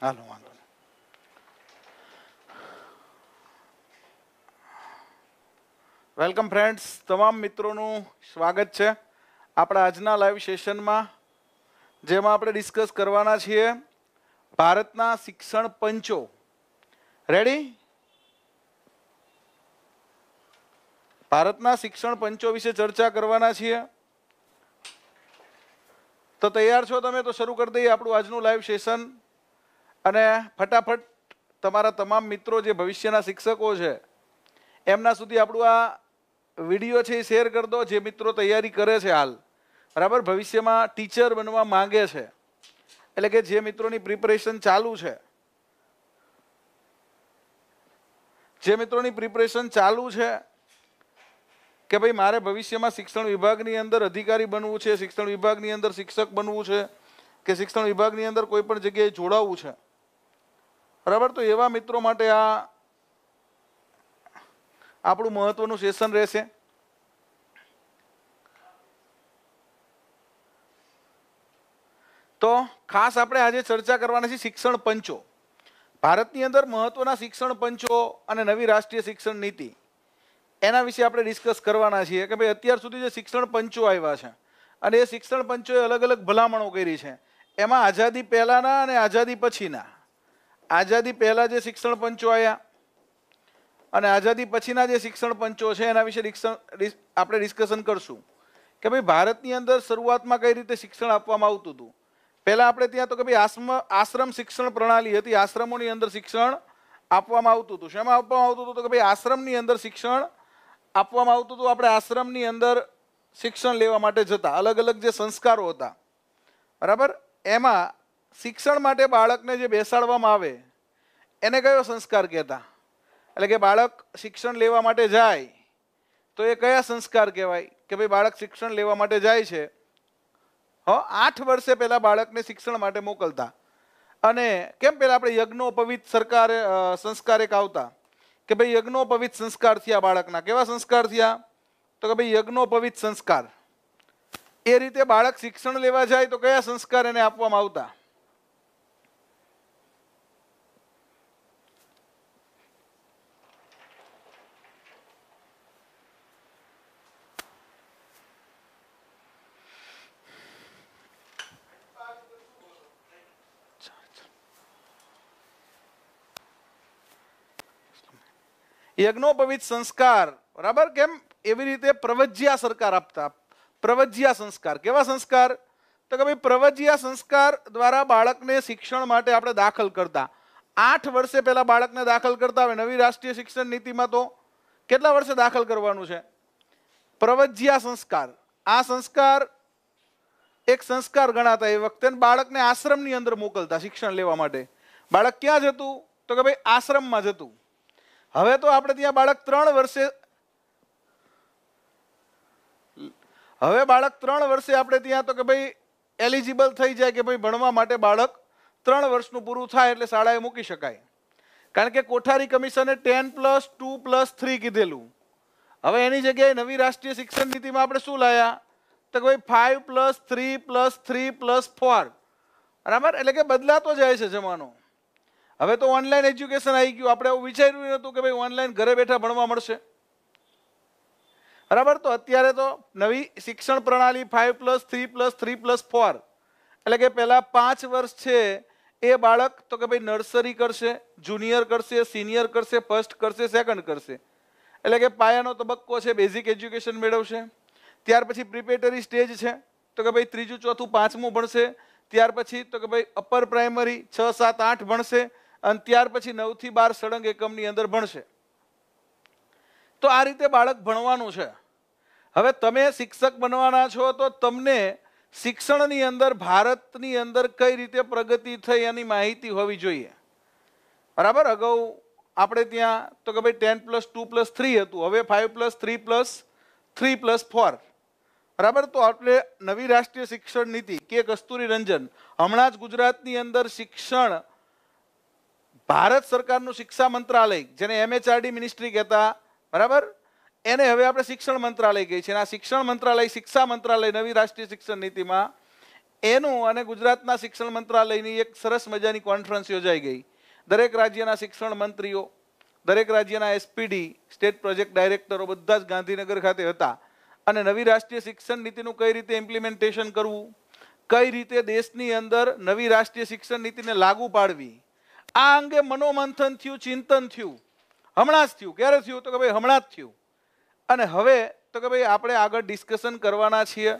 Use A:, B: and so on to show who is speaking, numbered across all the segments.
A: હાલો વાંધો welcome friends તમામ મિત્રોનું સ્વાગત છે આપણા આજના લાઈવ સેશનમાં જેમાં આપણે ડિસ્કસ કરવાના છીએ ભારતના શિક્ષણ પંચો રેડી ભારતના શિક્ષણ પંચો વિશે ચર્ચા કરવાના છીએ તો તૈયાર છો તમે તો શરૂ કરી દઈએ આપણું આજનું લાઈવ સેશન અને ફટાફટ તમારા તમામ મિત્રો જે ભવિષ્યના શિક્ષકો છે એમના સુધી આપણું આ વિડીયો છે એ શેર કરી દો જે મિત્રો તૈયારી કરે છે હાલ બરાબર ભવિષ્યમાં ટીચર બનવા માગે છે એટલે કે જે મિત્રોની પ્રિપરેશન ચાલુ છે જે મિત્રોની પ્રિપરેશન ચાલુ છે કે ભાઈ મારે ભવિષ્યમાં શિક્ષણ વિભાગની અંદર અધિકારી બનવું છે શિક્ષણ વિભાગની અંદર શિક્ષક બનવું છે કે શિક્ષણ વિભાગની અંદર કોઈ પણ જગ્યાએ જોડાવવું છે બરાબર તો એવા મિત્રો માટે આ આપણું મહત્વનું સેશન રહેશે તો ખાસ આપણે આજે ચર્ચા કરવાના છે શિક્ષણ પંચો ભારતની અંદર મહત્વના શિક્ષણ પંચો અને નવી રાષ્ટ્રીય શિક્ષણ નીતિ એના વિશે આપણે ડિસ્કસ કરવાના છીએ કે ભાઈ અત્યાર સુધી જે શિક્ષણ પંચો આવ્યા છે અને એ શિક્ષણ પંચોએ અલગ અલગ ભલામણો કરી છે એમાં આઝાદી પહેલાંના અને આઝાદી પછીના આઝાદી પહેલાં જે શિક્ષણ પંચો આવ્યા અને આઝાદી પછીના જે શિક્ષણ પંચો છે એના વિશે આપણે ડિસ્કશન કરશું કે ભાઈ ભારતની અંદર શરૂઆતમાં કઈ રીતે શિક્ષણ આપવામાં આવતું હતું પહેલાં આપણે ત્યાં તો કે ભાઈ આશ્રમ આશ્રમ શિક્ષણ પ્રણાલી હતી આશ્રમોની અંદર શિક્ષણ આપવામાં આવતું હતું શેમાં આપવામાં આવતું હતું તો કે ભાઈ આશ્રમની અંદર શિક્ષણ આપવામાં આવતું હતું આપણે આશ્રમની અંદર શિક્ષણ લેવા માટે જતા અલગ અલગ જે સંસ્કારો હતા બરાબર એમાં શિક્ષણ માટે બાળકને જે બેસાડવામાં આવે એને કયો સંસ્કાર કહેતા એટલે કે બાળક શિક્ષણ લેવા માટે જાય તો એ કયા સંસ્કાર કહેવાય કે ભાઈ બાળક શિક્ષણ લેવા માટે જાય છે હ આઠ વર્ષે પહેલાં બાળકને શિક્ષણ માટે મોકલતા અને કેમ પહેલાં આપણે યજ્ઞોપવિત સરકારે સંસ્કાર એક આવતા કે ભાઈ યજ્ઞોપવિત સંસ્કાર થયા બાળકના કેવા સંસ્કાર થયા તો કે ભાઈ યજ્ઞોપવિત સંસ્કાર એ રીતે બાળક શિક્ષણ લેવા જાય તો કયા સંસ્કાર એને આપવામાં આવતા યજ્ઞોપવિત સંસ્કાર બરાબર કેમ એવી રીતે પ્રવજ્યા સરકાર આપતા પ્રવજ્યા સંસ્કાર કેવા સંસ્કાર તો કે ભાઈ પ્રવજ્યા સંસ્કાર દ્વારા બાળકને શિક્ષણ માટે આપણે દાખલ કરતા આઠ વર્ષે પહેલા બાળકને દાખલ કરતા હવે નવી રાષ્ટ્રીય શિક્ષણ નીતિમાં તો કેટલા વર્ષે દાખલ કરવાનું છે પ્રવજ્યા સંસ્કાર આ સંસ્કાર એક સંસ્કાર ગણાતા એ વખતે બાળકને આશ્રમની અંદર મોકલતા શિક્ષણ લેવા માટે બાળક ક્યાં જતું તો કે ભાઈ આશ્રમમાં જતું હવે તો આપણે ત્યાં બાળક ત્રણ વર્ષે હવે બાળક ત્રણ વર્ષે આપણે ત્યાં તો કે ભાઈ એલિજિબલ થઈ જાય કે ભાઈ ભણવા માટે બાળક ત્રણ વર્ષનું પૂરું થાય એટલે શાળાએ મૂકી શકાય કારણ કે કોઠારી કમિશને ten plus two plus three કીધેલું હવે એની જગ્યાએ નવી રાષ્ટ્રીય શિક્ષણ નીતિમાં આપણે શું લાયા તો કે ભાઈ five plus three plus three plus four બરાબર એટલે કે બદલાતો જાય છે જમાનો હવે તો ઓનલાઈન એજ્યુકેશન આવી ગયું આપણે એવું વિચાર્યું નહોતું કે ભાઈ ઓનલાઈન ઘરે બેઠા ભણવા મળશે બરાબર તો અત્યારે તો નવી શિક્ષણ પ્રણાલી five plus three plus three plus four એટલે કે પહેલાં પાંચ વર્ષ છે એ બાળક તો કે ભાઈ નર્સરી કરશે જુનિયર કરશે સિનિયર કરશે ફર્સ્ટ કરશે સેકન્ડ કરશે એટલે કે પાયાનો તબક્કો છે બેઝિક એજ્યુકેશન મેળવશે ત્યાર પછી પ્રિપેટરી સ્ટેજ છે તો કે ભાઈ ત્રીજું ચોથું પાંચમું ભણશે ત્યાર પછી તો કે ભાઈ અપર પ્રાઇમરી છ સાત આઠ ભણશે અને ત્યાર પછી નવથી બાર સળંગ એકમની અંદર ભણશે તો આ રીતે બાળક ભણવાનું છે હવે તમે શિક્ષક બનવાના છો તો તમને શિક્ષણની અંદર ભારતની અંદર કઈ રીતે પ્રગતિ થઈ એની માહિતી હોવી જોઈએ બરાબર અગાઉ આપણે ત્યાં તો કે ભાઈ ten plus two plus three હતું હવે five plus three plus three plus four બરાબર તો આપણે નવી રાષ્ટ્રીય શિક્ષણ નીતિ કે કસ્તુરી રંજન હમણાં જ ગુજરાતની અંદર શિક્ષણ ભારત સરકારનું શિક્ષા મંત્રાલય જેને એમએચઆરડી મિનિસ્ટ્રી કહેતા બરાબર એને હવે આપણે શિક્ષણ મંત્રાલય કહી છે અને આ શિક્ષણ મંત્રાલય શિક્ષા મંત્રાલય નવી રાષ્ટ્રીય શિક્ષણ નીતિમાં એનું અને ગુજરાતના શિક્ષણ મંત્રાલયની એક સરસ મજાની કોન્ફરન્સ યોજાઈ ગઈ દરેક રાજ્યના શિક્ષણ મંત્રીઓ દરેક રાજ્યના એસપીડી સ્ટેટ પ્રોજેક્ટ ડાયરેક્ટરો બધા જ ગાંધીનગર ખાતે હતા અને નવી રાષ્ટ્રીય શિક્ષણ નીતિનું કઈ રીતે ઇમ્પ્લિમેન્ટેશન કરવું કઈ રીતે દેશની અંદર નવી રાષ્ટ્રીય શિક્ષણ નીતિને લાગુ પાડવી આ અંગે મનોમંથન થયું ચિંતન થયું હમણાં જ થયું ક્યારે થયું તો કે ભાઈ હમણાં જ થયું અને હવે તો કે ભાઈ આપણે આગળ ડિસ્કશન કરવાના છીએ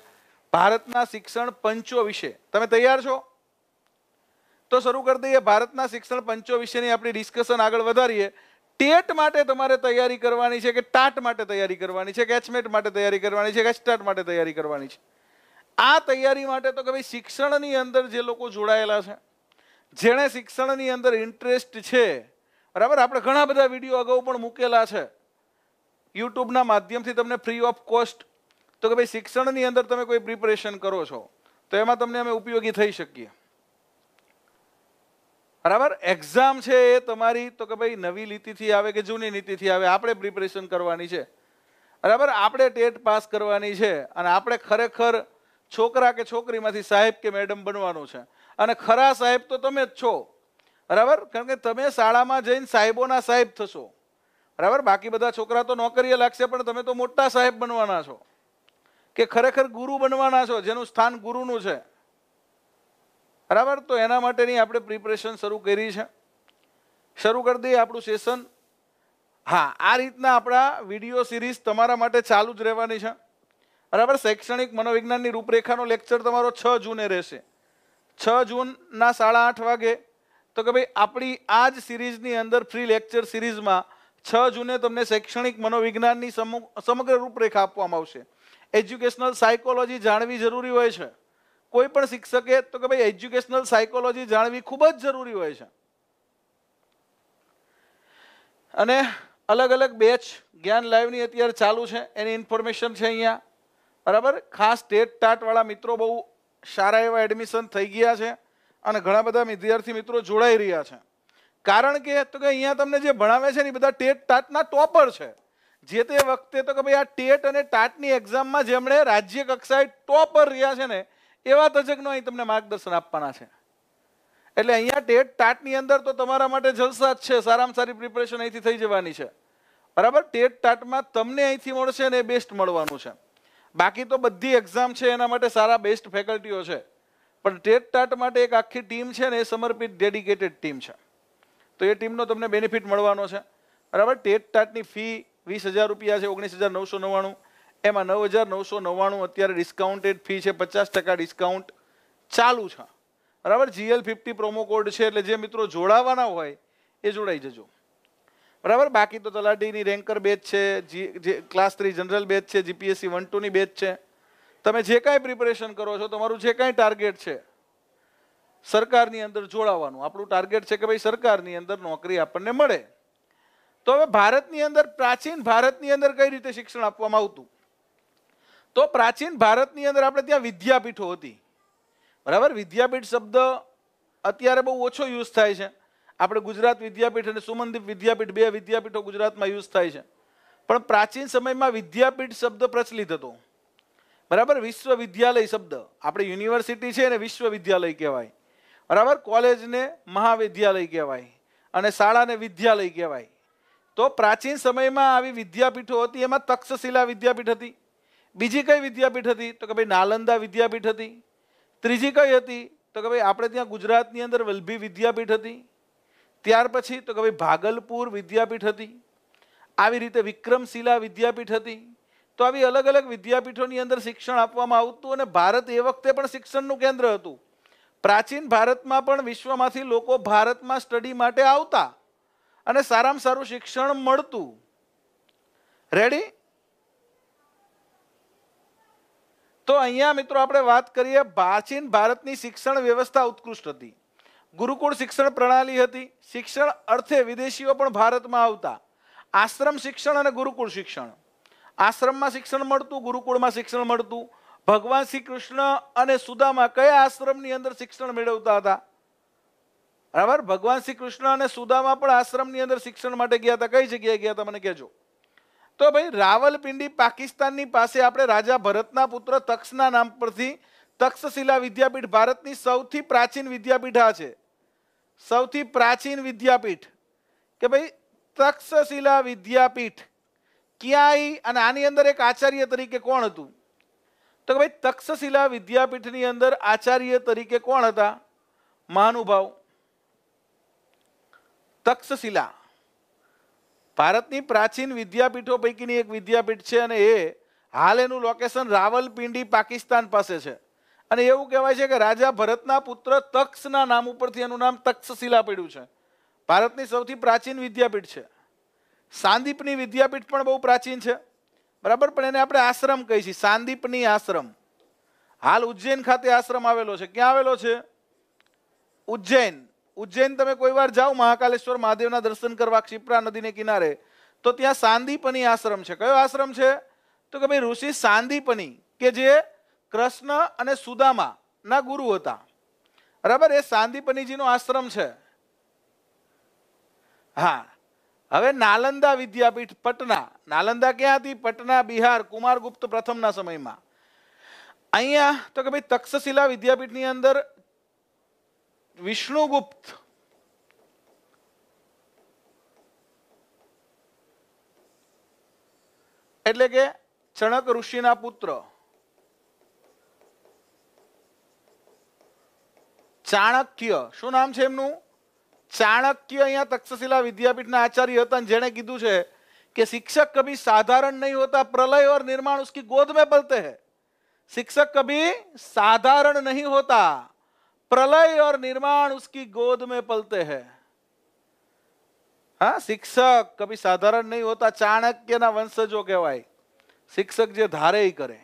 A: ભારતના શિક્ષણ પંચો વિશે તમે તૈયાર છો તો શરૂ કરી દઈએ ભારતના શિક્ષણ પંચો વિશેની આપણી ડિસ્કશન આગળ વધારીએ ટેટ માટે તમારે તૈયારી કરવાની છે કે ટાટ માટે તૈયારી કરવાની છે કે એચમેટ માટે તૈયારી કરવાની છે કે એચટાટ માટે તૈયારી કરવાની છે આ તૈયારી માટે તો કે ભાઈ શિક્ષણની અંદર જે લોકો જોડાયેલા છે જેણે શિક્ષણની અંદર ઇન્ટરેસ્ટ છે બરાબર આપણે ઘણા બધા વિડીયો અગાઉ પણ મૂકેલા છે યુટ્યુબના માધ્યમથી તમને ફ્રી ઓફ કોસ્ટ તો કે ભાઈ શિક્ષણની અંદર તમે કોઈ પ્રિપરેશન કરો છો તો એમાં તમને અમે ઉપયોગી થઈ શકીએ બરાબર એક્ઝામ છે એ તમારી તો કે ભાઈ નવી નીતિથી આવે કે જૂની નીતિથી આવે આપણે પ્રિપરેશન કરવાની છે બરાબર આપણે ટેટ પાસ કરવાની છે અને આપણે ખરેખર છોકરા કે છોકરીમાંથી સાહેબ કે મેડમ બનવાનું છે અને ખરા સાહેબ તો તમે જ છો બરાબર કારણ કે તમે શાળામાં જઈને સાહેબોના સાહેબ થશો બરાબર બાકી બધા છોકરા તો નોકરીએ લાગશે પણ તમે તો મોટા સાહેબ બનવાના છો કે ખરેખર ગુરુ બનવાના છો જેનું સ્થાન ગુરુનું છે બરાબર તો એના માટેની આપણે પ્રિપરેશન શરૂ કરી છે શરૂ કરી દઈએ આપણું સેશન હા આ રીતના આપણા વિડીયો સિરીઝ તમારા માટે ચાલુ જ રહેવાની છે બરાબર શૈક્ષણિક મનોવિજ્ઞાનની રૂપરેખાનો લેક્ચર તમારો છ જૂને રહેશે છ જૂનના સાડા આઠ વાગે તો કે ભાઈ આપણી આ જ સિરીઝની અંદર ફ્રી લેક્ચર સિરીઝમાં છ જૂને તમને શૈક્ષણિક મનોવિજ્ઞાનની સમગ્ર રૂપરેખા આપવામાં આવશે એજ્યુકેશનલ સાયકોલોજી જાણવી જરૂરી હોય છે કોઈ પણ શિક્ષકે તો કે ભાઈ એજ્યુકેશનલ સાયકોલોજી જાણવી ખૂબ જ જરૂરી હોય છે અને અલગ અલગ બેચ જ્ઞાન લાઈવની અત્યારે ચાલુ છે એની ઇન્ફોર્મેશન છે અહીંયા બરાબર ખાસ ટેટ ટાટવાળા મિત્રો બહુ સારા એવા એડમિશન થઈ ગયા છે અને ઘણા બધા વિદ્યાર્થી મિત્રો જોડાઈ રહ્યા છે કારણ કે તો કે અહીંયા તમને જે ભણાવે છે ને એ બધા ટેટ ટાટના ટોપર છે જે તે વખતે તો કે ભાઈ આ ટેટ અને ટાટની એક્ઝામમાં જેમણે રાજ્ય કક્ષાએ ટોપર રહ્યા છે ને એવા તજજ્ઞો અહીં તમને માર્ગદર્શન આપવાના છે એટલે અહીંયા ટેટ ટાટની અંદર તો તમારા માટે જલસા જ છે સારામાં સારી પ્રિપરેશન અહીંથી થઈ જવાની છે બરાબર ટેટ ટાટમાં તમને અહીંથી મળશે ને બેસ્ટ મળવાનું છે બાકી તો બધી એક્ઝામ છે એના માટે સારા બેસ્ટ ફેકલ્ટીઓ છે પણ ટેટ ટાટ માટે એક આખી ટીમ છે ને એ સમર્પિત ડેડિકેટેડ ટીમ છે તો એ ટીમનો તમને બેનિફિટ મળવાનો છે બરાબર ટેટ ટાટની ફી વીસ હજાર રૂપિયા છે ઓગણીસ હજાર નવસો નવ્વાણું એમાં નવ હજાર નવસો નવ્વાણું અત્યારે ડિસ્કાઉન્ટેડ ફી છે પચાસ ટકા ડિસ્કાઉન્ટ ચાલુ છે બરાબર જીએલ ફિફ્ટી પ્રોમો કોડ છે એટલે જે મિત્રો જોડાવાના હોય એ જોડાઈ જજો બરાબર બાકી તો તલાટીની રેન્કર બેચ છે જી જે ક્લાસ થ્રી જનરલ બેચ છે જીપીએસસી વન ટુની બેચ છે તમે જે કાંઈ પ્રિપેરેશન કરો છો તમારું જે કાંઈ ટાર્ગેટ છે સરકારની અંદર જોડાવાનું આપણું ટાર્ગેટ છે કે ભાઈ સરકારની અંદર નોકરી આપણને મળે તો હવે ભારતની અંદર પ્રાચીન ભારતની અંદર કઈ રીતે શિક્ષણ આપવામાં આવતું તો પ્રાચીન ભારતની અંદર આપણે ત્યાં વિદ્યાપીઠો હતી બરાબર વિદ્યાપીઠ શબ્દ અત્યારે બહુ ઓછો યુઝ થાય છે આપણે ગુજરાત વિદ્યાપીઠ અને સુમનદીપ વિદ્યાપીઠ બે વિદ્યાપીઠો ગુજરાતમાં યુઝ થાય છે પણ પ્રાચીન સમયમાં વિદ્યાપીઠ શબ્દ પ્રચલિત હતો બરાબર વિશ્વવિદ્યાલય શબ્દ આપણે યુનિવર્સિટી છે એને વિશ્વવિદ્યાલય કહેવાય બરાબર કોલેજને મહાવિદ્યાલય કહેવાય અને શાળાને વિદ્યાલય કહેવાય તો પ્રાચીન સમયમાં આવી વિદ્યાપીઠો હતી એમાં તક્ષશિલા વિદ્યાપીઠ હતી બીજી કઈ વિદ્યાપીઠ હતી તો કે ભાઈ નાલંદા વિદ્યાપીઠ હતી ત્રીજી કઈ હતી તો કે ભાઈ આપણે ત્યાં ગુજરાતની અંદર વલભી વિદ્યાપીઠ હતી ત્યાર પછી તો કે ભાગલપુર વિદ્યાપીઠ હતી આવી રીતે વિક્રમશિલા વિદ્યાપીઠ હતી તો આવી અલગ અલગ વિદ્યાપીઠોની અંદર શિક્ષણ આપવામાં આવતું અને ભારત એ વખતે પણ શિક્ષણનું કેન્દ્ર હતું પ્રાચીન ભારતમાં પણ વિશ્વમાંથી લોકો ભારતમાં સ્ટડી માટે આવતા અને સારામાં સારું શિક્ષણ મળતું રેડી તો અહીંયા મિત્રો આપણે વાત કરીએ પ્રાચીન ભારતની શિક્ષણ વ્યવસ્થા ઉત્કૃષ્ટ હતી ગુરુકુળ શિક્ષણ પ્રણાલી હતી શિક્ષણ અર્થે વિદેશીઓ પણ ભારતમાં આવતા આશ્રમ શિક્ષણ અને ગુરુકુળ શિક્ષણ આશ્રમમાં શિક્ષણ મળતું ગુરુકુળમાં શિક્ષણ મળતું ભગવાન શ્રી કૃષ્ણ અને સુદામા કયા આશ્રમની અંદર શિક્ષણ મેળવતા હતા બરાબર ભગવાન શ્રી કૃષ્ણ અને સુદામા પણ આશ્રમની અંદર શિક્ષણ માટે ગયા હતા કઈ જગ્યાએ ગયા હતા મને કહેજો તો ભાઈ રાવલપિંડી પાકિસ્તાનની પાસે આપણે રાજા ભરતના પુત્ર તક્ષના નામ પરથી તક્ષશિલા વિદ્યાપીઠ ભારતની સૌથી પ્રાચીન વિદ્યાપીઠ આ છે સૌથી પ્રાચીન વિદ્યાપીઠ કે ભાઈ તક્ષશિલા વિદ્યાપીઠ ક્યાંય અને આની અંદર એક આચાર્ય તરીકે કોણ હતું તો કે ભાઈ તક્ષશિલા વિદ્યાપીઠની અંદર આચાર્ય તરીકે કોણ હતા મહાનુભાવ તક્ષશિલા ભારતની પ્રાચીન વિદ્યાપીઠો પૈકીની એક વિદ્યાપીઠ છે અને એ હાલ એનું લોકેશન રાવલપિંડી પાકિસ્તાન પાસે છે અને એવું કહેવાય છે કે રાજા ભરતના પુત્ર તક્ષના નામ ઉપરથી એનું નામ તક્ષશિલા પડ્યું છે ભારતની સૌથી પ્રાચીન વિદ્યાપીઠ છે સાંદીપની વિદ્યાપીઠ પણ બહુ પ્રાચીન છે બરાબર પણ એને આપણે આશ્રમ કહી છીએ સાંદીપની આશ્રમ હાલ ઉજ્જૈન ખાતે આશ્રમ આવેલો છે ક્યાં આવેલો છે ઉજ્જૈન ઉજ્જૈન તમે કોઈ વાર જાઓ મહાકાલેશ્વર મહાદેવના દર્શન કરવા ક્ષિપ્રા નદીને કિનારે તો ત્યાં સાંદીપની આશ્રમ છે કયો આશ્રમ છે તો કે ભાઈ ઋષિ સાંદીપની કે જે કૃષ્ણ અને સુદામા ના ગુરુ હતા બરાબર એ સાંદીપનીજીનો આશ્રમ છે હા હવે નાલંદા વિદ્યાપીઠ પટના નાલંદા ક્યાં હતી પટના બિહાર કુમારગુપ્ત પ્રથમના સમયમાં અહીંયા તો કે ભાઈ તક્ષશિલા વિદ્યાપીઠની અંદર વિષ્ણુગુપ્ત એટલે કે ચણક ઋષિના પુત્ર ચાણક્ય શું નામ છે એમનું ચાણક્ય અહીંયા તક્ષશિલા વિદ્યાપીઠના આચાર્ય હતા જેણે કીધું છે कि शिक्षक कभी साधारण नहीं होता प्रलय और निर्माण उसकी गोद में पलते हैं शिक्षक कभी साधारण नहीं होता प्रलय और निर्माण उसकी गोद में पलते हैं हाँ शिक्षक कभी साधारण नहीं होता चाणक्य ना वंशजो कहवाय શિક્ષક જે ધારે એ કરે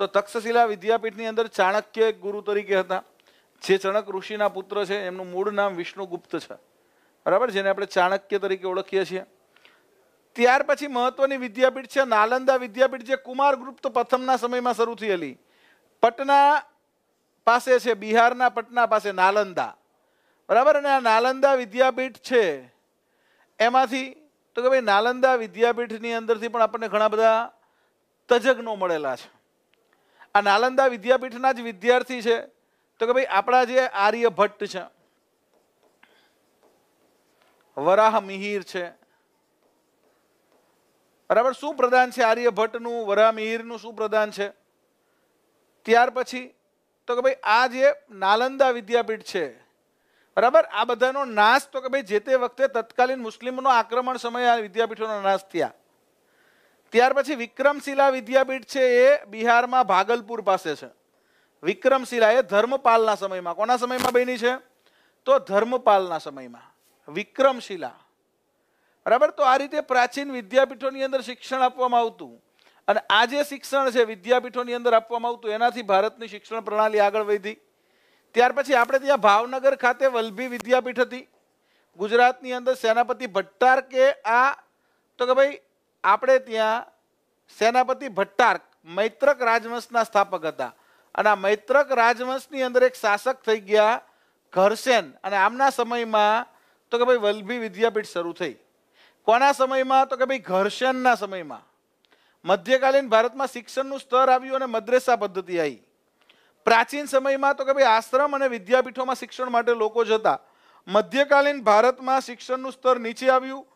A: તો તક્ષશિલા વિદ્યાપીઠની અંદર ચાણક્ય એક ગુરુ તરીકે હતા જે ચણક ઋષિના પુત્ર છે એમનું મૂળ નામ વિષ્ણુગુપ્ત છે બરાબર જેને આપણે ચાણક્ય તરીકે ઓળખીએ છીએ ત્યાર પછી મહત્વની વિદ્યાપીઠ છે નાલંદા વિદ્યાપીઠ જે કુમારગુપ્ત પ્રથમના સમયમાં શરૂ થયેલી પટના પાસે છે બિહારના પટના પાસે નાલંદા બરાબર અને આ નાલંદા વિદ્યાપીઠ છે એમાંથી તો કે ભાઈ નાલંદા વિદ્યાપીઠની અંદરથી પણ આપણને ઘણા બધા તજજ્ઞો મળેલા છે આ નાલંદા વિદ્યાપીઠના જ વિદ્યાર્થી છે તો કે ભાઈ આપણા જે આર્યભટ્ટ છે વરાહ મિહિર છે બરાબર શું પ્રધાન છે આર્યભટ્ટનું વરાહ મિહિરનું શું પ્રધાન છે ત્યાર પછી તો કે ભાઈ આ જે નાલંદા વિદ્યાપીઠ છે બરાબર આ બધાનો નાશ તો કે ભાઈ જે તે વખતે તત્કાલીન મુસ્લિમનો આક્રમણ સમયે આ વિદ્યાપીઠોનો નાશ થયા ત્યાર પછી વિક્રમશિલા વિદ્યાપીઠ છે એ બિહારમાં ભાગલપુર પાસે છે વિક્રમશિલા એ ધર્મપાલના સમયમાં કોના સમયમાં બની છે તો ધર્મપાલના સમયમાં વિક્રમશિલા બરાબર તો આ રીતે પ્રાચીન વિદ્યાપીઠોની અંદર શિક્ષણ આપવામાં આવતું અને આ જે શિક્ષણ છે વિદ્યાપીઠોની અંદર આપવામાં આવતું એનાથી ભારતની શિક્ષણ પ્રણાલી આગળ વધી ત્યાર પછી આપણે ત્યાં ભાવનગર ખાતે વલ્લભી વિદ્યાપીઠ હતી ગુજરાતની અંદર સેનાપતિ ભટ્ટાર્કે આ તો કે ભાઈ આપણે ત્યાં સેનાપતિ ભટ્ટાર્ક મૈત્રક રાજવંશના સ્થાપક હતા અને આ મૈત્રક રાજવંશની અંદર એક શાસક થઈ ગયા ઘરસેન અને આમના સમયમાં તો કે ભાઈ વલ્લભી વિદ્યાપીઠ શરૂ થઈ કોના સમયમાં તો કે ભાઈ ઘર્ષણના સમયમાં મધ્યકાલીન ભારતમાં શિક્ષણનું સ્તર આવ્યું અને મદ્રેસા પદ્ધતિ આવી પ્રાચીન સમયમાં તો કે ભાઈ આશ્રમ અને વિદ્યાપીઠોમાં શિક્ષણ માટે લોકો જતા મધ્યકાલીન ભારતમાં શિક્ષણનું સ્તર નીચે આવ્યું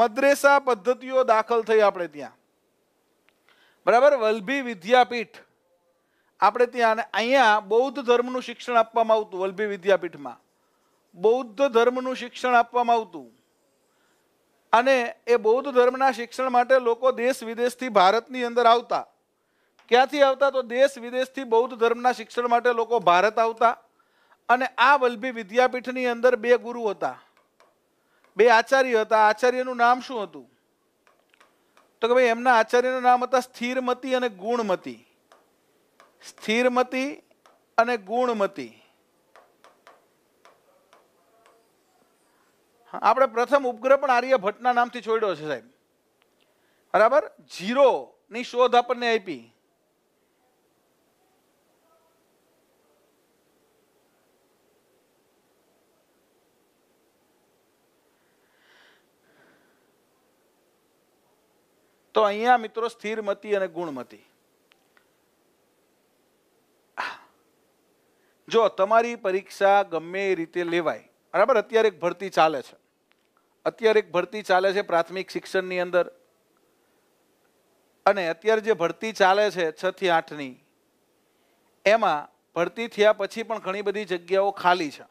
A: મદ્રેસા પદ્ધતિઓ દાખલ થઈ આપણે ત્યાં બરાબર વલ્લભી વિદ્યાપીઠ આપણે ત્યાં અહીંયા બૌદ્ધ ધર્મનું શિક્ષણ આપવામાં આવતું વલ્ભી વિદ્યાપીઠમાં બૌદ્ધ ધર્મનું શિક્ષણ આપવામાં આવતું અને એ બૌદ્ધ ધર્મના શિક્ષણ માટે લોકો દેશ વિદેશથી ભારતની અંદર આવતા ક્યાંથી આવતા તો દેશ વિદેશથી બૌદ્ધ ધર્મના શિક્ષણ માટે લોકો ભારત આવતા અને આ વલ્ભી વિદ્યાપીઠની અંદર બે ગુરુ હતા બે આચાર્ય હતા આચાર્યનું નામ શું હતું તો કે ભાઈ એમના આચાર્યનું નામ હતા સ્થિરમતી અને ગુણમતી સ્થિરમતી અને ગુણમતી આપણે પ્રથમ ઉપગ્રહ પણ આર્યભટ્ટના નામથી છોડ્યો છે સાહેબ બરાબર જીરો ની શોધ આપણને આપી તો અહીંયા મિત્રો સ્થિરમતી અને ગુણમતી જો તમારી પરીક્ષા ગમે એ રીતે લેવાય બરાબર અત્યારે એક ભરતી ચાલે છે અત્યારે એક ભરતી ચાલે છે પ્રાથમિક શિક્ષણની અંદર અને અત્યારે જે ભરતી ચાલે છે છ થી આઠની એમાં ભરતી થયા પછી પણ ઘણી બધી જગ્યાઓ ખાલી છે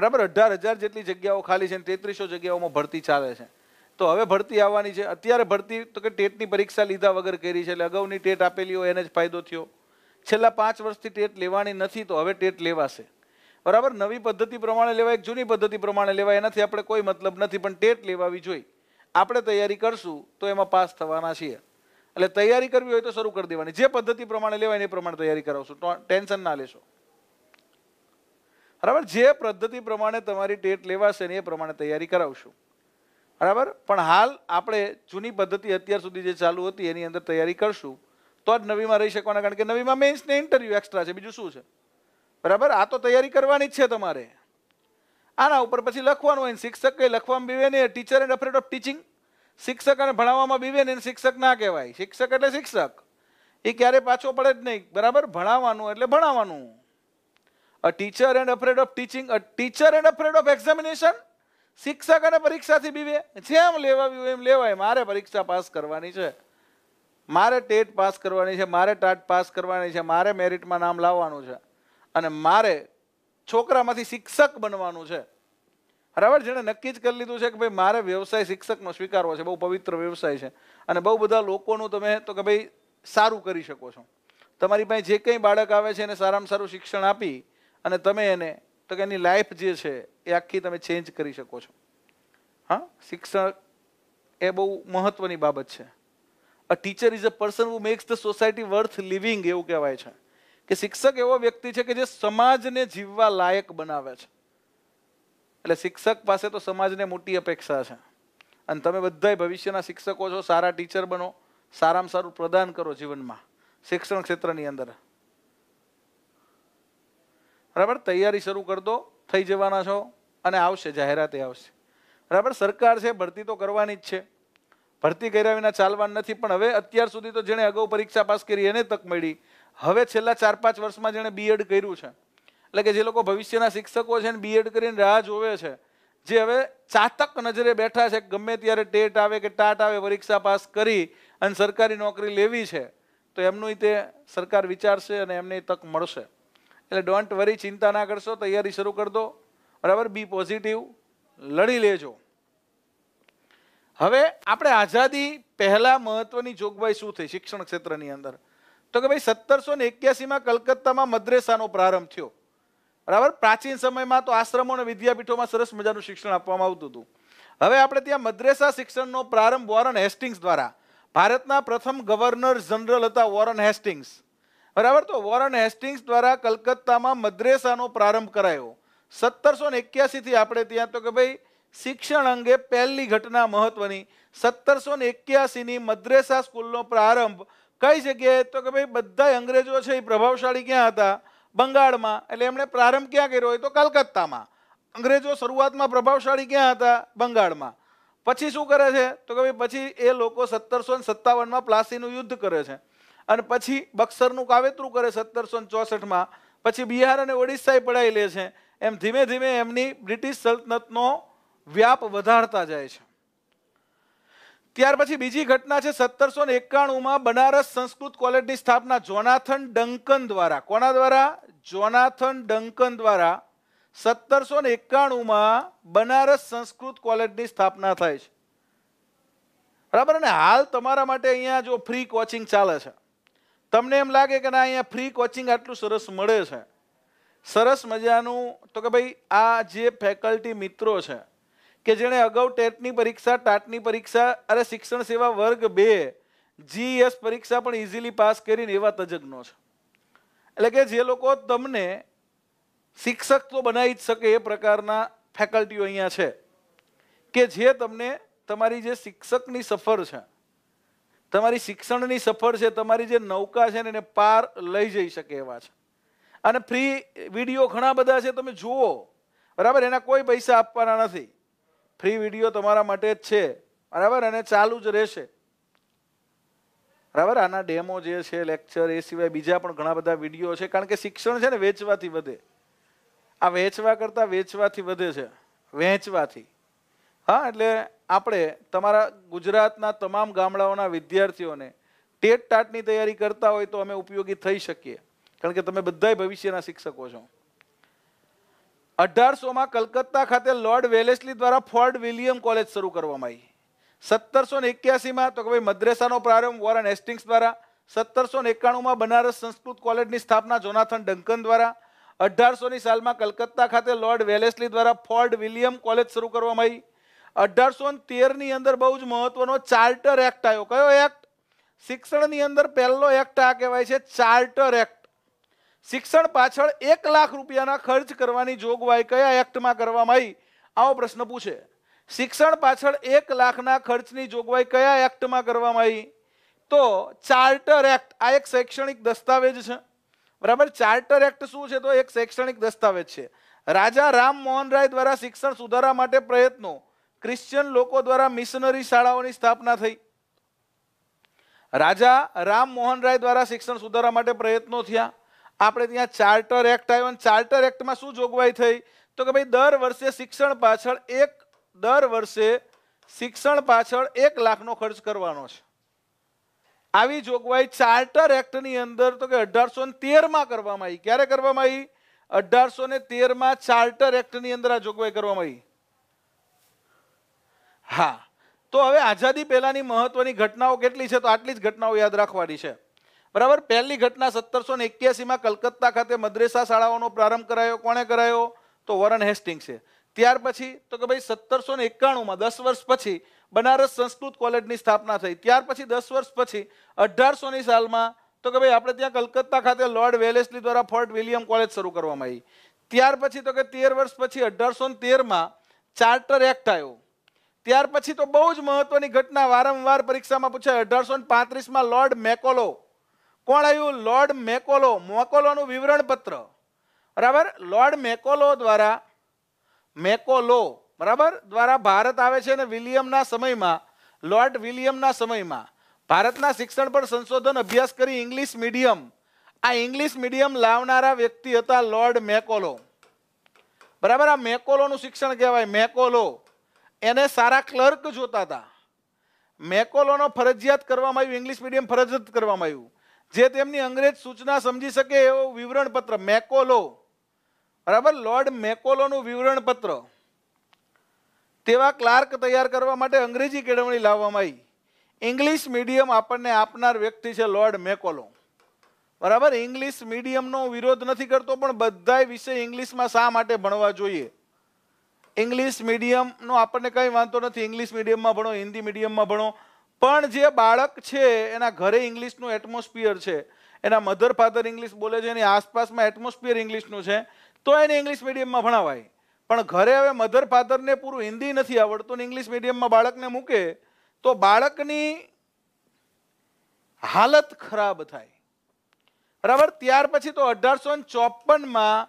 A: બરાબર અઢાર હજાર જેટલી જગ્યાઓ ખાલી છે અને તેત્રીસો જગ્યાઓમાં ભરતી ચાલે છે તો હવે ભરતી આવવાની છે અત્યારે ભરતી તો કે ટેટની પરીક્ષા લીધા વગર કરી છે એટલે અગાઉની ટેટ આપેલી હોય એને જ ફાયદો થયો છેલ્લા પાંચ વર્ષથી ટેટ લેવાની નથી તો હવે ટેટ લેવાશે બરાબર નવી પદ્ધતિ પ્રમાણે લેવાય જૂની પદ્ધતિ પ્રમાણે લેવાય એનાથી આપણે કોઈ મતલબ નથી પણ ટેટ લેવાવી જોઈએ આપણે તૈયારી કરશું તો એમાં પાસ થવાના છીએ એટલે તૈયારી કરવી હોય તો શરૂ કરી દેવાની જે પદ્ધતિ પ્રમાણે લેવાય એ પ્રમાણે તૈયારી કરાવશું ટેન્શન ના લેશો બરાબર જે પદ્ધતિ પ્રમાણે તમારી ટેટ લેવાશે એ પ્રમાણે તૈયારી કરાવશું બરાબર પણ હાલ આપણે જૂની પદ્ધતિ અત્યાર સુધી જે ચાલુ હતી એની અંદર તૈયારી કરશું તો જ નવીમાં રહી શકવાના કારણ કે નવીમાં મેન્સને ઇન્ટરવ્યુ એક્સ્ટ્રા છે બીજું શું છે બરાબર આ તો તૈયારી કરવાની જ છે તમારે આના ઉપર પછી લખવાનું હોય શિક્ષક કંઈ લખવામાં બીવે નહીં teacher and afraid of teaching શિક્ષક અને ભણાવવામાં બીવે ને શિક્ષક ના કહેવાય શિક્ષક એટલે શિક્ષક એ ક્યારે પાછો પડે જ નહીં બરાબર ભણાવવાનું એટલે ભણાવવાનું a teacher and afraid of teaching a teacher and afraid of examination શિક્ષક અને પરીક્ષાથી બીવે જેમ લેવા હોય એમ લેવાય મારે પરીક્ષા પાસ કરવાની છે મારે ટેટ પાસ કરવાની છે મારે ટાટ પાસ કરવાની છે મારે મેરિટમાં નામ લાવવાનું છે અને મારે છોકરામાંથી શિક્ષક બનવાનું છે બરાબર જેણે નક્કી જ કરી લીધું છે કે ભાઈ મારે વ્યવસાય શિક્ષકનો સ્વીકારવો છે બહુ પવિત્ર વ્યવસાય છે અને બહુ બધા લોકોનું તમે તો કે ભાઈ સારું કરી શકો છો તમારી પાસે જે કંઈ બાળક આવે છે એને સારામાં સારું શિક્ષણ આપી અને તમે એને તો કે એની લાઈફ જે છે એ આખી તમે ચેન્જ કરી શકો છો હા શિક્ષણ એ બહુ મહત્વની બાબત છે a teacher is a person who makes the society worth living એવું કહેવાય છે કે શિક્ષક એવો વ્યક્તિ છે કે જે સમાજને જીવવા લાયક બનાવે છે એટલે શિક્ષક પાસે તો સમાજને મોટી અપેક્ષા છે અને તમે બધા ભવિષ્યના શિક્ષકો છો સારા ટીચર બનો સારામાં સારું પ્રદાન કરો જીવનમાં શિક્ષણ ક્ષેત્રની અંદર બરાબર તૈયારી શરૂ કરતો થઈ જવાના છો અને આવશે જાહેરાતે આવશે બરાબર સરકાર છે ભરતી તો કરવાની જ છે ભરતી કર્યા વિના ચાલવાનું નથી પણ હવે અત્યાર સુધી તો જેણે અગાઉ પરીક્ષા પાસ કરી એને તક મળી હવે છેલ્લા ચાર પાંચ વર્ષમાં જેણે બીએડ કર્યું છે એટલે કે જે લોકો ભવિષ્યના શિક્ષકો છે ને બીએડ કરીને રાહ જોવે છે જે હવે ચાતક નજરે બેઠા છે ગમે ત્યારે ટેટ આવે કે ટાટ આવે પરીક્ષા પાસ કરી અને સરકારી નોકરી લેવી છે તો એમનું તે સરકાર વિચારશે અને એમને તક મળશે એટલે ડોન્ટ વરી ચિંતા ના કરશો તૈયારી શરૂ કરી દો બરાબર બી પોઝિટિવ લડી લેજો હવે આપણે આઝાદી પહેલાં મહત્વની જોગવાઈ શું થઈ શિક્ષણ ક્ષેત્રની અંદર તો કે ભાઈ સત્તરસો ને એક્યાસીમાં કલકત્તામાં મદ્રેસાનો પ્રારંભ થયો બરાબર પ્રાચીન સમયમાં તો આશ્રમો અને વિદ્યાપીઠોમાં સરસ મજાનું શિક્ષણ આપવામાં આવતું હતું હવે આપણે ત્યાં મદ્રેસા શિક્ષણનો પ્રારંભ વોરન હેસ્ટિંગ્સ દ્વારા ભારતના પ્રથમ ગવર્નર જનરલ હતા વોરન હેસ્ટિંગ્સ બરાબર તો વોરન હેસ્ટિંગ્સ દ્વારા કલકત્તામાં મદ્રેસાનો પ્રારંભ કરાયો સત્તરસો ને એક્યાસીથી આપણે ત્યાં તો કે ભાઈ શિક્ષણ અંગે પહેલી ઘટના મહત્વની સત્તરસો ને એક્યાસીની મદ્રેસા સ્કૂલનો પ્રારંભ કઈ જગ્યાએ તો કે ભાઈ બધા અંગ્રેજો છે એ પ્રભાવશાળી ક્યાં હતા બંગાળમાં એટલે એમણે પ્રારંભ ક્યાં કર્યો હોય તો કલકત્તામાં અંગ્રેજો શરૂઆતમાં પ્રભાવશાળી ક્યાં હતા બંગાળમાં પછી શું કરે છે તો કે ભાઈ પછી એ લોકો સત્તરસો ને સત્તાવનમાં પ્લાસીનું યુદ્ધ કરે છે અને પછી બક્સરનું કાવેતરું કરે સત્તરસો ને ચોસઠમાં પછી બિહાર અને ઓડિશાએ પડાવી લે છે એમ ધીમે ધીમે એમની બ્રિટિશ સલ્તનતનો વ્યાપ વધારતા જાય છે ત્યાર પછી બીજી ઘટના છે સત્તરસો ને એકાણુંમાં બનારસ સંસ્કૃત કોલેજની સ્થાપના જોનાથન ડંકન દ્વારા કોના દ્વારા જોનાથન ડંકન દ્વારા સત્તરસો ને એકાણુંમાં બનારસ સંસ્કૃત કોલેજની સ્થાપના થાય છે બરાબર અને હાલ તમારા માટે અહીંયા જો ફ્રી કોચિંગ ચાલે છે તમને એમ લાગે કે ના અહીંયા ફ્રી કોચિંગ આટલું સરસ મળે છે સરસ મજાનું તો કે ભાઈ આ જે ફેકલ્ટી મિત્રો છે કે જેણે અગાઉ ટેટની પરીક્ષા ટાટની પરીક્ષા અને શિક્ષણ સેવા વર્ગ બે જીએસ પરીક્ષા પણ ઇઝીલી પાસ કરીને એવા તજજ્ઞો છે એટલે કે જે લોકો તમને શિક્ષક તો બનાવી જ શકે એ પ્રકારના ફેકલ્ટીઓ અહીંયા છે કે જે તમને તમારી જે શિક્ષકની સફર છે તમારી શિક્ષણની સફર છે તમારી જે નૌકા છે ને એને પાર લઈ જઈ શકે એવા છે અને ફ્રી વિડીયો ઘણા બધા છે તમે જુઓ બરાબર એના કોઈ પૈસા આપવાના નથી ફ્રી વિડીયો તમારા માટે જ છે બરાબર અને ચાલુ જ રહેશે બરાબર આના ડેમો જે છે લેક્ચર એ સિવાય બીજા પણ ઘણા બધા વિડીયો છે કારણ કે શિક્ષણ છે ને વેચવાથી વધે આ વેચવા કરતાં વેચવાથી વધે છે વેચવાથી હા એટલે આપણે તમારા ગુજરાતના તમામ ગામડાઓના વિદ્યાર્થીઓને ટેટ ટાટની તૈયારી કરતા હોય તો અમે ઉપયોગી થઈ શકીએ કારણ કે તમે બધાય ભવિષ્યના શિક્ષકો છો અઢારસોમાં કલકત્તા ખાતે લોર્ડ વેલેસલી દ્વારા ફોર્ડ વિલિયમ કોલેજ શરૂ કરવામાં આવી સત્તરસો ને એક્યાસીમાં તો કે ભાઈ મદ્રેસાનો પ્રારંભ વોરન હેસ્ટિંગ્સ દ્વારા સત્તરસો ને એકાણુંમાં બનારસ સંસ્કૃત કોલેજની સ્થાપના જોનાથન ડંકન દ્વારા અઢારસોની સાલમાં કલકત્તા ખાતે લોર્ડ વેલેસલી દ્વારા ફોર્ડ વિલિયમ કોલેજ શરૂ કરવામાં આવી અઢારસો તેરની અંદર બહુ જ મહત્વનો ચાર્ટર એક્ટ આવ્યો કયો એક્ટ શિક્ષણની અંદર પહેલો એક્ટ આ કહેવાય છે ચાર્ટર એક્ટ શિક્ષણ પાછળ એક લાખ રૂપિયાના ખર્ચ કરવાની જોગવાઈ કયા એક્ટમાં કરવામાં આવી આવો પ્રશ્ન પૂછે શિક્ષણ પાછળ એક લાખના ખર્ચની જોગવાઈ કયા એક્ટમાં કરવામાં આવી તો ચાર્ટર એક્ટ આ એક શૈક્ષણિક દસ્તાવેજ છે બરાબર ચાર્ટર એક્ટ શું છે તો એક શૈક્ષણિક દસ્તાવેજ છે રાજા રામ મોહન રાય દ્વારા શિક્ષણ સુધારા માટે પ્રયત્નો ક્રિશ્ચિયન લોકો દ્વારા મિશનરી શાળાઓની સ્થાપના થઈ રાજા રામ મોહન રાય દ્વારા શિક્ષણ સુધારા માટે પ્રયત્નો થયા આપણે ત્યાં ચાર્ટર એક્ટ આવ્યો અને ચાર્ટર એક્ટમાં શું જોગવાઈ થઈ તો કે ભાઈ દર વર્ષે શિક્ષણ પાછળ એક દર વર્ષે શિક્ષણ પાછળ એક લાખનો ખર્ચ કરવાનો છે આવી જોગવાઈ ચાર્ટર એક્ટની અંદર તો કે અઢારસો ને તેરમાં કરવામાં આવી ક્યારે કરવામાં આવી અઢારસો ને તેરમાં ચાર્ટર એક્ટની અંદર આ જોગવાઈ કરવામાં આવી હા તો હવે આઝાદી પહેલાની મહત્વની ઘટનાઓ કેટલી છે તો આટલી જ ઘટનાઓ યાદ રાખવાની છે બરાબર પહેલી ઘટના સત્તરસો ને એક્યાસીમાં કલકત્તા ખાતે મદ્રેસા શાળાઓનો પ્રારંભ કરાયો કોણે કરાયો તો વરન હેસ્ટિંગ છે ત્યાર પછી તો કે ભાઈ સત્તરસો ને એકાણુંમાં દસ વર્ષ પછી બનારસ સંસ્કૃત કોલેજની સ્થાપના થઈ ત્યાર પછી દસ વર્ષ પછી અઢારસોની સાલમાં તો કે ભાઈ આપણે ત્યાં કલકત્તા ખાતે લોર્ડ વેલેસલી દ્વારા ફોર્ટ વિલિયમ કોલેજ શરૂ કરવામાં આવી ત્યાર પછી તો કે તેર વર્ષ પછી અઢારસો ને તેરમાં ચાર્ટર એક્ટ આવ્યો ત્યાર પછી તો બહુ જ મહત્વની ઘટના વારંવાર પરીક્ષામાં પૂછાય અઢારસો ને પાંત્રીસમાં લોર્ડ મેકોલો કોણ આવ્યું લોર્ડ મેકોલો મોકોલોનું વિવરણ પત્ર બરાબર લોર્ડ મેકોલો દ્વારા મેકોલો બરાબર દ્વારા ભારત આવે છે અને વિલિયમના સમયમાં લોર્ડ વિલિયમના સમયમાં ભારતના શિક્ષણ પર સંશોધન અભ્યાસ કરી ઇંગ્લિશ મીડિયમ આ ઇંગ્લિશ મીડિયમ લાવનારા વ્યક્તિ હતા લોર્ડ મેકોલો બરાબર આ મેકોલોનું શિક્ષણ કહેવાય મેકોલો એને સારા ક્લર્ક જોતા હતા મેકોલોનો ફરજિયાત કરવામાં આવ્યું ઇંગ્લિશ મીડિયમ ફરજિયાત કરવામાં આવ્યું જે તેમની અંગ્રેજ સૂચના સમજી શકે એવો વિવરણ પત્ર મેકોલો બરાબર લોર્ડ મેકોલોનું વિવરણ પત્ર તેવા ક્લાર્ક તૈયાર કરવા માટે અંગ્રેજી કેળવણી લાવવામાં આવી ઇંગ્લિશ મીડિયમ આપણને આપનાર વ્યક્તિ છે લોર્ડ મેકોલો બરાબર ઇંગ્લિશ મીડિયમનો વિરોધ નથી કરતો પણ બધાય વિષય ઇંગ્લિશમાં શા માટે ભણવા જોઈએ ઇંગ્લિશ મીડિયમનો આપણને કંઈ વાંધો નથી ઇંગ્લિશ મીડિયમમાં ભણો હિન્દી મીડિયમમાં ભણો પણ જે બાળક છે એના ઘરે ઇંગ્લિશનું એટમોસ્ફિયર છે એના મધર ફાધર ઇંગ્લિશ બોલે છે એની આસપાસમાં એટમોસ્ફિયર ઇંગ્લિશનું છે તો એને ઇંગ્લિશ મીડિયમમાં ભણાવાય પણ ઘરે હવે મધર ફાધરને પૂરું હિન્દી નથી આવડતું ને ઇંગ્લિશ મીડિયમમાં બાળકને મૂકે તો બાળકની હાલત ખરાબ થાય બરાબર ત્યાર પછી તો અઢારસો ચોપનમાં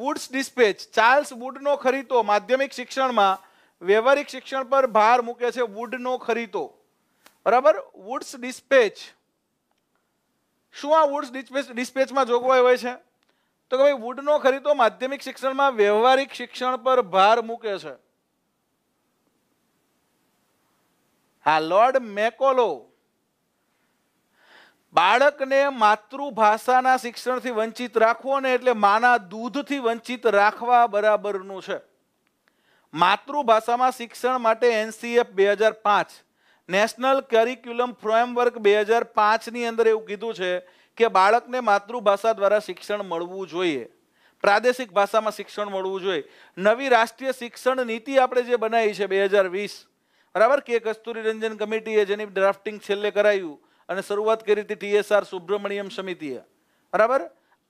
A: વુડ્સ ડિસ્પેચ ચાર્લ્સ વુડનો ખરીતો માધ્યમિક શિક્ષણમાં વ્યવહારિક શિક્ષણ પર ભાર મૂકે છે વુડનો ખરીતો બરાબર વુડ્સ ડિસ્પેચ શું આ વુડ્સ ડિસ્પેચ ડિસ્પેચમાં જોગવાઈ હોય છે તો કે ભાઈ વુડનો ખરીદો માધ્યમિક શિક્ષણમાં વ્યવહારિક શિક્ષણ પર ભાર મૂકે છે હા લોર્ડ મેકોલો બાળકને માતૃભાષાના શિક્ષણથી વંચિત રાખવો ને એટલે માના દૂધથી વંચિત રાખવા બરાબરનું છે માતૃભાષામાં શિક્ષણ માટે એનસીએફ બે હજાર પાંચ નેશનલ કરિક્યુલમ ફ્રેમવર્ક બે હજાર પાંચની અંદર એવું કીધું છે કે બાળકને માતૃભાષા દ્વારા શિક્ષણ મળવું જોઈએ પ્રાદેશિક ભાષામાં શિક્ષણ મળવું જોઈએ નવી રાષ્ટ્રીય શિક્ષણ નીતિ આપણે જે બનાવી છે બે હજાર વીસ બરાબર કે કસ્તુરી રંજન કમિટીએ જેની ડ્રાફ્ટિંગ છેલ્લે કરાયું અને શરૂઆત કરી હતી ટીએસઆર સુબ્રમણ્યમ સમિતિએ બરાબર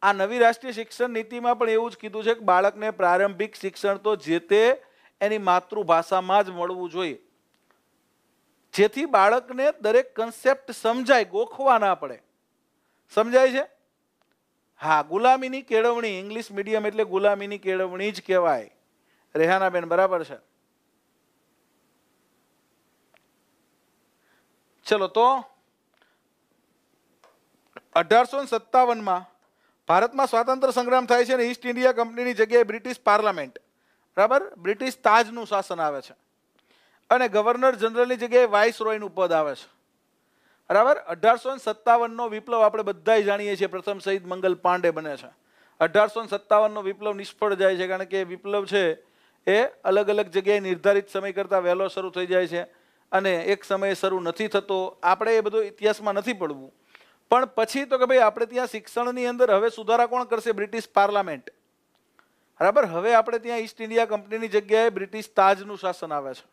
A: આ નવી રાષ્ટ્રીય શિક્ષણ નીતિમાં પણ એવું જ કીધું છે કે બાળકને પ્રારંભિક શિક્ષણ તો જે તે એની માતૃભાષામાં જ મળવું જોઈએ જેથી બાળકને દરેક કન્સેપ્ટ સમજાય ગોખવા ના પડે સમજાય છે હા ગુલામીની કેળવણી ઇંગ્લિશ મીડિયમ એટલે ગુલામીની કેળવણી જ કહેવાય રેહાનાબેન બરાબર છે ચલો તો અઢારસો સત્તાવનમાં ભારતમાં સ્વાતંત્ર્ય સંગ્રામ થાય છે અને ઈસ્ટ ઇન્ડિયા કંપનીની જગ્યાએ બ્રિટિશ પાર્લામેન્ટ બરાબર બ્રિટિશ તાજનું શાસન આવે છે અને ગવર્નર જનરલની જગ્યાએ વાઇસ રોયનું પદ આવે છે બરાબર અઢારસો સત્તાવનનો વિપ્લવ આપણે બધા જાણીએ છીએ પ્રથમ શહીદ મંગલ પાંડે બને છે અઢારસો સત્તાવનનો વિપ્લવ નિષ્ફળ જાય છે કારણ કે વિપ્લવ છે એ અલગ અલગ જગ્યાએ નિર્ધારિત સમય કરતાં વહેલો શરૂ થઈ જાય છે અને એક સમયે શરૂ નથી થતો આપણે એ બધું ઇતિહાસમાં નથી પડવું પણ પછી તો કે ભાઈ આપણે ત્યાં શિક્ષણની અંદર હવે સુધારા કોણ કરશે બ્રિટિશ પાર્લામેન્ટ બરાબર હવે આપણે ત્યાં ઈસ્ટ ઇન્ડિયા કંપનીની જગ્યાએ બ્રિટિશ તાજનું શાસન આવે છે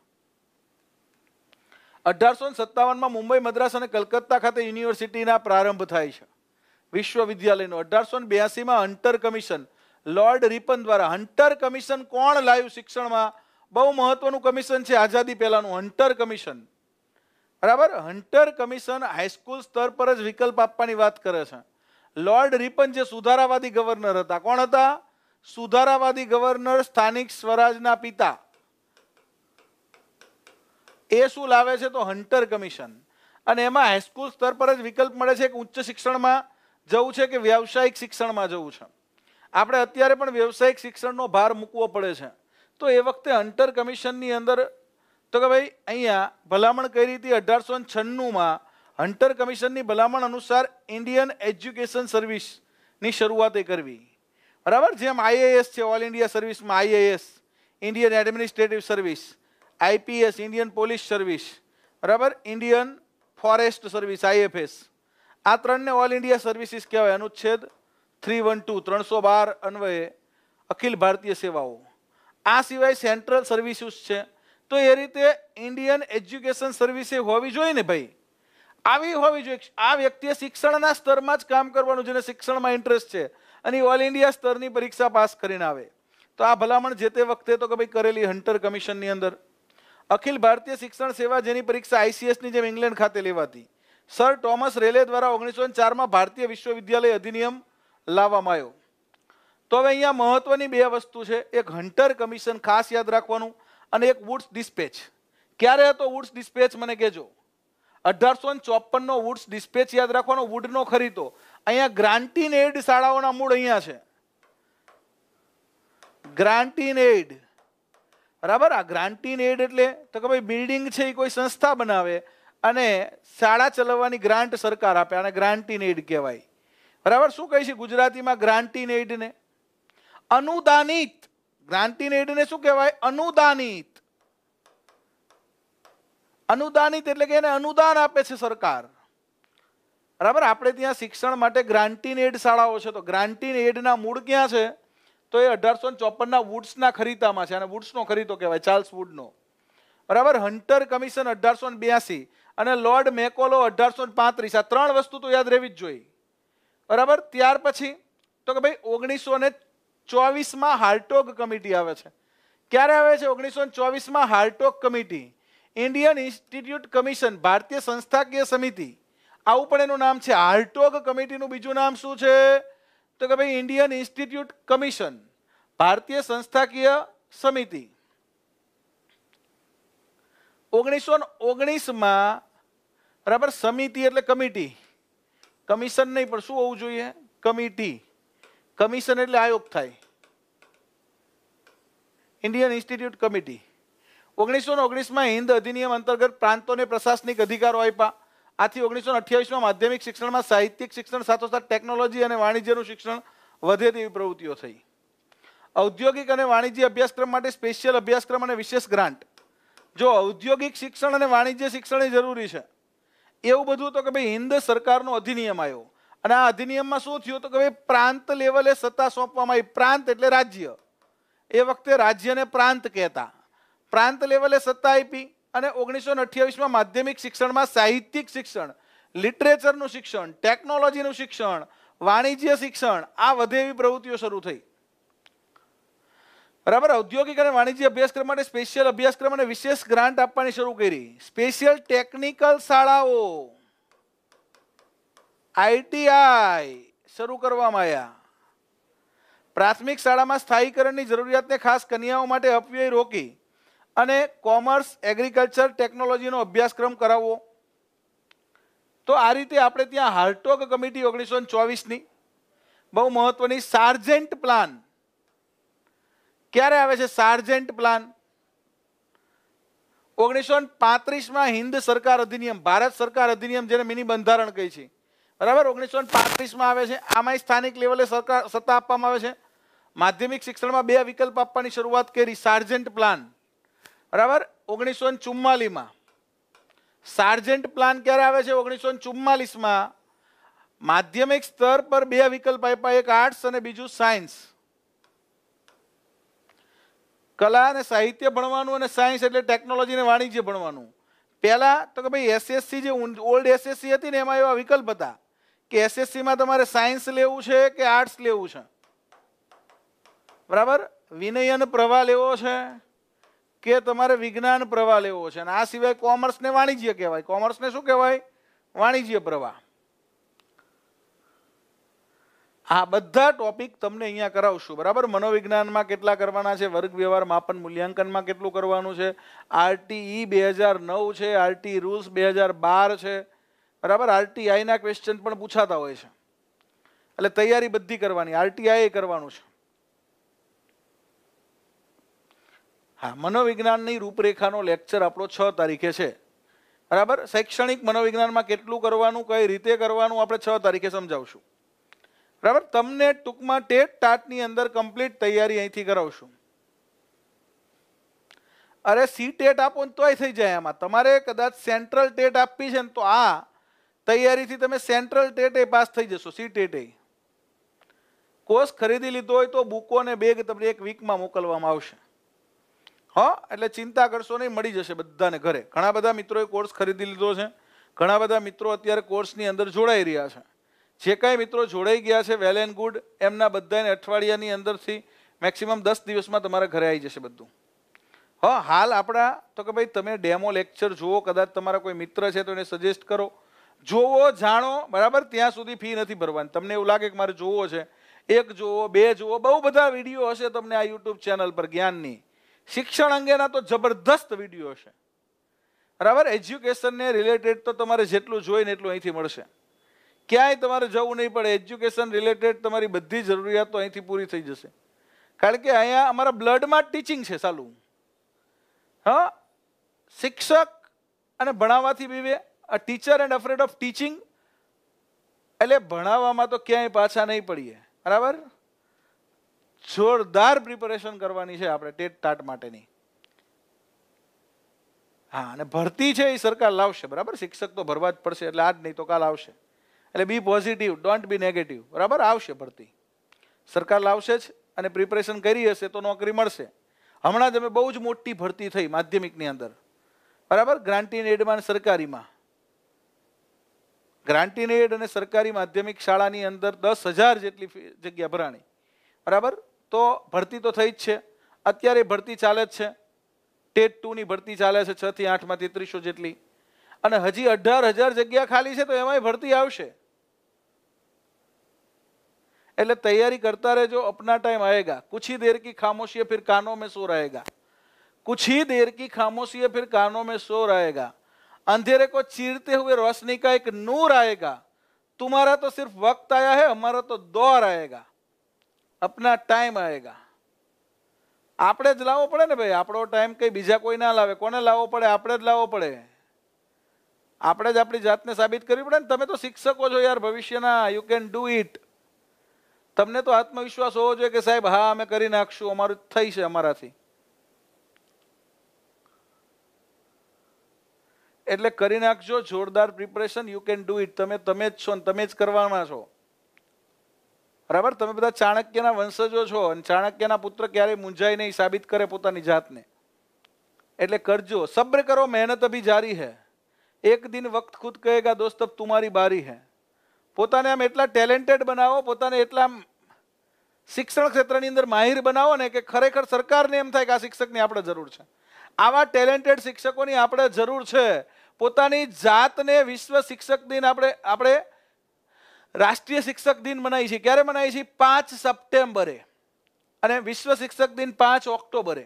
A: અઢારસો સત્તાવનમાં મુંબઈ મદ્રાસ અને કલકત્તા ખાતે યુનિવર્સિટીના પ્રારંભ થાય છે વિશ્વવિદ્યાલયનો અઢારસો ને બ્યાસીમાં હન્ટર કમિશન લોર્ડ રિપન દ્વારા હન્ટર કમિશન કોણ લાવ્યું શિક્ષણમાં બહુ મહત્વનું કમિશન છે આઝાદી પહેલાંનું હન્ટર કમિશન બરાબર હન્ટર કમિશન હાઈસ્કૂલ સ્તર પર જ વિકલ્પ આપવાની વાત કરે છે લોર્ડ રિપન જે સુધારાવાદી ગવર્નર હતા કોણ હતા સુધારાવાદી ગવર્નર સ્થાનિક સ્વરાજના પિતા એ શું લાવે છે તો હન્ટર કમિશન અને એમાં હાઈસ્કૂલ સ્તર પર જ વિકલ્પ મળે છે કે ઉચ્ચ શિક્ષણમાં જવું છે કે વ્યવસાયિક શિક્ષણમાં જવું છે આપણે અત્યારે પણ વ્યવસાયિક શિક્ષણનો ભાર મૂકવો પડે છે તો એ વખતે હન્ટર કમિશનની અંદર તો કે ભાઈ અહીંયા ભલામણ કરી હતી અઢારસો છન્નુંમાં હન્ટર કમિશનની ભલામણ અનુસાર ઇન્ડિયન એજ્યુકેશન સર્વિસની શરૂઆત એ કરવી બરાબર જેમ આઈએએસ છે ઓલ ઇન્ડિયા સર્વિસમાં IAS Indian administrative service IPS Indian police service બરાબર ઇન્ડિયન ફોરેસ્ટ સર્વિસ આઈએફએસ આ ત્રણને ઓલ ઇન્ડિયા સર્વિસીસ કહેવાય અનુચ્છેદ થ્રી વન ટુ ત્રણસો બાર અન્વયે અખિલ ભારતીય સેવાઓ આ સિવાય સેન્ટ્રલ સર્વિસીસ છે તો એ રીતે ઇન્ડિયન એજ્યુકેશન સર્વિસ હોવી જોઈએ ને ભાઈ આવી હોવી જોઈએ આ વ્યક્તિએ શિક્ષણના સ્તરમાં જ કામ કરવાનું જેને શિક્ષણમાં ઇન્ટરેસ્ટ છે અને ઓલ ઇન્ડિયા સ્તરની પરીક્ષા પાસ કરીને આવે તો આ ભલામણ જે તે વખતે તો કે ભાઈ કરેલી હન્ટર કમિશનની અંદર અખિલ ભારતીય શિક્ષણ સેવા જેની પરીક્ષા આઈસીએસની જેમ ઇંગ્લેન્ડ ખાતે લેવાતી સર ટોમસ રેલે દ્વારા ઓગણીસો ચારમાં ભારતીય વિશ્વવિદ્યાલય અધિનિયમ લાવવામાં આવ્યો તો હવે અહીંયા મહત્વની બે વસ્તુ છે એક હન્ટર કમિશન ખાસ યાદ રાખવાનું અને એક વુડ્સ ડિસ્પેચ ક્યારે હતો વુડ્સ ડિસ્પેચ મને કહેજો અઢારસો ચોપનનો વુડ્સ ડિસ્પેચ યાદ રાખવાનો વુડનો ખરીદો અહીંયા ગ્રાન્ટીન એડ શાળાઓના મૂળ અહીંયા છે ગ્રાન્ટીન એડ બરાબર આ ગ્રાન્ટીન એડ એટલે તો કે ભાઈ બિલ્ડિંગ છે એ કોઈ સંસ્થા બનાવે અને શાળા ચલાવવાની ગ્રાન્ટ સરકાર આપે આને ગ્રાન્ટીન એડ કહેવાય બરાબર શું કહે છે ગુજરાતીમાં ગ્રાન્ટીન એડને અનુદાનિત ગ્રાન્ટીન એડને શું કહેવાય અનુદાનિત અનુદાનિત એટલે કે એને અનુદાન આપે છે સરકાર બરાબર આપણે ત્યાં શિક્ષણ માટે ગ્રાન્ટીન એડ શાળાઓ છે તો ગ્રાન્ટીન એડના મૂળ ક્યાં છે તો એ અઢારસો ચોપનના વુડ્સના ખરીદામાં છે અને વુડ્સનો ખરીદો કહેવાય ચાર્લ્સ વુડનો બરાબર હન્ટર કમિશન અઢારસો બ્યાસી અને લોર્ડ મેકોલો અઢારસો પાંત્રીસ આ ત્રણ વસ્તુ તો યાદ રહેવી જ જોઈએ બરાબર ત્યાર પછી તો કે ભાઈ ઓગણીસો ને ચોવીસમાં હાર્ટોગ કમિટી આવે છે ક્યારે આવે છે ઓગણીસો ચોવીસમાં Hartog committee Indian institute commission ભારતીય સંસ્થાકીય સમિતિ આવું પણ એનું નામ છે હાર્ટોગ કમિટીનું બીજું નામ શું છે તો કે ભાઈ ઇન્ડિયન ઇન્સ્ટિટ્યૂટ કમિશન ભારતીય સંસ્થાકીય સમિતિ ઓગણીસો ઓગણીસમાં બરાબર સમિતિ એટલે કમિટી કમિશન નહીં પણ શું હોવું જોઈએ કમિટી કમિશન એટલે આયોગ થાય ઇન્ડિયન ઇન્સ્ટિટ્યૂટ કમિટી ઓગણીસો ઓગણીસમાં હિન્દ અધિનિયમ અંતર્ગત પ્રાંતોને પ્રશાસનિક અધિકારો આપ્યા આથી ઓગણીસો અઠ્યાવીસમાં માધ્યમિક શિક્ષણમાં સાહિત્યિક શિક્ષણ સાથોસાથ ટેકનોલોજી અને વાણિજ્યનું શિક્ષણ વધે તેવી પ્રવૃત્તિઓ થઈ ઔદ્યોગિક અને વાણિજ્ય અભ્યાસક્રમ માટે સ્પેશિયલ અભ્યાસક્રમ અને વિશેષ ગ્રાન્ટ જો ઔદ્યોગિક શિક્ષણ અને વાણિજ્ય શિક્ષણ એ જરૂરી છે એવું બધું તો કે ભાઈ હિન્દ સરકારનો અધિનિયમ આવ્યો અને આ અધિનિયમમાં શું થયું તો કે ભાઈ પ્રાંત લેવલે સત્તા સોંપવામાં આવી પ્રાંત એટલે રાજ્ય એ વખતે રાજ્યને પ્રાંત કહેતા પ્રાંત લેવલે સત્તા આપી અને ઓગણીસો અઠ્યાવીસમાં માધ્યમિક શિક્ષણમાં સાહિત્યિક શિક્ષણ લિટરેચરનું શિક્ષણ ટેકનોલોજીનું શિક્ષણ વાણિજ્ય શિક્ષણ આ વધે એવી પ્રવૃત્તિઓ શરૂ થઈ બરાબર ઔદ્યોગિક અને વાણિજ્ય અભ્યાસક્રમ માટે સ્પેશિયલ અભ્યાસક્રમ અને વિશેષ ગ્રાન્ટ આપવાની શરૂ કરી સ્પેશિયલ ટેકનિકલ શાળાઓ આઈટીઆઈ શરૂ કરવામાં આવ્યા પ્રાથમિક શાળામાં સ્થાયીકરણની જરૂરિયાતને ખાસ કન્યાઓ માટે અપવ્યય રોકી અને કોમર્સ એગ્રીકલ્ચર ટેકનોલોજીનો અભ્યાસક્રમ કરાવવો તો આ રીતે આપણે ત્યાં હાર્ટોગ કમિટી ઓગણીસો ચોવીસની બહુ મહત્વની સાર્જેન્ટ પ્લાન ક્યારે આવે છે સાર્જેન્ટ પ્લાન ઓગણીસો પાંત્રીસમાં હિન્દ સરકાર અધિનિયમ ભારત સરકાર અધિનિયમ જેને મિની બંધારણ કહી છે બરાબર ઓગણીસો પાંત્રીસમાં આવે છે આમાં સ્થાનિક લેવલે સરકાર સત્તા આપવામાં આવે છે માધ્યમિક શિક્ષણમાં બે વિકલ્પ આપવાની શરૂઆત કરી સાર્જન્ટ પ્લાન બરાબર ઓગણીસો ને ચુમ્માલીમાં સાર્જન્ટ પ્લાન ક્યારે આવે છે ઓગણીસો ચુમ્માલીસમાં માધ્યમિક સ્તર પર બે વિકલ્પ આપ્યા એક આર્ટ્સ અને બીજું સાયન્સ કલા અને સાહિત્ય ભણવાનું અને સાયન્સ એટલે ટેકનોલોજી અને વાણિજ્ય ભણવાનું પહેલાં તો કે ભાઈ એસએસસી જે ઓલ્ડ એસએસસી હતી ને એમાં એવા વિકલ્પ હતા કે એસએસસીમાં તમારે સાયન્સ લેવું છે કે આર્ટ્સ લેવું છે બરાબર વિનય પ્રવાહ લેવો છે કે તમારે વિજ્ઞાન પ્રવાહ લેવો છે અને આ સિવાય કોમર્સને વાણિજ્ય કહેવાય કોમર્સને શું કહેવાય વાણિજ્ય પ્રવાહ આ બધા ટોપિક તમને અહીંયા કરાવશું બરાબર મનોવિજ્ઞાનમાં કેટલા કરવાના છે વર્ગ વ્યવહાર માપન મૂલ્યાંકનમાં કેટલું કરવાનું છે આરટીઈ બે હજાર નવ છે આરટી રૂલ્સ બે હજાર બાર છે બરાબર આરટીઆઈના ક્વેશ્ચન પણ પૂછાતા હોય છે એટલે તૈયારી બધી કરવાની આરટીઆઈ કરવાનું છે હા મનોવિજ્ઞાનની રૂપરેખાનો લેક્ચર આપણો છ તારીખે છે બરાબર શૈક્ષણિક મનોવિજ્ઞાનમાં કેટલું કરવાનું કઈ રીતે કરવાનું આપણે છ તારીખે સમજાવશું બરાબર તમને ટૂંકમાં ટેટ ટાટની અંદર કમ્પ્લીટ તૈયારી અહીંથી કરાવશું અરે સી ટેટ આપો ને તોય થઈ જાય આમાં તમારે કદાચ સેન્ટ્રલ ટેટ આપવી છે ને તો આ તૈયારીથી તમે સેન્ટ્રલ ટેટે પાસ થઈ જશો સી ટેટે કોર્સ ખરીદી લીધો હોય તો બુકો અને બેગ તમને એક વીકમાં મોકલવામાં આવશે હા એટલે ચિંતા કરશો નહીં મળી જશે બધાને ઘરે ઘણા બધા મિત્રોએ કોર્સ ખરીદી લીધો છે ઘણા બધા મિત્રો અત્યારે કોર્સની અંદર જોડાઈ રહ્યા છે જે કાંઈ મિત્રો જોડાઈ ગયા છે વેલ એન્ડ ગુડ એમના બધાને અઠવાડિયાની અંદરથી મેક્સિમમ દસ દિવસમાં તમારા ઘરે આવી જશે બધું હા હાલ આપણા તો કે ભાઈ તમે ડેમો લેક્ચર જુઓ કદાચ તમારા કોઈ મિત્ર છે તો એને સજેસ્ટ કરો જોવો જાણો બરાબર ત્યાં સુધી ફી નથી ભરવાની તમને એવું લાગે કે મારે જોવો છે એક જુઓ બે જુઓ બહુ બધા વિડીયો હશે તમને આ યુટ્યુબ ચેનલ પર જ્ઞાનની શિક્ષણ અંગેના તો જબરદસ્ત વિડીયો છે બરાબર એજ્યુકેશનને રિલેટેડ તો તમારે જેટલું જોઈને એટલું અહીંથી મળશે ક્યાંય તમારે જવું નહીં પડે એજ્યુકેશન રિલેટેડ તમારી બધી જરૂરિયાતો અહીંથી પૂરી થઈ જશે કારણ કે અહીંયા અમારા બ્લડમાં ટીચિંગ છે ચાલુ હા શિક્ષક અને ભણાવવાથી બીવે a teacher and afraid of teaching એટલે ભણાવવામાં તો ક્યાંય પાછા નહીં પડીએ બરાબર જોરદાર પ્રિપેરેશન કરવાની છે આપણે ટેટ ટાટ માટેની હા અને ભરતી છે એ સરકાર લાવશે બરાબર શિક્ષક તો ભરવા જ પડશે એટલે આજ નહીં તો કાલ આવશે એટલે be positive don't be negative બરાબર આવશે ભરતી સરકાર લાવશે જ અને પ્રિપરેશન કરી હશે તો નોકરી મળશે હમણાં જ અમે બહુ જ મોટી ભરતી થઈ માધ્યમિકની અંદર બરાબર ગ્રાન્ટીન એડમાં સરકારીમાં ગ્રાન્ટીન એડ અને સરકારી માધ્યમિક શાળાની અંદર દસ હજાર જેટલી જગ્યા ભરાણી બરાબર તો ભરતી તો થઈ જ છે અત્યારે ભરતી ચાલે જ છે ટેટ ટુની ભરતી ચાલે છે છ થી આઠમાં તેત્રીસો જેટલી અને હજી અઢાર હજાર જગ્યા ખાલી છે તો એમાંય ભરતી આવશે એટલે તૈયારી કરતા રહેજો અપના ટાઈમ આવેગા કુછી દેર કી की ફિર फिर कानों में सो रहेगा कुछ ही देर की खामोशी फिर कानों में सो रहेगा अंधेरे को चीरते हुए रोशनी का एक नूर आएगा तुम्हारा तो सिर्फ वक्त आया है हमारा तो અપના ટાઈમ આવેગા આપણે જ લાવવો પડે ને ભાઈ આપણો ટાઈમ કંઈ બીજા કોઈ ના લાવે કોને લાવવો પડે આપણે જ લાવવો પડે આપણે જ આપણી જાતને સાબિત કરવી પડે ને તમે તો શિક્ષકો છો યાર ભવિષ્યના યુ કેન ડુ ઇટ તમને તો આત્મવિશ્વાસ હોવો જોઈએ કે સાહેબ હા અમે કરી નાખશું અમારું થઈ છે અમારાથી એટલે કરી નાખજો જોરદાર preparation you can do it તમે તમે જ છો ને તમે જ કરવાના છો બરાબર તમે બધા ચાણક્યના વંશજો છો અને ચાણક્યના પુત્ર ક્યારેય મૂંઝાય નહીં સાબિત કરે પોતાની જાતને એટલે કરજો સબ્ર કરો મહેનત અભી જારી હૈ એક દિન વખત ખુદ કહેગા દોસ્ત અબ તુમારી બારી હે પોતાને આમ એટલા ટેલેન્ટેડ બનાવો પોતાને એટલા શિક્ષણ ક્ષેત્રની અંદર માહિર બનાવો ને કે ખરેખર સરકારને એમ થાય કે આ શિક્ષકની આપણે જરૂર છે આવા ટેલેન્ટેડ શિક્ષકોની આપણે જરૂર છે પોતાની જાતને વિશ્વ શિક્ષક દિન આપણે આપણે રાષ્ટ્રીય શિક્ષક દિન મનાવી છે ક્યારે મનાય છે પાંચ સપ્ટેમ્બરે અને વિશ્વ શિક્ષક દિન પાંચ ઓક્ટોબરે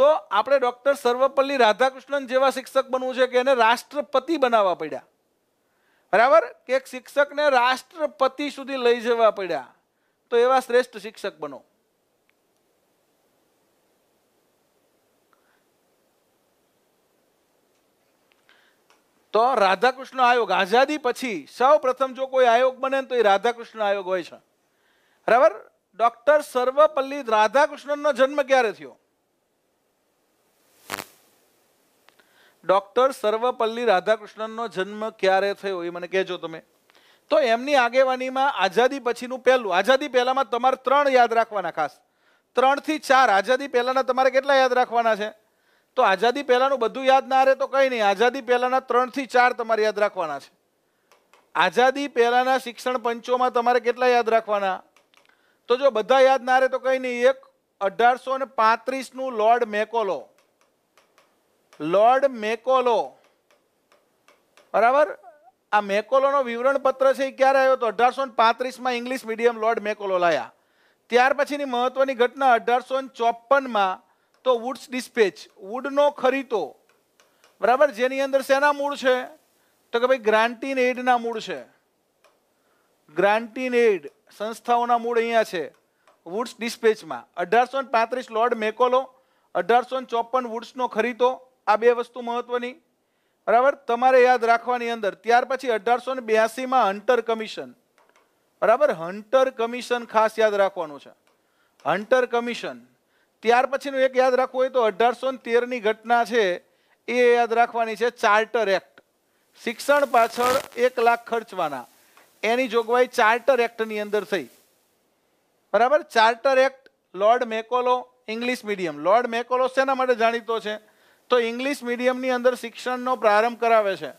A: તો આપણે ડૉક્ટર સર્વપલ્લી રાધાકૃષ્ણન જેવા શિક્ષક બનવું છે કે એને રાષ્ટ્રપતિ બનાવવા પડ્યા બરાબર કે શિક્ષકને રાષ્ટ્રપતિ સુધી લઈ જવા પડ્યા તો એવા શ્રેષ્ઠ શિક્ષક બનો તો રાધાકૃષ્ણ આયોગ આઝાદી પછી સૌ પ્રથમ જો કોઈ આયોગ બને તો એ રાધાકૃષ્ણ આયોગ હોય છે બરાબર ડોક્ટર સર્વપલ્લી રાધાકૃષ્ણનો જન્મ ક્યારે થયો ડોક્ટર સર્વપલ્લી રાધાકૃષ્ણનો જન્મ ક્યારે થયો એ મને કહેજો તમે તો એમની આગેવાનીમાં આઝાદી પછીનું પહેલું આઝાદી પહેલામાં તમારે ત્રણ યાદ રાખવાના ખાસ ત્રણથી ચાર આઝાદી પહેલાના તમારે કેટલા યાદ રાખવાના છે તો આઝાદી પહેલાંનું બધું યાદ ના રહે તો કંઈ નહીં આઝાદી પહેલાંના ત્રણથી ચાર તમારે યાદ રાખવાના છે આઝાદી પહેલાંના શિક્ષણ પંચોમાં તમારે કેટલા યાદ રાખવાના તો જો બધા યાદ ના રહે તો કંઈ નહીં એક અઢારસો ને પાંત્રીસનું લોર્ડ મેકોલો લોર્ડ મેકોલો બરાબર આ મેકોલોનો વિવરણ પત્ર છે એ ક્યારે આવ્યો તો અઢારસો ને પાંત્રીસમાં ઇંગ્લિશ મીડિયમ લોર્ડ મેકોલો લાયા ત્યાર પછીની મહત્વની ઘટના અઢારસો ને ચોપનમાં તો વુડ્સ ડિસ્પેચ વુડનો ખરીતો બરાબર જેની અંદર શેના મૂળ છે તો કે ભાઈ ગ્રાન્ટીન એડના મૂળ છે ગ્રાન્ટીન એડ સંસ્થાઓના મૂળ અહીંયા છે વુડ્સ ડિસ્પેચમાં અઢારસો પાંત્રીસ લોર્ડ મેકોલો અઢારસો ચોપન વુડ્સનો ખરીતો આ બે વસ્તુ મહત્વની બરાબર તમારે યાદ રાખવાની અંદર ત્યાર પછી અઢારસો ને બ્યાસીમાં હન્ટર કમિશન બરાબર હન્ટર કમિશન ખાસ યાદ રાખવાનું છે હન્ટર કમિશન ત્યાર પછીનું એક યાદ રાખવું હોય તો અઢારસો તેરની ઘટના છે એ યાદ રાખવાની છે ચાર્ટર એક્ટ શિક્ષણ પાછળ એક લાખ ખર્ચવાના એની જોગવાઈ ચાર્ટર એક્ટની અંદર થઈ બરાબર charter act Lord Macaulay English medium Lord Macaulay શેના માટે જાણીતો છે તો ઇંગ્લિશ મીડિયમની અંદર શિક્ષણનો પ્રારંભ કરાવે છે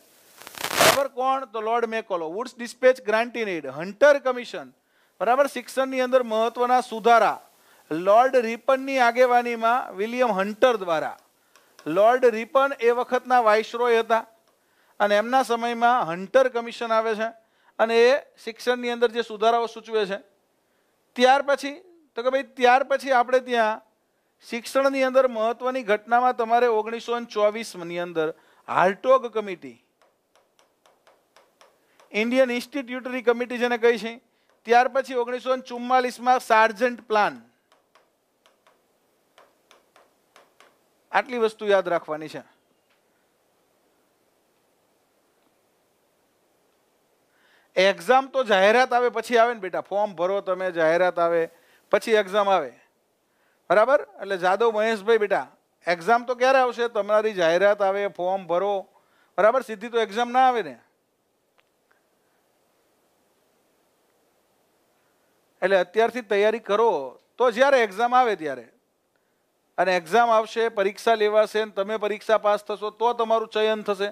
A: બરાબર કોણ તો લોર્ડ મેકોલો વુડ્સ ડિસ્પેચ ગ્રાન્ટીનેડ હન્ટર કમિશન બરાબર શિક્ષણની અંદર મહત્વના સુધારા લોર્ડ રિપનની આગેવાનીમાં વિલિયમ હન્ટર દ્વારા લોર્ડ રિપન એ વખતના વાઇસરોય હતા અને એમના સમયમાં હન્ટર કમિશન આવે છે અને એ શિક્ષણની અંદર જે સુધારાઓ સૂચવે છે ત્યાર પછી તો કે ભાઈ ત્યાર પછી આપણે ત્યાં શિક્ષણની અંદર મહત્વની ઘટનામાં તમારે ઓગણીસો ચોવીસની અંદર હાર્ટોગ કમિટી ઇન્ડિયન ઇન્સ્ટિટ્યુટરી કમિટી જેને કહી છે ત્યાર પછી ઓગણીસો ચુમ્માલીસમાં સાર્જન્ટ પ્લાન આટલી વસ્તુ યાદ રાખવાની છે એક્ઝામ તો જાહેરાત આવે પછી આવે ને બેટા ફોર્મ ભરો તમે જાહેરાત આવે પછી એક્ઝામ આવે બરાબર એટલે જાદવ મહેશભાઈ બેટા એક્ઝામ તો ક્યારે આવશે તમારી જાહેરાત આવે ફોર્મ ભરો બરાબર સીધી તો એક્ઝામ ના આવે ને એટલે અત્યારથી તૈયારી કરો તો જ્યારે એક્ઝામ આવે ત્યારે અને એક્ઝામ આવશે પરીક્ષા લેવાશે ને તમે પરીક્ષા પાસ થશો તો તમારું ચયન થશે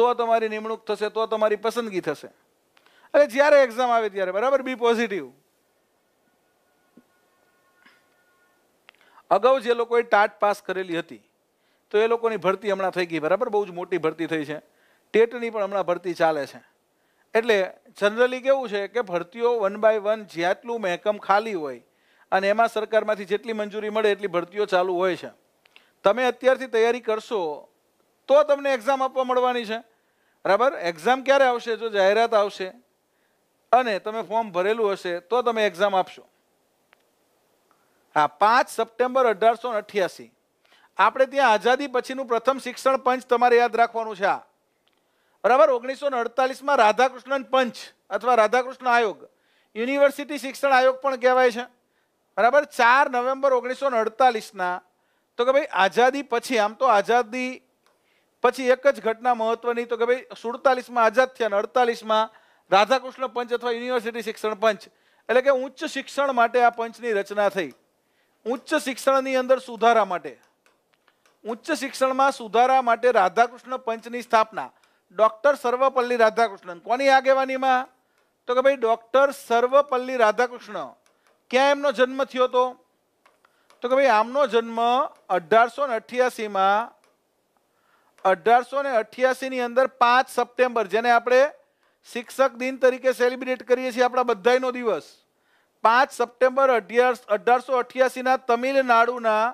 A: તો તમારી નિમણૂક થશે તો તમારી પસંદગી થશે અને જ્યારે એક્ઝામ આવે ત્યારે બરાબર બી પોઝિટિવ અગાઉ જે લોકોએ ટાટ પાસ કરેલી હતી તો એ લોકોની ભરતી હમણાં થઈ ગઈ બરાબર બહુ જ મોટી ભરતી થઈ છે ટેટની પણ હમણાં ભરતી ચાલે છે એટલે જનરલી કેવું છે કે ભરતીઓ વન બાય વન જેટલું મહેકમ ખાલી હોય અને એમાં સરકારમાંથી જેટલી મંજૂરી મળે એટલી ભરતીઓ ચાલુ હોય છે તમે અત્યારથી તૈયારી કરશો તો તમને એક્ઝામ આપવા મળવાની છે બરાબર એક્ઝામ ક્યારે આવશે જો જાહેરાત આવશે અને તમે ફોર્મ ભરેલું હશે તો તમે એક્ઝામ આપશો હા પાંચ સપ્ટેમ્બર અઢારસો અઠ્યાસી આપણે ત્યાં આઝાદી પછીનું પ્રથમ શિક્ષણ પંચ તમારે યાદ રાખવાનું છે આ બરાબર ઓગણીસો ને અડતાલીસમાં રાધાકૃષ્ણન પંચ અથવા રાધાકૃષ્ણ આયોગ યુનિવર્સિટી શિક્ષણ આયોગ પણ કહેવાય છે બરાબર ચાર નવેમ્બર ઓગણીસો ને અડતાલીસના તો કે ભાઈ આઝાદી પછી આમ તો આઝાદી પછી એક જ ઘટના મહત્વની તો કે ભાઈ સુડતાલીસમાં આઝાદ થયા અને અડતાલીસમાં રાધાકૃષ્ણ પંચ અથવા યુનિવર્સિટી શિક્ષણ પંચ એટલે કે ઉચ્ચ શિક્ષણ માટે આ પંચની રચના થઈ ઉચ્ચ શિક્ષણની અંદર સુધારા માટે ઉચ્ચ શિક્ષણમાં સુધારા માટે રાધાકૃષ્ણ પંચની સ્થાપના ડૉક્ટર સર્વપલ્લી રાધાકૃષ્ણન કોની આગેવાનીમાં તો કે ભાઈ ડૉક્ટર સર્વપલ્લી રાધાકૃષ્ણ ક્યાં એમનો જન્મ થયો હતો તો કે ભાઈ આમનો જન્મ અઢારસો ને અઠ્યાસીમાં અઢારસો ને અઠ્યાસીની અંદર પાંચ સપ્ટેમ્બર જેને આપણે શિક્ષક દિન તરીકે સેલિબ્રેટ કરીએ છીએ આપણા બધાનો દિવસ પાંચ સપ્ટેમ્બર અઢારસો અઠ્યાસીના તમિલનાડુના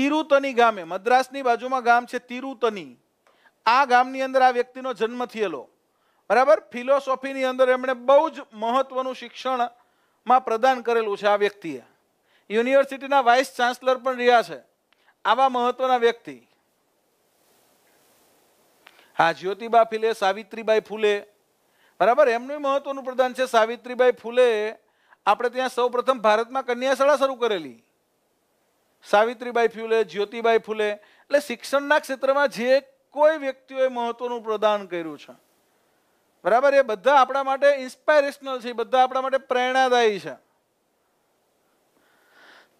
A: તિરુતની ગામે મદ્રાસની બાજુમાં ગામ છે તિરુતની આ ગામની અંદર આ વ્યક્તિનો જન્મ થયેલો બરાબર ફિલોસોફીની અંદર એમણે બહુ જ મહત્વનું શિક્ષણ માં પ્રદાન કરેલું છે આ વ્યક્તિએ યુનિવર્સિટીના વાઇસ ચાન્સલર પણ રહ્યા છે આવા મહત્વના વ્યક્તિ હા જ્યોતિબા ફિલે સાવિત્રીબાઈ ફૂલે બરાબર એમનું મહત્વનું પ્રદાન છે સાવિત્રીબાઈ ફૂલે આપણે ત્યાં સૌ પ્રથમ ભારતમાં કન્યાશાળા શરૂ કરેલી સાવિત્રીબાઈ ફૂલે જ્યોતિબાઈ ફૂલે એટલે શિક્ષણના ક્ષેત્રમાં જે કોઈ વ્યક્તિઓએ મહત્વનું પ્રદાન કર્યું છે બરાબર એ બધા આપણા માટે ઇન્સ્પાયરેશનલ છે બધા આપણા માટે પ્રેરણાદાયી છે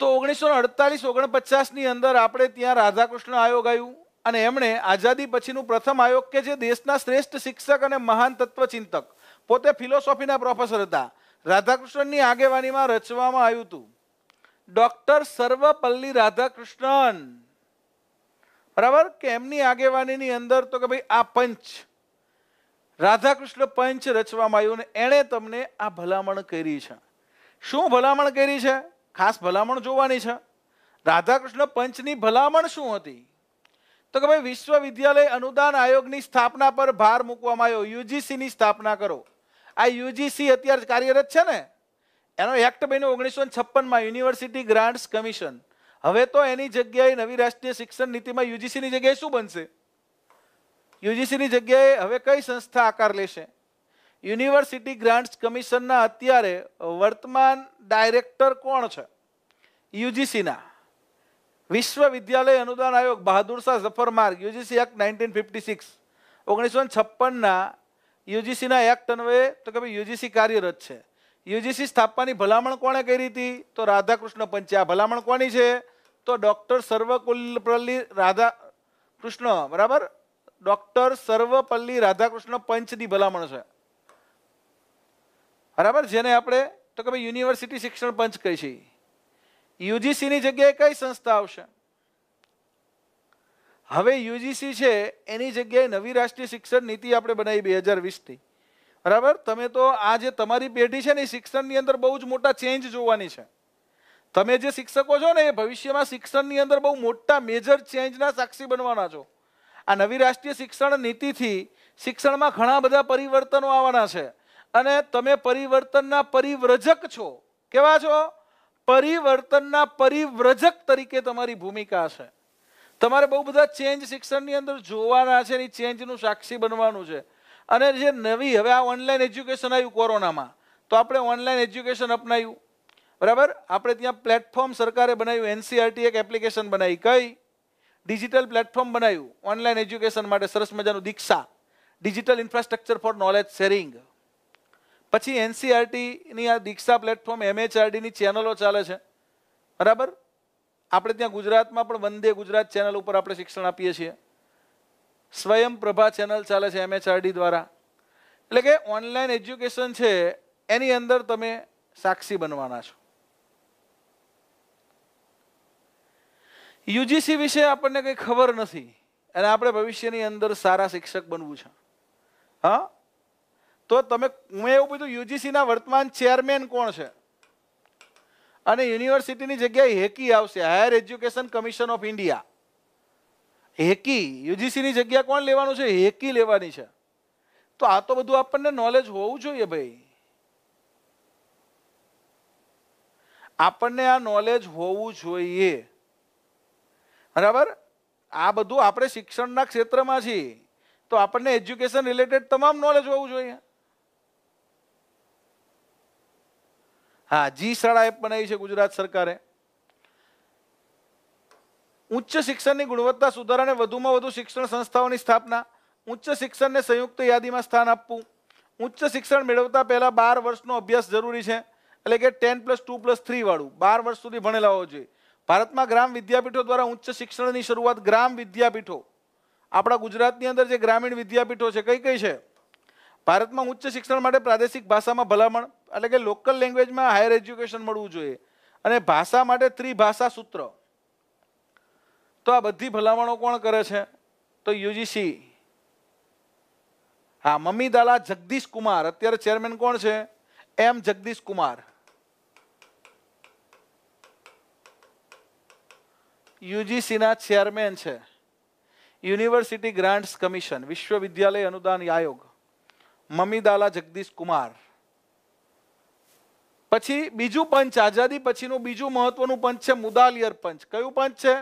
A: તો ઓગણીસો અડતાલીસ ઓગણપચાસની અંદર આપણે ત્યાં રાધાકૃષ્ણ આયોગ આવ્યું અને એમણે આઝાદી પછીનું પ્રથમ આયોગ કે જે દેશના શ્રેષ્ઠ શિક્ષક અને મહાન તત્વચિંતક પોતે ફિલોસોફીના પ્રોફેસર હતા રાધાકૃષ્ણની આગેવાનીમાં રચવામાં આવ્યું હતું ડોક્ટર સર્વપલ્લી રાધાકૃષ્ણન બરાબર કે એમની આગેવાનીની અંદર તો કે ભાઈ આ પંચ રાધાકૃષ્ણ પંચ રચવામાં આવ્યું ને એણે તમને આ ભલામણ કરી છે શું ભલામણ કરી છે ખાસ ભલામણ જોવાની છે રાધાકૃષ્ણ પંચની ભલામણ શું હતી તો કે ભાઈ વિશ્વવિદ્યાલય અનુદાન આયોગની સ્થાપના પર ભાર મૂકવામાં આવ્યો યુજીસીની સ્થાપના કરો આ યુજીસી અત્યારે કાર્યરત છે ને એનો એક્ટ બન્યો ઓગણીસો છપ્પનમાં યુનિવર્સિટી ગ્રાન્ટ્સ કમિશન હવે તો એની જગ્યાએ નવી રાષ્ટ્રીય શિક્ષણ નીતિમાં યુજીસીની જગ્યાએ શું બનશે યુજીસીની જગ્યાએ હવે કઈ સંસ્થા આકાર લેશે યુનિવર્સિટી ગ્રાન્ટ્સ કમિશનના અત્યારે વર્તમાન ડાયરેક્ટર કોણ છે યુજીસીના વિશ્વવિદ્યાલય અનુદાન આયોગ બહાદુર Shah Zafar Marg UGC act nineteen fifty six ઓગણીસો છપ્પનના યુજીસીના એક્ટ અન્વયે તો કે ભાઈ યુજીસી કાર્યરત છે યુજીસી સ્થાપવાની ભલામણ કોણે કરી હતી તો રાધાકૃષ્ણ પંચે આ ભલામણ કોની છે તો ડૉક્ટર સર્વકુલપલ્લી રાધા કૃષ્ણ બરાબર ડોક્ટર સર્વપલ્લી રાધાકૃષ્ણ પંચની ભલામણ છે બરાબર જેને આપણે તો કે ભાઈ યુનિવર્સિટી શિક્ષણ પંચ કહી છે યુજીસીની જગ્યાએ કઈ સંસ્થા આવશે હવે યુજીસી છે એની જગ્યાએ નવી રાષ્ટ્રીય શિક્ષણ નીતિ આપણે બનાવી બે હજાર વીસથી બરાબર તમે તો આ જે તમારી પેઢી છે ને એ શિક્ષણની અંદર બહુ જ મોટા ચેન્જ જોવાની છે તમે જે શિક્ષકો છો ને એ ભવિષ્યમાં શિક્ષણની અંદર બહુ મોટા મેજર ચેન્જના સાક્ષી બનવાના છો આ નવી રાષ્ટ્રીય શિક્ષણ નીતિથી શિક્ષણમાં ઘણા બધા પરિવર્તનો આવવાના છે અને તમે પરિવર્તનના પરિવ્રજક છો કેવા છો પરિવર્તનના પરિવ્રજક તરીકે તમારી ભૂમિકા છે તમારે બહુ બધા ચેન્જ શિક્ષણની અંદર જોવાના છે એની ચેન્જનું સાક્ષી બનવાનું છે અને જે નવી હવે આ ઓનલાઈન એજ્યુકેશન આવ્યું કોરોનામાં તો આપણે ઓનલાઈન એજ્યુકેશન અપનાવ્યું બરાબર આપણે ત્યાં પ્લેટફોર્મ સરકારે બનાવ્યું એનસીઆરટી એક એપ્લિકેશન બનાવી કઈ ડિજિટલ પ્લેટફોર્મ બનાવ્યું ઓનલાઈન એજ્યુકેશન માટે સરસ મજાનું Diksha digital infrastructure for knowledge sharing પછી એનસીઆરટીની આ દીક્ષા પ્લેટફોર્મ એમએચઆરડીની ચેનલો ચાલે છે બરાબર આપણે ત્યાં ગુજરાતમાં પણ વંદે ગુજરાત ચેનલ ઉપર આપણે શિક્ષણ આપીએ છીએ સ્વયં પ્રભા ચેનલ ચાલે છે એમએચઆરડી દ્વારા એટલે કે ઓનલાઈન એજ્યુકેશન છે એની અંદર તમે સાક્ષી બનવાના છો યુજીસી વિશે આપણને કંઈ ખબર નથી અને આપણે ભવિષ્યની અંદર સારા શિક્ષક બનવું છે હા તો તમે મેં એવું બધું યુજીસીના વર્તમાન ચેરમેન કોણ છે અને યુનિવર્સિટીની જગ્યાએ હેકી આવશે higher education commission of India હેકી યુજીસીની જગ્યા કોણ લેવાનું છે હેકી લેવાની છે તો આ તો બધું આપણને નોલેજ હોવું જોઈએ ભાઈ આપણને આ નોલેજ હોવું જોઈએ બરાબર આ બધું આપણે શિક્ષણના ક્ષેત્રમાં છીએ તો આપણને એજ્યુકેશન રિલેટેડ તમામ નોલેજ હોવું જોઈએ હા જી શાળા એપ બનાવી છે ગુજરાત સરકારે ઉચ્ચ શિક્ષણની ગુણવત્તા સુધારાને વધુમાં વધુ શિક્ષણ સંસ્થાઓની સ્થાપના ઉચ્ચ શિક્ષણને સંયુક્ત યાદીમાં સ્થાન આપવું ઉચ્ચ શિક્ષણ મેળવતા પહેલાં બાર વર્ષનો અભ્યાસ જરૂરી છે એટલે કે ten plus two plus three વાળું બાર વર્ષ સુધી ભણેલા હોવો જોઈએ ભારતમાં ગ્રામ વિદ્યાપીઠો દ્વારા ઉચ્ચ શિક્ષણની શરૂઆત ગ્રામ વિદ્યાપીઠો આપણા ગુજરાતની અંદર જે ગ્રામીણ વિદ્યાપીઠો છે કઈ કઈ છે ભારતમાં ઉચ્ચ શિક્ષણ માટે પ્રાદેશિક ભાષામાં ભલામણ એટલે કે લોકલ લેંગ્વેજમાં હાયર એજ્યુકેશન મળવું જોઈએ અને ભાષા માટે ત્રિભાષા સૂત્ર તો આ બધી ભલામણો કોણ કરે છે તો યુજીસી હા મમ્મી દાલા જગદીશ કુમાર અત્યારે ચેરમેન કોણ છે એમ જગદીશ કુમાર યુજીસીના ચેરમેન છે યુનિવર્સિટી ગ્રાન્ટ્સ કમિશન વિશ્વવિદ્યાલય અનુદાન આયોગ મમીદાલા જગદીશ કુમાર પછી બીજું પંચ આઝાદી પછીનું બીજું મહત્વનું પંચ છે મુદાલિયર પંચ કયું પંચ છે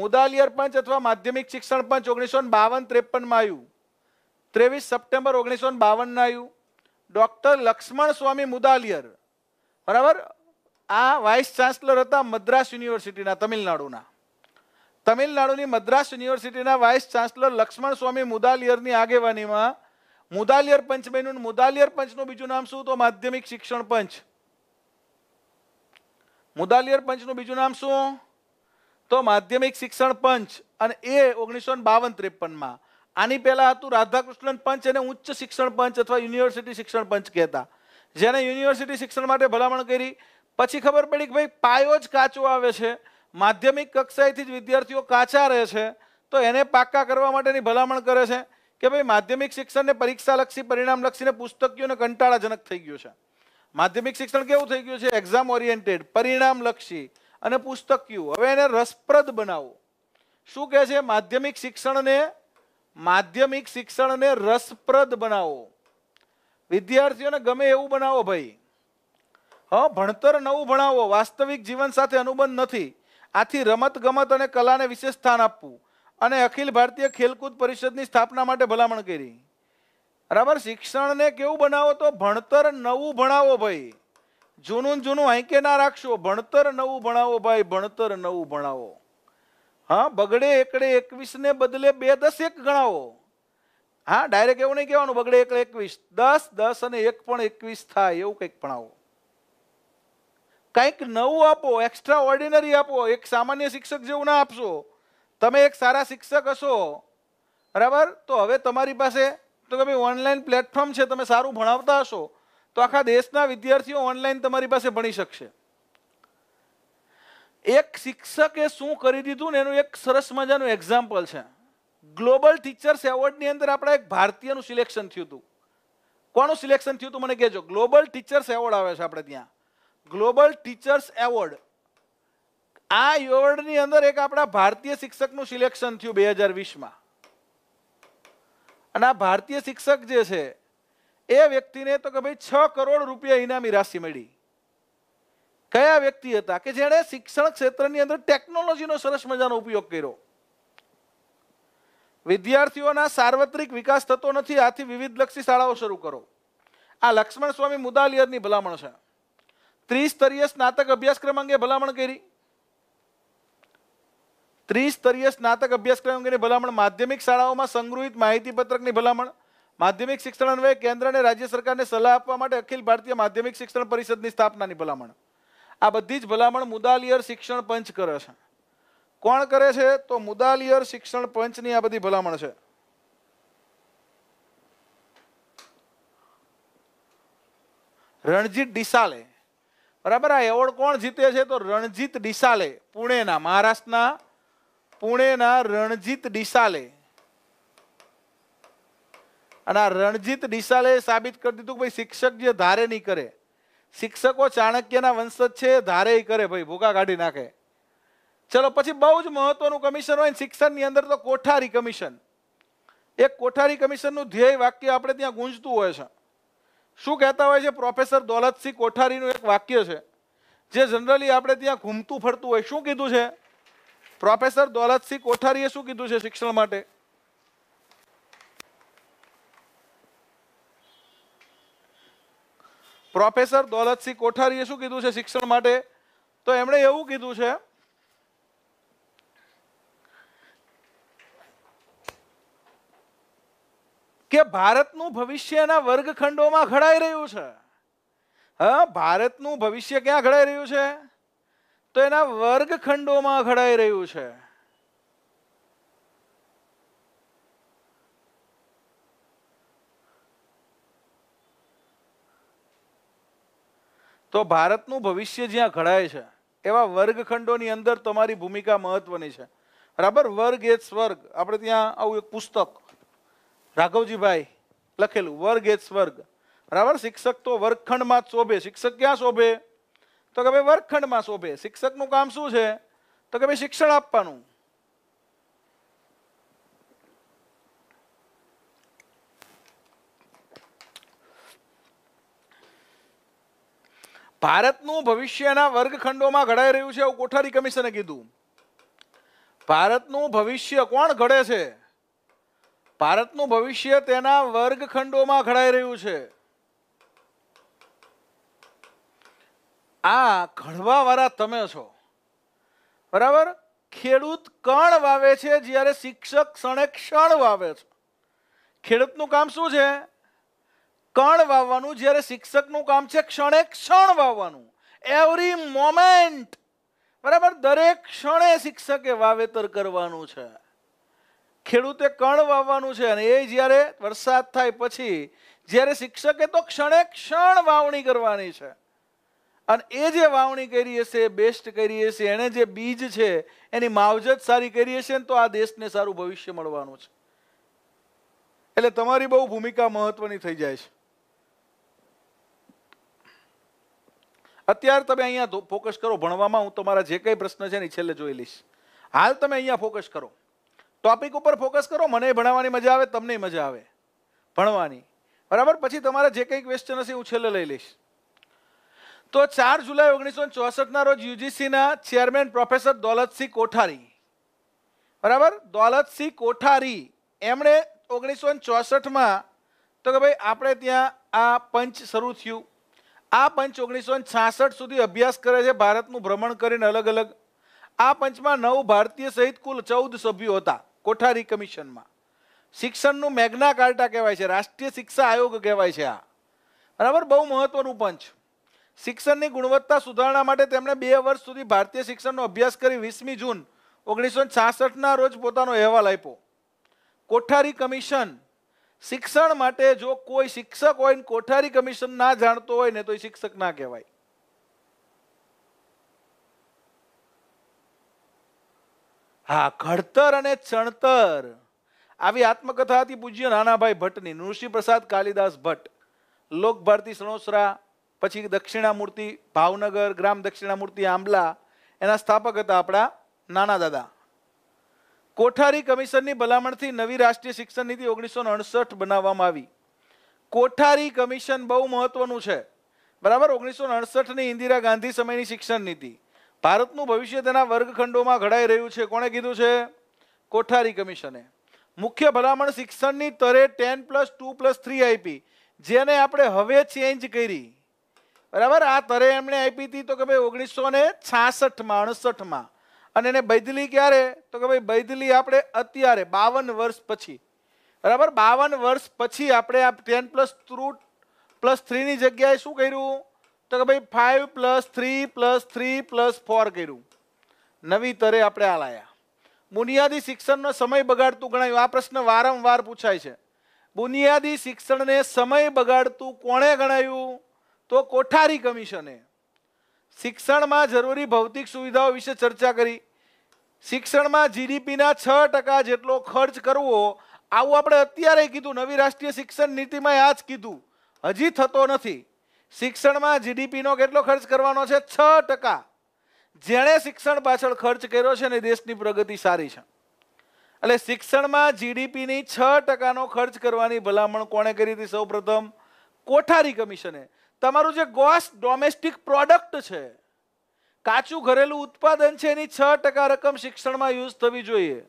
A: મુદાલિયર પંચ અથવા માધ્યમિક શિક્ષણ પંચ ઓગણીસો બાવન ત્રેપનમાં આવ્યું ત્રેવીસ સપ્ટેમ્બર ઓગણીસો બાવનમાં આવ્યું ડૉક્ટર લક્ષ્મણ સ્વામી મુદાલિયર બરાબર આ વાઇસ ચાન્સલર હતા મદ્રાસ યુનિવર્સિટીના તમિલનાડુના તમિલનાડુની મદ્રાસ યુનિવર્સિટીના વાઇસ ચાન્સલર લક્ષ્મણ સ્વામી મુદાલિયરની આગેવાનીમાં મુદાલિયર પંચ બન્યું મુદાલિયર પંચનું બીજું નામ શું તો માધ્યમિક શિક્ષણ પંચ મુદાલિયર પંચનું બીજું નામ શું તો માધ્યમિક શિક્ષણ પંચ અને એ ઓગણીસો બાવન ત્રેપનમાં આની પહેલાં હતું રાધાકૃષ્ણન પંચ અને ઉચ્ચ શિક્ષણ પંચ અથવા યુનિવર્સિટી શિક્ષણ પંચ કહેતા જેને યુનિવર્સિટી શિક્ષણ માટે ભલામણ કરી પછી ખબર પડી કે ભાઈ પાયો જ કાચો આવે છે માધ્યમિક કક્ષાએથી જ વિદ્યાર્થીઓ કાચા રહે છે તો એને પાક્કા કરવા માટેની ભલામણ કરે છે કે ભાઈ માધ્યમિક શિક્ષણને પરીક્ષાલક્ષી પરિણામલક્ષીને પુસ્તકીઓને કંટાળાજનક થઈ ગયું છે માધ્યમિક શિક્ષણ કેવું થઈ ગયું છે એક્ઝામ ઓરિએન્ટેડ પરિણામલક્ષી અને પુસ્તકીયું હવે એને રસપ્રદ બનાવો શું કહે છે માધ્યમિક શિક્ષણને માધ્યમિક શિક્ષણને રસપ્રદ બનાવો વિદ્યાર્થીઓને ગમે એવું બનાવો ભાઈ હા ભણતર નવું ભણાવો વાસ્તવિક જીવન સાથે અનુબંધ નથી આથી રમત ગમત અને કલાને વિશેષ સ્થાન આપવું અને અખિલ ભારતીય ખેલકૂદ પરિષદની સ્થાપના માટે ભલામણ કરી બરાબર શિક્ષણને કેવું બનાવો તો ભણતર નવું ભણાવો ભાઈ જૂનું જૂનું આંકે ના રાખશો ભણતર નવું ભણાવો ભાઈ ભણતર નવું ભણાવો હા બગડે એકડે એકવીસને બદલે બે દસ એક ગણાવો હા ડાયરેક્ટ એવું નહીં કહેવાનું બગડે એકડે એકવીસ દસ દસ અને એક પણ એકવીસ થાય એવું કંઈક ભણાવો કંઈક નવું આપો એક્સ્ટ્રા ઓર્ડિનરી આપો એક સામાન્ય શિક્ષક જેવું ના આપશો તમે એક સારા શિક્ષક હશો બરાબર તો હવે તમારી પાસે તો કે ભાઈ ઓનલાઈન પ્લેટફોર્મ છે તમે સારું ભણાવતા હશો તો આખા દેશના વિદ્યાર્થીઓ ઓનલાઈન તમારી પાસે ભણી શકશે એક શિક્ષકે શું કરી દીધું ને એનું એક સરસ મજાનું એક્ઝામ્પલ છે ગ્લોબલ ટીચર્સ એવોર્ડની અંદર આપણા એક ભારતીયનું સિલેક્શન થયું હતું કોનું સિલેક્શન થયું હતું મને કહેજો ગ્લોબલ ટીચર્સ એવોર્ડ આવે છે આપણે ત્યાં ગ્લોબલ ટીચર્સ એવોર્ડ આ એવોર્ડની અંદર એક આપણા ભારતીય શિક્ષકનું સિલેક્શન થયું બે હજાર વીસમાં અને આ ભારતીય શિક્ષક જે છે એ વ્યક્તિને તો કે ભાઈ છ કરોડ રૂપિયા ઇનામી રાશિ મળી કયા વ્યક્તિ હતા કે જેણે શિક્ષણ ક્ષેત્રની અંદર ટેકનોલોજીનો સરસ મજાનો ઉપયોગ કર્યો વિદ્યાર્થીઓના સાર્વત્રિક વિકાસ થતો નથી આથી વિવિધ લક્ષી શાળાઓ શરૂ કરો આ લક્ષ્મણ સ્વામી મુદાલિયરની ભલામણ છે ત્રિસ્તરીય સ્નાતક અભ્યાસક્રમ અંગે ભલામણ કરી ત્રિસ્તરીય સ્નાતક અભ્યાસક્રમ અંગેની ભલામણ માધ્યમિક શાળાઓમાં સંગૃહિત માહિતી પત્રકની ભલામણ માધ્યમિક શિક્ષણ અન્વયે કેન્દ્ર અને રાજ્ય સરકારને સલાહ આપવા માટે અખિલ ભારતીય માધ્યમિક શિક્ષણ પરિષદની સ્થાપનાની ભલામણ આ બધી જ ભલામણ મુદાલિયર શિક્ષણ પંચ કરે છે કોણ કરે છે તો મુદાલિયર શિક્ષણ પંચની આ બધી ભલામણ છે રણજીત ડિસાલે બરાબર આ એવોર્ડ કોણ જીતે છે તો રણજીત ડિસાલે પુણેના મહારાષ્ટ્રના પુણેના રણજીત ડિસાલે અને આ રણજીત ડિસાલે સાબિત કરી દીધું કે ભાઈ શિક્ષક જે ધારે નહીં કરે શિક્ષકો ચાણક્યના વંશજ છે ધારે કરે ભાઈ ભૂકા કાઢી નાખે ચલો પછી બહુ જ મહત્વનું કમિશન હોય શિક્ષણની અંદર તો કોઠારી કમિશન એક કોઠારી કમિશનનું ધ્યેય વાક્ય આપણે ત્યાં ગુંજતું હોય છે શું કહેતા હોય છે પ્રોફેસર દોલતસિંહ કોઠારીનું એક વાક્ય છે જે જનરલી આપણે ત્યાં ઘૂમતું ફરતું હોય શું કીધું છે પ્રોફેસર દોલતસિંહ કોઠારીએ શું કીધું છે શિક્ષણ માટે પ્રોફેસર દોલતસિંહ કોઠારીએ શું કીધું છે શિક્ષણ માટે તો એમણે એવું કીધું છે કે ભારતનું ભવિષ્ય એના વર્ગખંડોમાં ઘડાઈ રહ્યું છે હા ભારતનું ભવિષ્ય ક્યાં ઘડાઈ રહ્યું છે તો એના વર્ગખંડોમાં ઘડાઈ રહ્યું છે તો ભારતનું ભવિષ્ય જ્યાં ઘડાય છે એવા વર્ગખંડોની અંદર તમારી ભૂમિકા મહત્વની છે બરાબર વર્ગ એ સ્વર્ગ આપણે ત્યાં આવું એક પુસ્તક રાઘવજીભાઈ લખેલું વર્ગ એજ સ્વર્ગ બરાબર શિક્ષક તો વર્ગખંડમાં શોભે શિક્ષક ક્યાં શોભે તો કે ભાઈ વર્ગખંડમાં શોભે શિક્ષકનું કામ શું છે તો કે ભાઈ શિક્ષણ આપવાનું ભારતનું ભવિષ્યના વર્ગખંડોમાં ઘડાઈ રહ્યું છે એવું કોઠારી કમિશને કીધું ભારતનું ભવિષ્ય કોણ ઘડે છે ભારતનું ભવિષ્ય તેના વર્ગખંડોમાં ઘડાઈ રહ્યું છે આ ઘડવાવાળા તમે છો બરાબર ખેડૂત કણ વાવે છે જ્યારે શિક્ષક ક્ષણે ક્ષણ વાવે છે ખેડૂતનું કામ શું છે કણ વાવવાનું જ્યારે શિક્ષકનું કામ છે ક્ષણે ક્ષણ વાવવાનું એવરી મોમેન્ટ બરાબર દરેક ક્ષણે શિક્ષકે વાવેતર કરવાનું છે ખેડૂતે કણ વાવવાનું છે અને એ જ્યારે વરસાદ થાય પછી જ્યારે શિક્ષકે તો ક્ષણે ક્ષણ વાવણી કરવાની છે અને એ જે વાવણી કરી હશે બેસ્ટ કરી હશે એણે જે બીજ છે એની માવજત સારી કરી હશે ને તો આ દેશને સારું ભવિષ્ય મળવાનું છે એટલે તમારી બહુ ભૂમિકા મહત્વની થઈ જાય છે અત્યારે તમે અહીંયા ફોકસ કરો ભણવામાં હું તમારા જે કંઈ પ્રશ્ન છે ને છેલ્લે જોઈ લઈશ હાલ તમે અહીંયા ફોકસ કરો ટોપિક ઉપર ફોકસ કરો મને ભણાવવાની મજા આવે તમને મજા આવે ભણવાની બરાબર પછી તમારે જે કંઈ ક્વેશ્ચન હશે હું છેલ્લે લઈ લઈશ તો ચાર જુલાઈ ઓગણીસો ચોસઠના રોજ યુજીસીના ચેરમેન પ્રોફેસર દોલતસિંહ કોઠારી બરાબર દોલતસિંહ કોઠારી એમણે ઓગણીસો ચોસઠમાં તો કે ભાઈ આપણે ત્યાં આ પંચ શરૂ થયું આ પંચ ઓગણીસો છાસઠ સુધી અભ્યાસ કરે છે ભારતનું ભ્રમણ કરીને અલગ અલગ આ પંચમાં નવ ભારતીય સહિત કુલ ચૌદ સભ્યો હતા કોઠારી કમિશનમાં શિક્ષણનું મેગ્ના કાર્ટા કહેવાય છે રાષ્ટ્રીય શિક્ષા આયોગ કહેવાય છે આ બરાબર બહુ મહત્વનું પંચ શિક્ષણની ગુણવત્તા સુધારણા માટે તેમણે બે વર્ષ સુધી ભારતીય શિક્ષણનો અભ્યાસ કરી વીસમી જૂન ઓગણીસો છાસઠના રોજ પોતાનો અહેવાલ આપ્યો કોઠારી કમિશન શિક્ષણ માટે જો કોઈ શિક્ષક હોય ને કોઠારી કમિશન ના જાણતો હોય ને તો એ શિક્ષક ના કહેવાય હા ઘડતર અને ચણતર આવી આત્મકથા હતી પૂજ્ય નાનાભાઈ ભટ્ટની પ્રસાદ કાલિદાસ ભટ્ટ લોક ભારતી સણોસરા પછી દક્ષિણામૂર્તિ ભાવનગર ગ્રામ દક્ષિણામૂર્તિ આંબલા એના સ્થાપક હતા આપણા નાના દાદા કોઠારી કમિશનની ભલામણથી નવી રાષ્ટ્રીય શિક્ષણ નીતિ ઓગણીસો અડસઠ બનાવવામાં આવી કોઠારી કમિશન બહુ મહત્વનું છે બરાબર ઓગણીસો અડસઠની ઇન્દિરા ગાંધી સમયની શિક્ષણ નીતિ ભારતનું ભવિષ્ય તેના વર્ગખંડોમાં ઘડાઈ રહ્યું છે કોણે કીધું છે કોઠારી કમિશને મુખ્ય ભલામણ શિક્ષણની તરે ten plus two plus three આપી જેને આપણે હવે ચેન્જ કરી બરાબર આ તરે એમણે આપી હતી તો કે ભાઈ ઓગણીસો ને છાસઠમાં અડસઠમાં અને એને બૈદલી ક્યારે તો કે ભાઈ બૈદલી આપણે અત્યારે બાવન વર્ષ પછી બરાબર બાવન વર્ષ પછી આપણે આ ટેન પ્લસ ટુ પ્લસ થ્રીની જગ્યાએ શું કર્યું તો કે ભાઈ five plus three plus three plus four કર્યું નવી તરે આપણે આ લાયા બુનિયાદી શિક્ષણનો સમય બગાડતું ગણાયું આ પ્રશ્ન વારંવાર પૂછાય છે બુનિયાદી શિક્ષણને સમય બગાડતું કોણે ગણાયું તો કોઠારી કમિશને શિક્ષણમાં જરૂરી ભૌતિક સુવિધાઓ વિશે ચર્ચા કરી શિક્ષણમાં જીડીપીના છ ટકા જેટલો ખર્ચ કરવો આવું આપણે અત્યારે કીધું નવી રાષ્ટ્રીય શિક્ષણ નીતિમાં આ જ કીધું હજી થતો નથી શિક્ષણમાં જીડીપીનો કેટલો ખર્ચ કરવાનો છે છ ટકા જેણે શિક્ષણ પાછળ ખર્ચ કર્યો છે ને દેશની પ્રગતિ સારી છે એટલે શિક્ષણમાં જીડીપીની છ ટકાનો ખર્ચ કરવાની ભલામણ કોણે કરી હતી સૌપ્રથમ કોઠારી કમિશને તમારું જે ગોસ ડોમેસ્ટિક પ્રોડક્ટ છે કાચું ઘરેલું ઉત્પાદન છે એની છ ટકા રકમ શિક્ષણમાં યુઝ થવી જોઈએ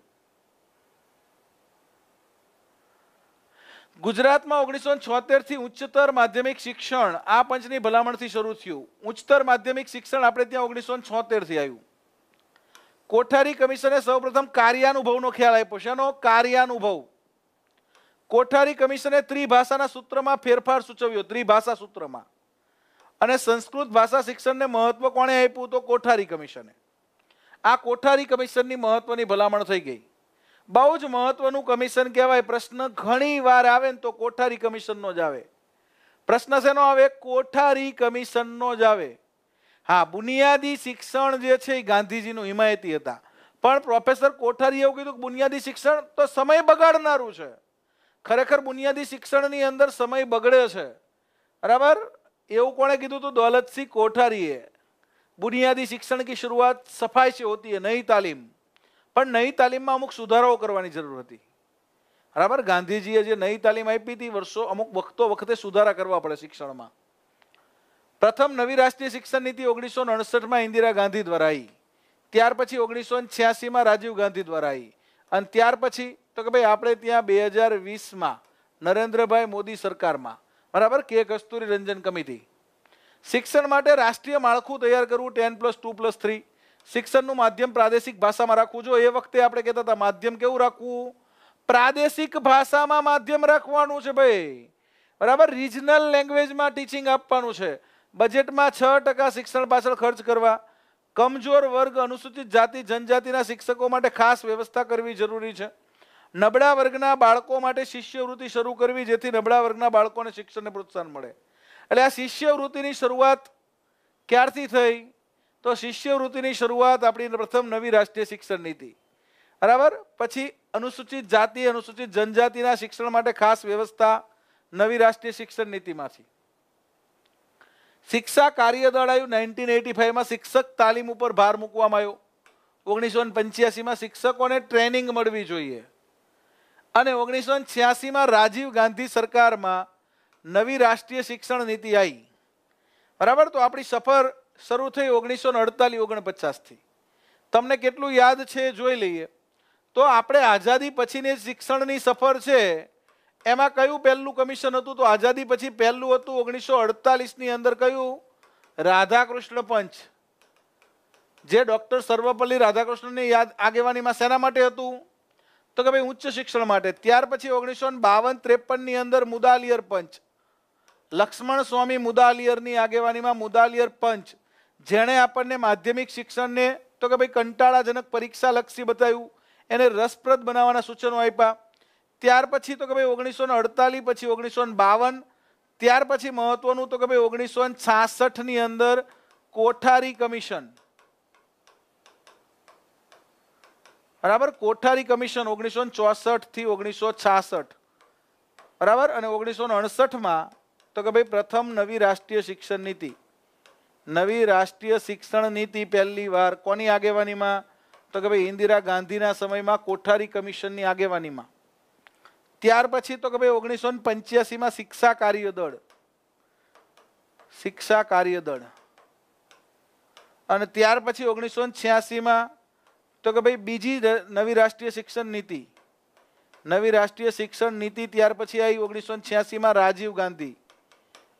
A: ગુજરાતમાં ઓગણીસો છોતેરથી ઉચ્ચતર માધ્યમિક શિક્ષણ આ પંચની ભલામણથી શરૂ થયું ઉચ્ચતર માધ્યમિક શિક્ષણ આપણે ત્યાં ઓગણીસો છોતેરથી આવ્યું કોઠારી કમિશને સૌપ્રથમ કાર્યાનુભવનો ખ્યાલ આપ્યો છે એનો કાર્યાનુભવ કોઠારી કમિશને ત્રિભાષાના સૂત્રમાં ફેરફાર સૂચવ્યો ત્રિભાષા સૂત્રમાં અને સંસ્કૃત ભાષા શિક્ષણને મહત્વ કોણે આપ્યું તો કોઠારી કમિશને આ કોઠારી કમિશનની મહત્વની ભલામણ થઈ ગઈ બહુ જ મહત્વનું કમિશન કહેવાય પ્રશ્ન ઘણી વાર આવે ને તો કોઠારી કમિશનનો જ આવે પ્રશ્ન શેનો આવે કોઠારી કમિશનનો જ આવે હા બુનિયાદી શિક્ષણ જે છે એ ગાંધીજીનું હિમાયતી હતા પણ પ્રોફેસર કોઠારી એવું કીધું બુનિયાદી શિક્ષણ તો સમય બગાડનારું છે ખરેખર બુનિયાદી શિક્ષણની અંદર સમય બગડે છે બરાબર એવું કોણે કીધું હતું દોલતસિંહ કોઠારીએ બુનિયાદી શિક્ષણ કી શરૂઆત સફાઈ છે હોતી નહીં તાલીમ પણ નવી તાલીમમાં અમુક સુધારાઓ કરવાની જરૂર હતી બરાબર ગાંધીજીએ જે નવી તાલીમ આપી હતી વર્ષો અમુક વખતો વખતે સુધારા કરવા પડે શિક્ષણમાં પ્રથમ નવી રાષ્ટ્રીય શિક્ષણ નીતિ ઓગણીસો અડસઠમાં ઇન્દિરા ગાંધી દ્વારા આવી ત્યાર પછી ઓગણીસો છ્યાસીમાં રાજીવ ગાંધી દ્વારા આવી અને ત્યાર પછી તો કે ભાઈ આપણે ત્યાં બે હજાર વીસમાં નરેન્દ્રભાઈ મોદી સરકારમાં બરાબર કે કસ્તુરી રંજન કમિટી શિક્ષણ માટે રાષ્ટ્રીય માળખું તૈયાર કરવું ten plus two plus three શિક્ષણનું માધ્યમ પ્રાદેશિક ભાષામાં રાખવું જોઈએ એ વખતે આપણે કહેતા હતા માધ્યમ કેવું રાખવું પ્રાદેશિક ભાષામાં માધ્યમ રાખવાનું છે ભાઈ બરાબર રિજનલ લેંગ્વેજમાં ટીચિંગ આપવાનું છે બજેટમાં છ ટકા શિક્ષણ પાછળ ખર્ચ કરવા કમજોર વર્ગ અનુસૂચિત જાતિ જનજાતિના શિક્ષકો માટે ખાસ વ્યવસ્થા કરવી જરૂરી છે નબળા વર્ગના બાળકો માટે શિષ્યવૃત્તિ શરૂ કરવી જેથી નબળા વર્ગના બાળકોને શિક્ષણને પ્રોત્સાહન મળે એટલે આ શિષ્યવૃત્તિની શરૂઆત ક્યારથી થઈ તો શિષ્યવૃત્તિની શરૂઆત આપણી પ્રથમ નવી રાષ્ટ્રીય શિક્ષણ નીતિ બરાબર પછી અનુસૂચિત જાતિ અનુસૂચિત જનજાતિના શિક્ષણ માટે ખાસ વ્યવસ્થા નવી રાષ્ટ્રીય શિક્ષણ નીતિમાંથી શિક્ષા કાર્યદળ આવ્યું નાઇન્ટીન એટી ફાઈવમાં શિક્ષક તાલીમ ઉપર ભાર મૂકવામાં આવ્યો ઓગણીસો પંચ્યાસીમાં શિક્ષકોને ટ્રેનિંગ મળવી જોઈએ અને ઓગણીસો છ્યાસીમાં રાજીવ ગાંધી સરકારમાં નવી રાષ્ટ્રીય શિક્ષણ નીતિ આવી બરાબર તો આપણી સફર શરૂ થઈ ઓગણીસો ને અડતાલીસ ઓગણપચાસથી તમને કેટલું યાદ છે જોઈ લઈએ તો આપણે આઝાદી પછીની શિક્ષણની સફર છે એમાં કયું પહેલું કમિશન હતું તો આઝાદી પછી પહેલું હતું ઓગણીસો અડતાલીસની અંદર કયું રાધાકૃષ્ણ પંચ જે ડૉક્ટર સર્વપલ્લી રાધાકૃષ્ણની યાદ આગેવાનીમાં શેના માટે હતું તો કે ભાઈ ઉચ્ચ શિક્ષણ માટે ત્યાર પછી ઓગણીસો બાવન ત્રેપનની અંદર મુદાલિયર પંચ લક્ષ્મણ સ્વામી મુદાલિયરની આગેવાનીમાં મુદાલિયર પંચ જેણે આપણને માધ્યમિક શિક્ષણને તો કે ભાઈ કંટાળાજનક પરીક્ષાલક્ષી બતાવ્યું એને રસપ્રદ બનાવવાના સૂચનો આપ્યા ત્યાર પછી તો કે ભાઈ ઓગણીસો અડતાલીસ પછી ઓગણીસો બાવન ત્યાર પછી મહત્વનું તો કે ભાઈ ઓગણીસો ને છાસઠની અંદર કોઠારી કમિશન બરાબર કોઠારી કમિશન ઓગણીસો ને ચોસઠથી ઓગણીસો છાસઠ બરાબર અને ઓગણીસો ને અડસઠમાં તો કે ભાઈ પ્રથમ નવી રાષ્ટ્રીય શિક્ષણ નીતિ નવી રાષ્ટ્રીય શિક્ષણ નીતિ પહેલી વાર કોની આગેવાનીમાં તો કે ભાઈ ઇન્દિરા ગાંધીના સમયમાં કોઠારી કમિશનની આગેવાનીમાં ત્યાર પછી તો કે ભાઈ ઓગણીસો પંચ્યાસીમાં શિક્ષા કાર્યદળ શિક્ષા કાર્યદળ અને ત્યાર પછી ઓગણીસો ને છ્યાસીમાં તો કે ભાઈ બીજી નવી રાષ્ટ્રીય શિક્ષણ નીતિ નવી રાષ્ટ્રીય શિક્ષણ નીતિ ત્યાર પછી આવી ઓગણીસો છ્યાસીમાં રાજીવ ગાંધી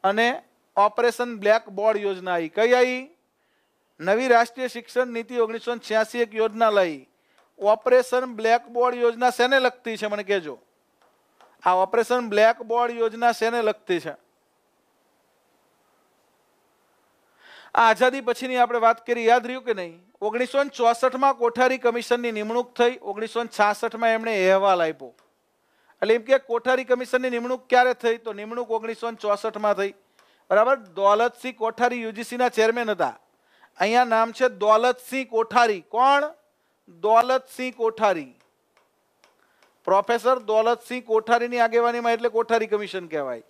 A: અને ઓપરેશન બ્લેક બોર્ડ યોજના આવી કઈ આવી નવી રાષ્ટ્રીય શિક્ષણ નીતિ ઓગણીસો છ્યાસી એક યોજના લઈ ઓપરેશન બ્લેક બોર્ડ યોજના શેને લગતી છે મને કહેજો આ ઓપરેશન બ્લેક બોર્ડ યોજના શેને લગતી છે આ આઝાદી પછીની આપણે વાત કરી યાદ રહ્યું કે નહીં ઓગણીસો ચોસઠમાં કોઠારી કમિશનની નિમણૂક થઈ ઓગણીસો છાસઠમાં એમણે અહેવાલ આપ્યો એટલે એમ કે કોઠારી કમિશનની નિમણૂક ક્યારે થઈ તો નિમણૂક ઓગણીસો ચોસઠમાં થઈ બરાબર દોલતસિંહ કોઠારી યુજીસીના ચેરમેન હતા અહીંયા નામ છે દોલતસિંહ કોઠારી કોણ દોલતસિંહ કોઠારી પ્રોફેસર દોલતસિંહ કોઠારીની આગેવાનીમાં એટલે કોઠારી કમિશન કહેવાય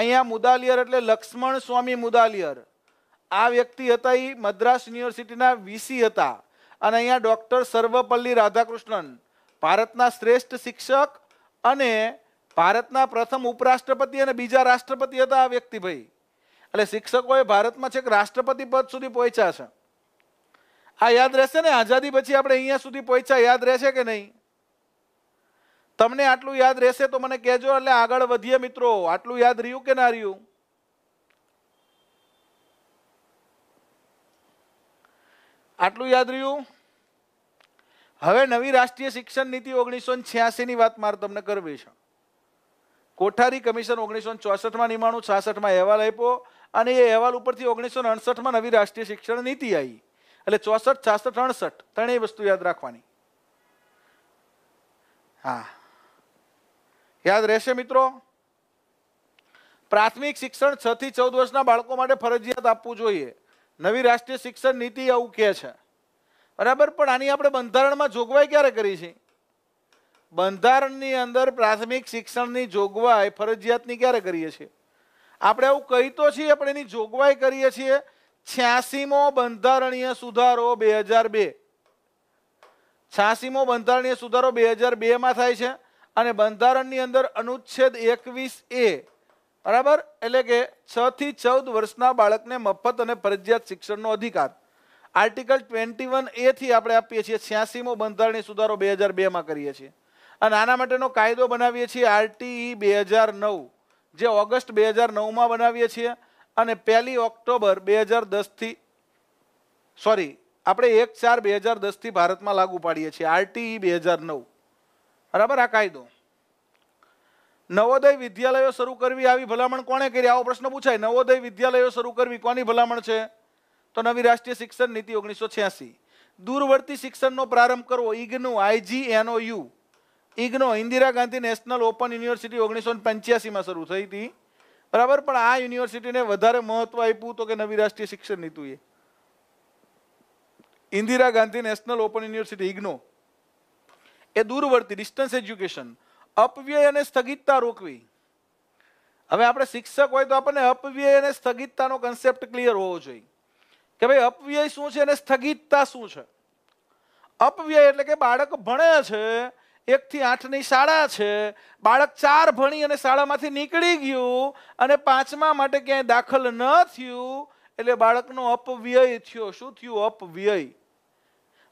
A: અહીંયા મુદાલિયર એટલે લક્ષ્મણ સ્વામી મુદાલિયર આ વ્યક્તિ હતા એ મદ્રાસ યુનિવર્સિટીના વીસી હતા અને અહીંયા ડૉક્ટર સર્વપલ્લી રાધાકૃષ્ણન ભારતના શ્રેષ્ઠ શિક્ષક અને ભારતના પ્રથમ ઉપરાષ્ટ્રપતિ અને બીજા રાષ્ટ્રપતિ હતા આ વ્યક્તિભાઈ એટલે શિક્ષકોએ ભારતમાં છેક રાષ્ટ્રપતિ પદ સુધી પહોંચ્યા છે આ યાદ રહેશે ને આઝાદી પછી આપણે અહીંયા સુધી પહોંચ્યા યાદ રહેશે કે નહીં તમને આટલું યાદ રહેશે તો મને કહેજો એટલે આગળ વધીએ મિત્રો આટલું યાદ રહ્યું કે ના રહ્યું આટલું યાદ રહ્યું હવે નવી રાષ્ટ્રીય શિક્ષણ નીતિ ઓગણીસો છ્યાસીની વાત મારે તમને કરવી છે કોઠારી કમિશન ઓગણીસો ચોસઠમાં નિમાણું છાસઠમાં અહેવાલ આપ્યો અને એ અહેવાલ ઉપરથી ઓગણીસો અડસઠમાં નવી રાષ્ટ્રીય શિક્ષણ નીતિ આવી એટલે ચોસઠ છાસઠ અડસઠ ત્રણેય વસ્તુ યાદ રાખવાની હા યાદ રહેશે મિત્રો પ્રાથમિક શિક્ષણ છ થી ચૌદ વર્ષના બાળકો માટે ફરજિયાત આપવું જોઈએ નવી રાષ્ટ્રીય શિક્ષણ નીતિ આવું કહે છે બરાબર પણ આની આપણે બંધારણમાં જોગવાઈ ક્યારે કરી છે બંધારણની અંદર પ્રાથમિક શિક્ષણની જોગવાઈ ફરજિયાતની ક્યારે કરીએ છીએ આપણે એવું કહી તો છીએ આપણે એની જોગવાઈ કરીએ છીએ છ્યાસીમો બંધારણીય સુધારો બે હજાર બે છ્યાસીમો બંધારણીય સુધારો બે હજાર બેમાં થાય છે અને બંધારણની અંદર અનુચ્છેદ એકવીસ એ બરાબર એટલે કે છ થી ચૌદ વર્ષના બાળકને મફત અને ફરજિયાત શિક્ષણનો અધિકાર આર્ટિકલ ટ્વેન્ટી વન એથી આપણે આપીએ છીએ છ્યાસીમો બંધારણીય સુધારો બે હજાર બેમાં કરીએ છીએ અને આના માટેનો કાયદો બનાવીએ છીએ આરટીઈ બે હજાર નવ જે ઓગસ્ટ બે હજાર નવમાં બનાવીએ છીએ અને પહેલી ઓક્ટોબર બે હજાર દસથી સોરી આપણે એક ચાર બે હજાર દસથી ભારતમાં લાગુ પાડીએ છીએ આરટીઈ બે હજાર નવ બરાબર આ કાયદો નવોદય વિદ્યાલયો શરૂ કરવી આવી ભલામણ કોણે કરી આવો પ્રશ્ન પૂછાય નવોદય વિદ્યાલયો શરૂ કરવી કોની ભલામણ છે તો નવી રાષ્ટ્રીય શિક્ષણ નીતિ ઓગણીસો છ્યાસી દૂરવર્તી શિક્ષણનો પ્રારંભ કરવો ઈગનું IG NOU IGNOU Indira Gandhi national open university ઓગણીસો પંચ્યાસીમાં શરૂ થઈ હતી બરાબર પણ આ યુનિવર્સિટીને વધારે મહત્વ આપ્યું તો કે નવી રાષ્ટ્રીય શિક્ષણ નીતિએ Indira Gandhi national open university IGNOU એ દૂરવર્તી ડિસ્ટન્સ એજ્યુકેશન અપવ્યય અને સ્થગિતતા રોકવી હવે આપણે શિક્ષક હોય તો આપણને અપવ્યય અને સ્થગિતતાનો કન્સેપ્ટ ક્લિયર હોવો જોઈએ કે ભાઈ અપવ્યય શું છે અને સ્થગિતતા શું છે અપવ્યય એટલે કે બાળક ભણે છે એકથી આઠની શાળા છે બાળક ચાર ભણી અને શાળામાંથી નીકળી ગયું અને પાંચમા માટે ક્યાંય દાખલ ન થયું એટલે બાળકનો અપવ્યય થયો શું થયું અપવ્યય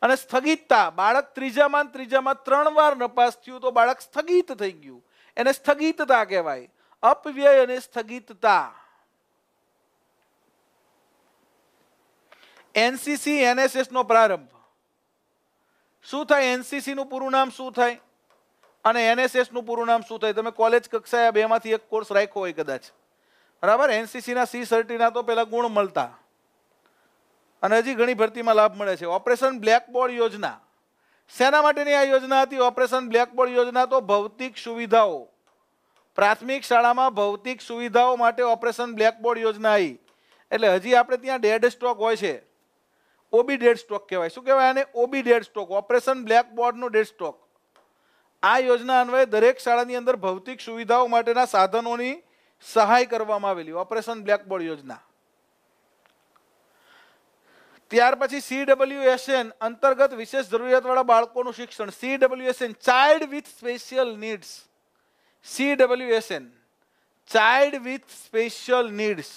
A: અને સ્થગિતતા બાળક ત્રીજામાં ત્રીજામાં ત્રણ વાર નપાસ થયું તો બાળક સ્થગિત થઈ ગયું એને સ્થગિતતા કહેવાય અપવ્યય અને સ્થગિતતા એનસીસી એનએસએસ નો પ્રારંભ શું થાય એનસીસી નું પૂરું નામ શું થાય અને એનએસએસનું પૂરું નામ શું થાય તમે કોલેજ કક્ષાએ બેમાંથી એક કોર્સ રાખ્યો હોય કદાચ બરાબર એનસીસીના સી સર્ટીના તો પહેલાં ગુણ મળતા અને હજી ઘણી ભરતીમાં લાભ મળે છે ઓપરેશન બ્લેકબોર્ડ યોજના શેના માટેની આ યોજના હતી ઓપરેશન બ્લેકબોર્ડ યોજના તો ભૌતિક સુવિધાઓ પ્રાથમિક શાળામાં ભૌતિક સુવિધાઓ માટે ઓપરેશન બ્લેકબોર્ડ યોજના આવી એટલે હજી આપણે ત્યાં ડેડ સ્ટોક હોય છે ઓબી ડેડ સ્ટોક કહેવાય શું કહેવાય અને ઓબી ડેડ સ્ટોક ઓપરેશન બ્લેકબોર્ડનો ડેડ સ્ટોક આ યોજના અન્વયે દરેક શાળાની અંદર ભૌતિક સુવિધાઓ માટેના સાધનોની સહાય કરવામાં આવેલી ઓપરેશન બ્લેકબોર્ડ યોજના ત્યાર પછી સીડબલ્યુએસએન અંતર્ગત વિશેષ જરૂરિયાતવાળા બાળકોનું શિક્ષણ CWSN child with special needs CWSN child with special needs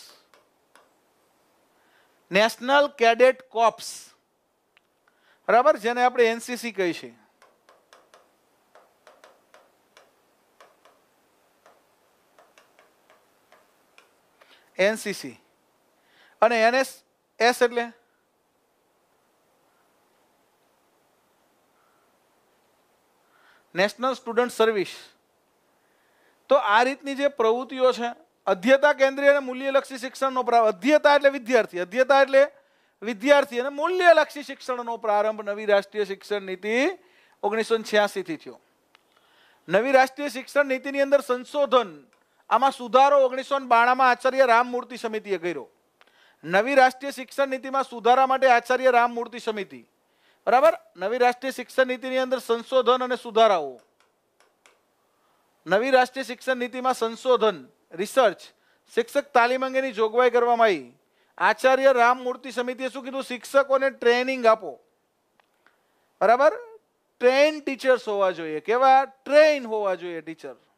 A: national cadet corps બરાબર જેને આપણે એનસીસી કહી છીએ એનસીસી અને એનએસ એસ એટલે નેશનલ સ્ટુડન્ટ સર્વિસ તો આ રીતની જે પ્રવૃત્તિઓ છે અધ્યતા કેન્દ્રીય અને મૂલ્યલક્ષી શિક્ષણનો પ્રારંભ અધ્યતા એટલે વિદ્યાર્થી અધ્યતા એટલે વિદ્યાર્થી અને મૂલ્યલક્ષી શિક્ષણનો પ્રારંભ નવી રાષ્ટ્રીય શિક્ષણ નીતિ ઓગણીસો છ્યાસીથી થયો નવી રાષ્ટ્રીય શિક્ષણ નીતિની અંદર સંશોધન આમાં સુધારો ઓગણીસો બાણામાં આચાર્ય રામમૂર્તિ સમિતિએ કર્યો નવી રાષ્ટ્રીય શિક્ષણ નીતિમાં સુધારા માટે આચાર્ય રામમૂર્તિ સમિતિ બરાબર નવી રાષ્ટ્રીય શિક્ષણ નીતિની અંદર સંશોધન અને સુધારાઓ નવી રાષ્ટ્રીય શિક્ષણ નીતિમાં સંશોધન રિસર્ચ શિક્ષક તાલીમ અંગેની જોગવાઈ કરવામાં આવી આચાર્ય રામમૂર્તિ સમિતિએ શું કીધું શિક્ષકોને ટ્રેનિંગ આપો બરાબર ટ્રેન ટીચર્સ હોવા જોઈએ કેવા ટ્રેન હોવા જોઈએ ટીચર્સ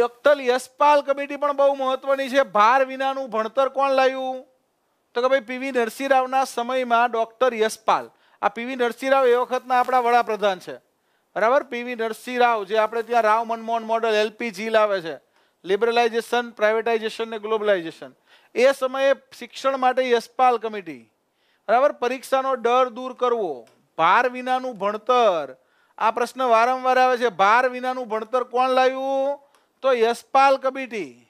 A: અક્તલ યશપાલ કમિટી પણ બહુ મહત્વની છે ભાર વિનાનું ભણતર કોણ લાવ્યું તો કે ભાઈ પીવી નરસિંહ રાવના સમયમાં ડૉક્ટર યશપાલ આ પીવી નરસિંહ રાવ એ વખતના આપણા વડાપ્રધાન છે બરાબર પીવી નરસિંહ રાવ જે આપણે ત્યાં રાવ મનમોહન મોડલ એલપીજી લાવે છે લિબરલાઇઝેશન પ્રાઇવેટાઇઝેશન ને ગ્લોબલાઇઝેશન એ સમયે શિક્ષણ માટે યશપાલ કમિટી બરાબર પરીક્ષાનો ડર દૂર કરવો ભાર વિનાનું ભણતર આ પ્રશ્ન વારંવાર આવે છે ભાર વિનાનું ભણતર કોણ લાવ્યું તો યશપાલ કમિટી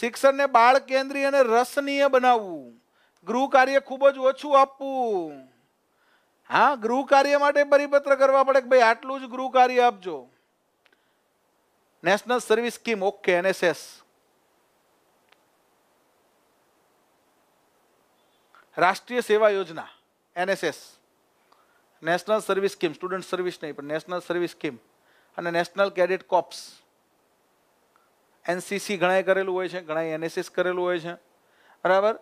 A: શિક્ષણને બાળ કેન્દ્રીય અને રસનીય બનાવવું ગૃહ કાર્ય ખૂબ જ ઓછું આપવું હા ગૃહ કાર્ય માટે પરિપત્ર કરવા પડે કે ભાઈ આટલું જ ગૃહ કાર્ય આપજો national service scheme okay NSS રાષ્ટ્રીય સેવા યોજના NSS national service scheme student service નહીં પણ નેશનલ સર્વિસ સ્કીમ અને નેશનલ કેડેટ કોપ્સ એનસીસી ઘણાએ કરેલું હોય છે ઘણાએ એનએસએસ કરેલું હોય છે બરાબર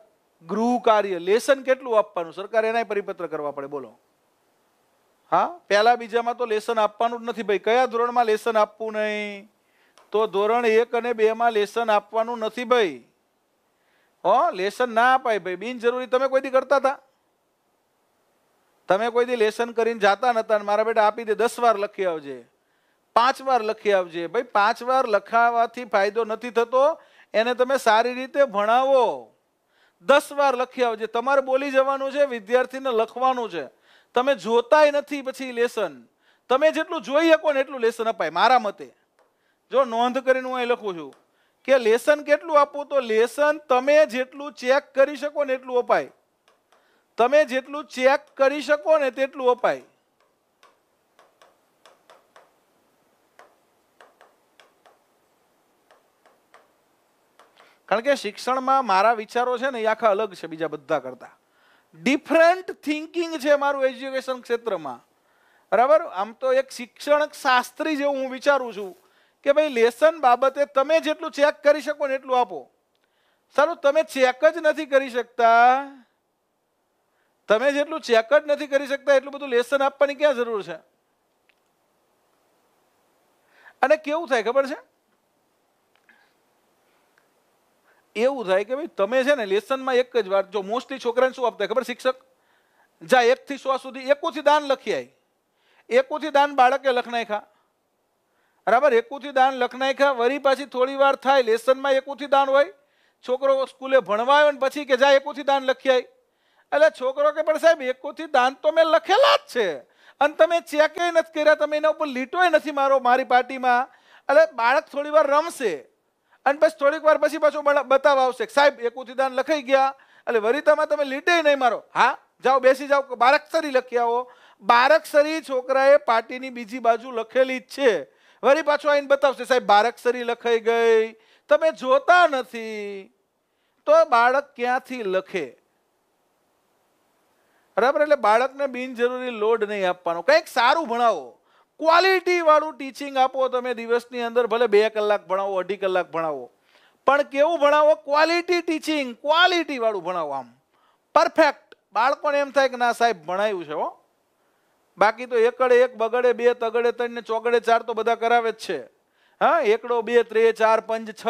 A: ગૃહ કાર્ય લેસન કેટલું આપવાનું સરકારે એનાય પરિપત્ર કરવા પડે બોલો હા પહેલા બીજામાં તો લેસન આપવાનું જ નથી ભાઈ કયા ધોરણમાં લેસન આપવું નહીં તો ધોરણ એક અને બેમાં લેસન આપવાનું નથી ભાઈ હો લેસન ના અપાય ભાઈ બિનજરૂરી તમે કોઈ દી કરતા હતા તમે કોઈ દી લેસન કરીને જાતા નતા મારા બેટા આપી દે દસ વાર લખી આવજે પાંચ વાર લખી આવજે ભાઈ પાંચ વાર લખાવાથી ફાયદો નથી થતો એને તમે સારી રીતે ભણાવો દસ વાર લખી આવજે તમારે બોલી જવાનું છે વિદ્યાર્થીને લખવાનું છે તમે જોતાય નથી પછી લેસન તમે જેટલું જોઈ શકો ને એટલું લેસન અપાય મારા મતે જો નોંધ કરીને હું અહીં લખું છું કે લેસન કેટલું આપવું તો લેસન તમે જેટલું ચેક કરી શકો ને એટલું અપાય તમે જેટલું ચેક કરી શકો ને તેટલું અપાય કારણ કે શિક્ષણમાં મારા વિચારો છે ને એ આખા અલગ છે બીજા બધા કરતા ડિફરન્ટ થિંકિંગ છે મારું એજ્યુકેશન ક્ષેત્રમાં બરાબર આમ તો એક શિક્ષણ શાસ્ત્રી જેવું હું વિચારું છું કે ભાઈ લેસન બાબતે તમે જેટલું ચેક કરી શકો ને એટલું આપો સારું તમે ચેક જ નથી કરી શકતા તમે જેટલું ચેક જ નથી કરી શકતા એટલું બધું લેસન આપવાની ક્યાં જરૂર છે અને કેવું થાય ખબર છે એવું થાય કે ભાઈ તમે છે ને લેસનમાં એક જ વાર જો મોસ્ટલી છોકરાને શું આપતા ખબર શિક્ષક જા એકથી સો સુધી એકોથી દાન લખી આવી એકોથી દાન બાળકે લખનાખ્યા બરાબર એકોથી દાન લખનાખ્યા વરી પાછી થોડી વાર થાય લેસનમાં એકોથી દાન હોય છોકરો સ્કૂલે ભણવાયો ને પછી કે જા એકોથી દાન લખી આવી એટલે છોકરો કે પણ સાહેબ એકોથી દાન તો મેં લખેલા જ છે અને તમે ચેકે નથી કર્યા તમે એના ઉપર લીટોય નથી મારો મારી પાર્ટીમાં એટલે બાળક થોડી વાર રમશે અને બસ થોડીક વાર પછી પાછું બતાવ આવશે સાહેબ એકુથી દાન લખાઈ ગયા એટલે વરિતામાં તમે લીટે નહીં મારો હા જાઓ બેસી જાઓ બારકસરી લખી આવો બારકસરી છોકરાએ પાર્ટીની બીજી બાજુ લખેલી જ છે વરી પાછું આવીને બતાવશે સાહેબ બારકસરી લખાઈ ગઈ તમે જોતા નથી તો બાળક ક્યાંથી લખે બરાબર એટલે બાળકને બિનજરૂરી લોડ નહીં આપવાનો કંઈક સારું ભણાવો ક્વોલિટીવાળું ટીચિંગ આપો તમે દિવસની અંદર ભલે બે કલાક ભણાવો અઢી કલાક ભણાવો પણ કેવું ભણાવો ક્વોલિટી ટીચિંગ ક્વોલિટીવાળું ભણાવો આમ પરફેક્ટ બાળકોને એમ થાય કે ના સાહેબ ભણાયું છે હો બાકી તો એકડે એક બગડે બે તગડે ત્રણ ચોગડે ચાર તો બધા કરાવે જ છે હા એકડો બે ત્રે ચાર પંચ છ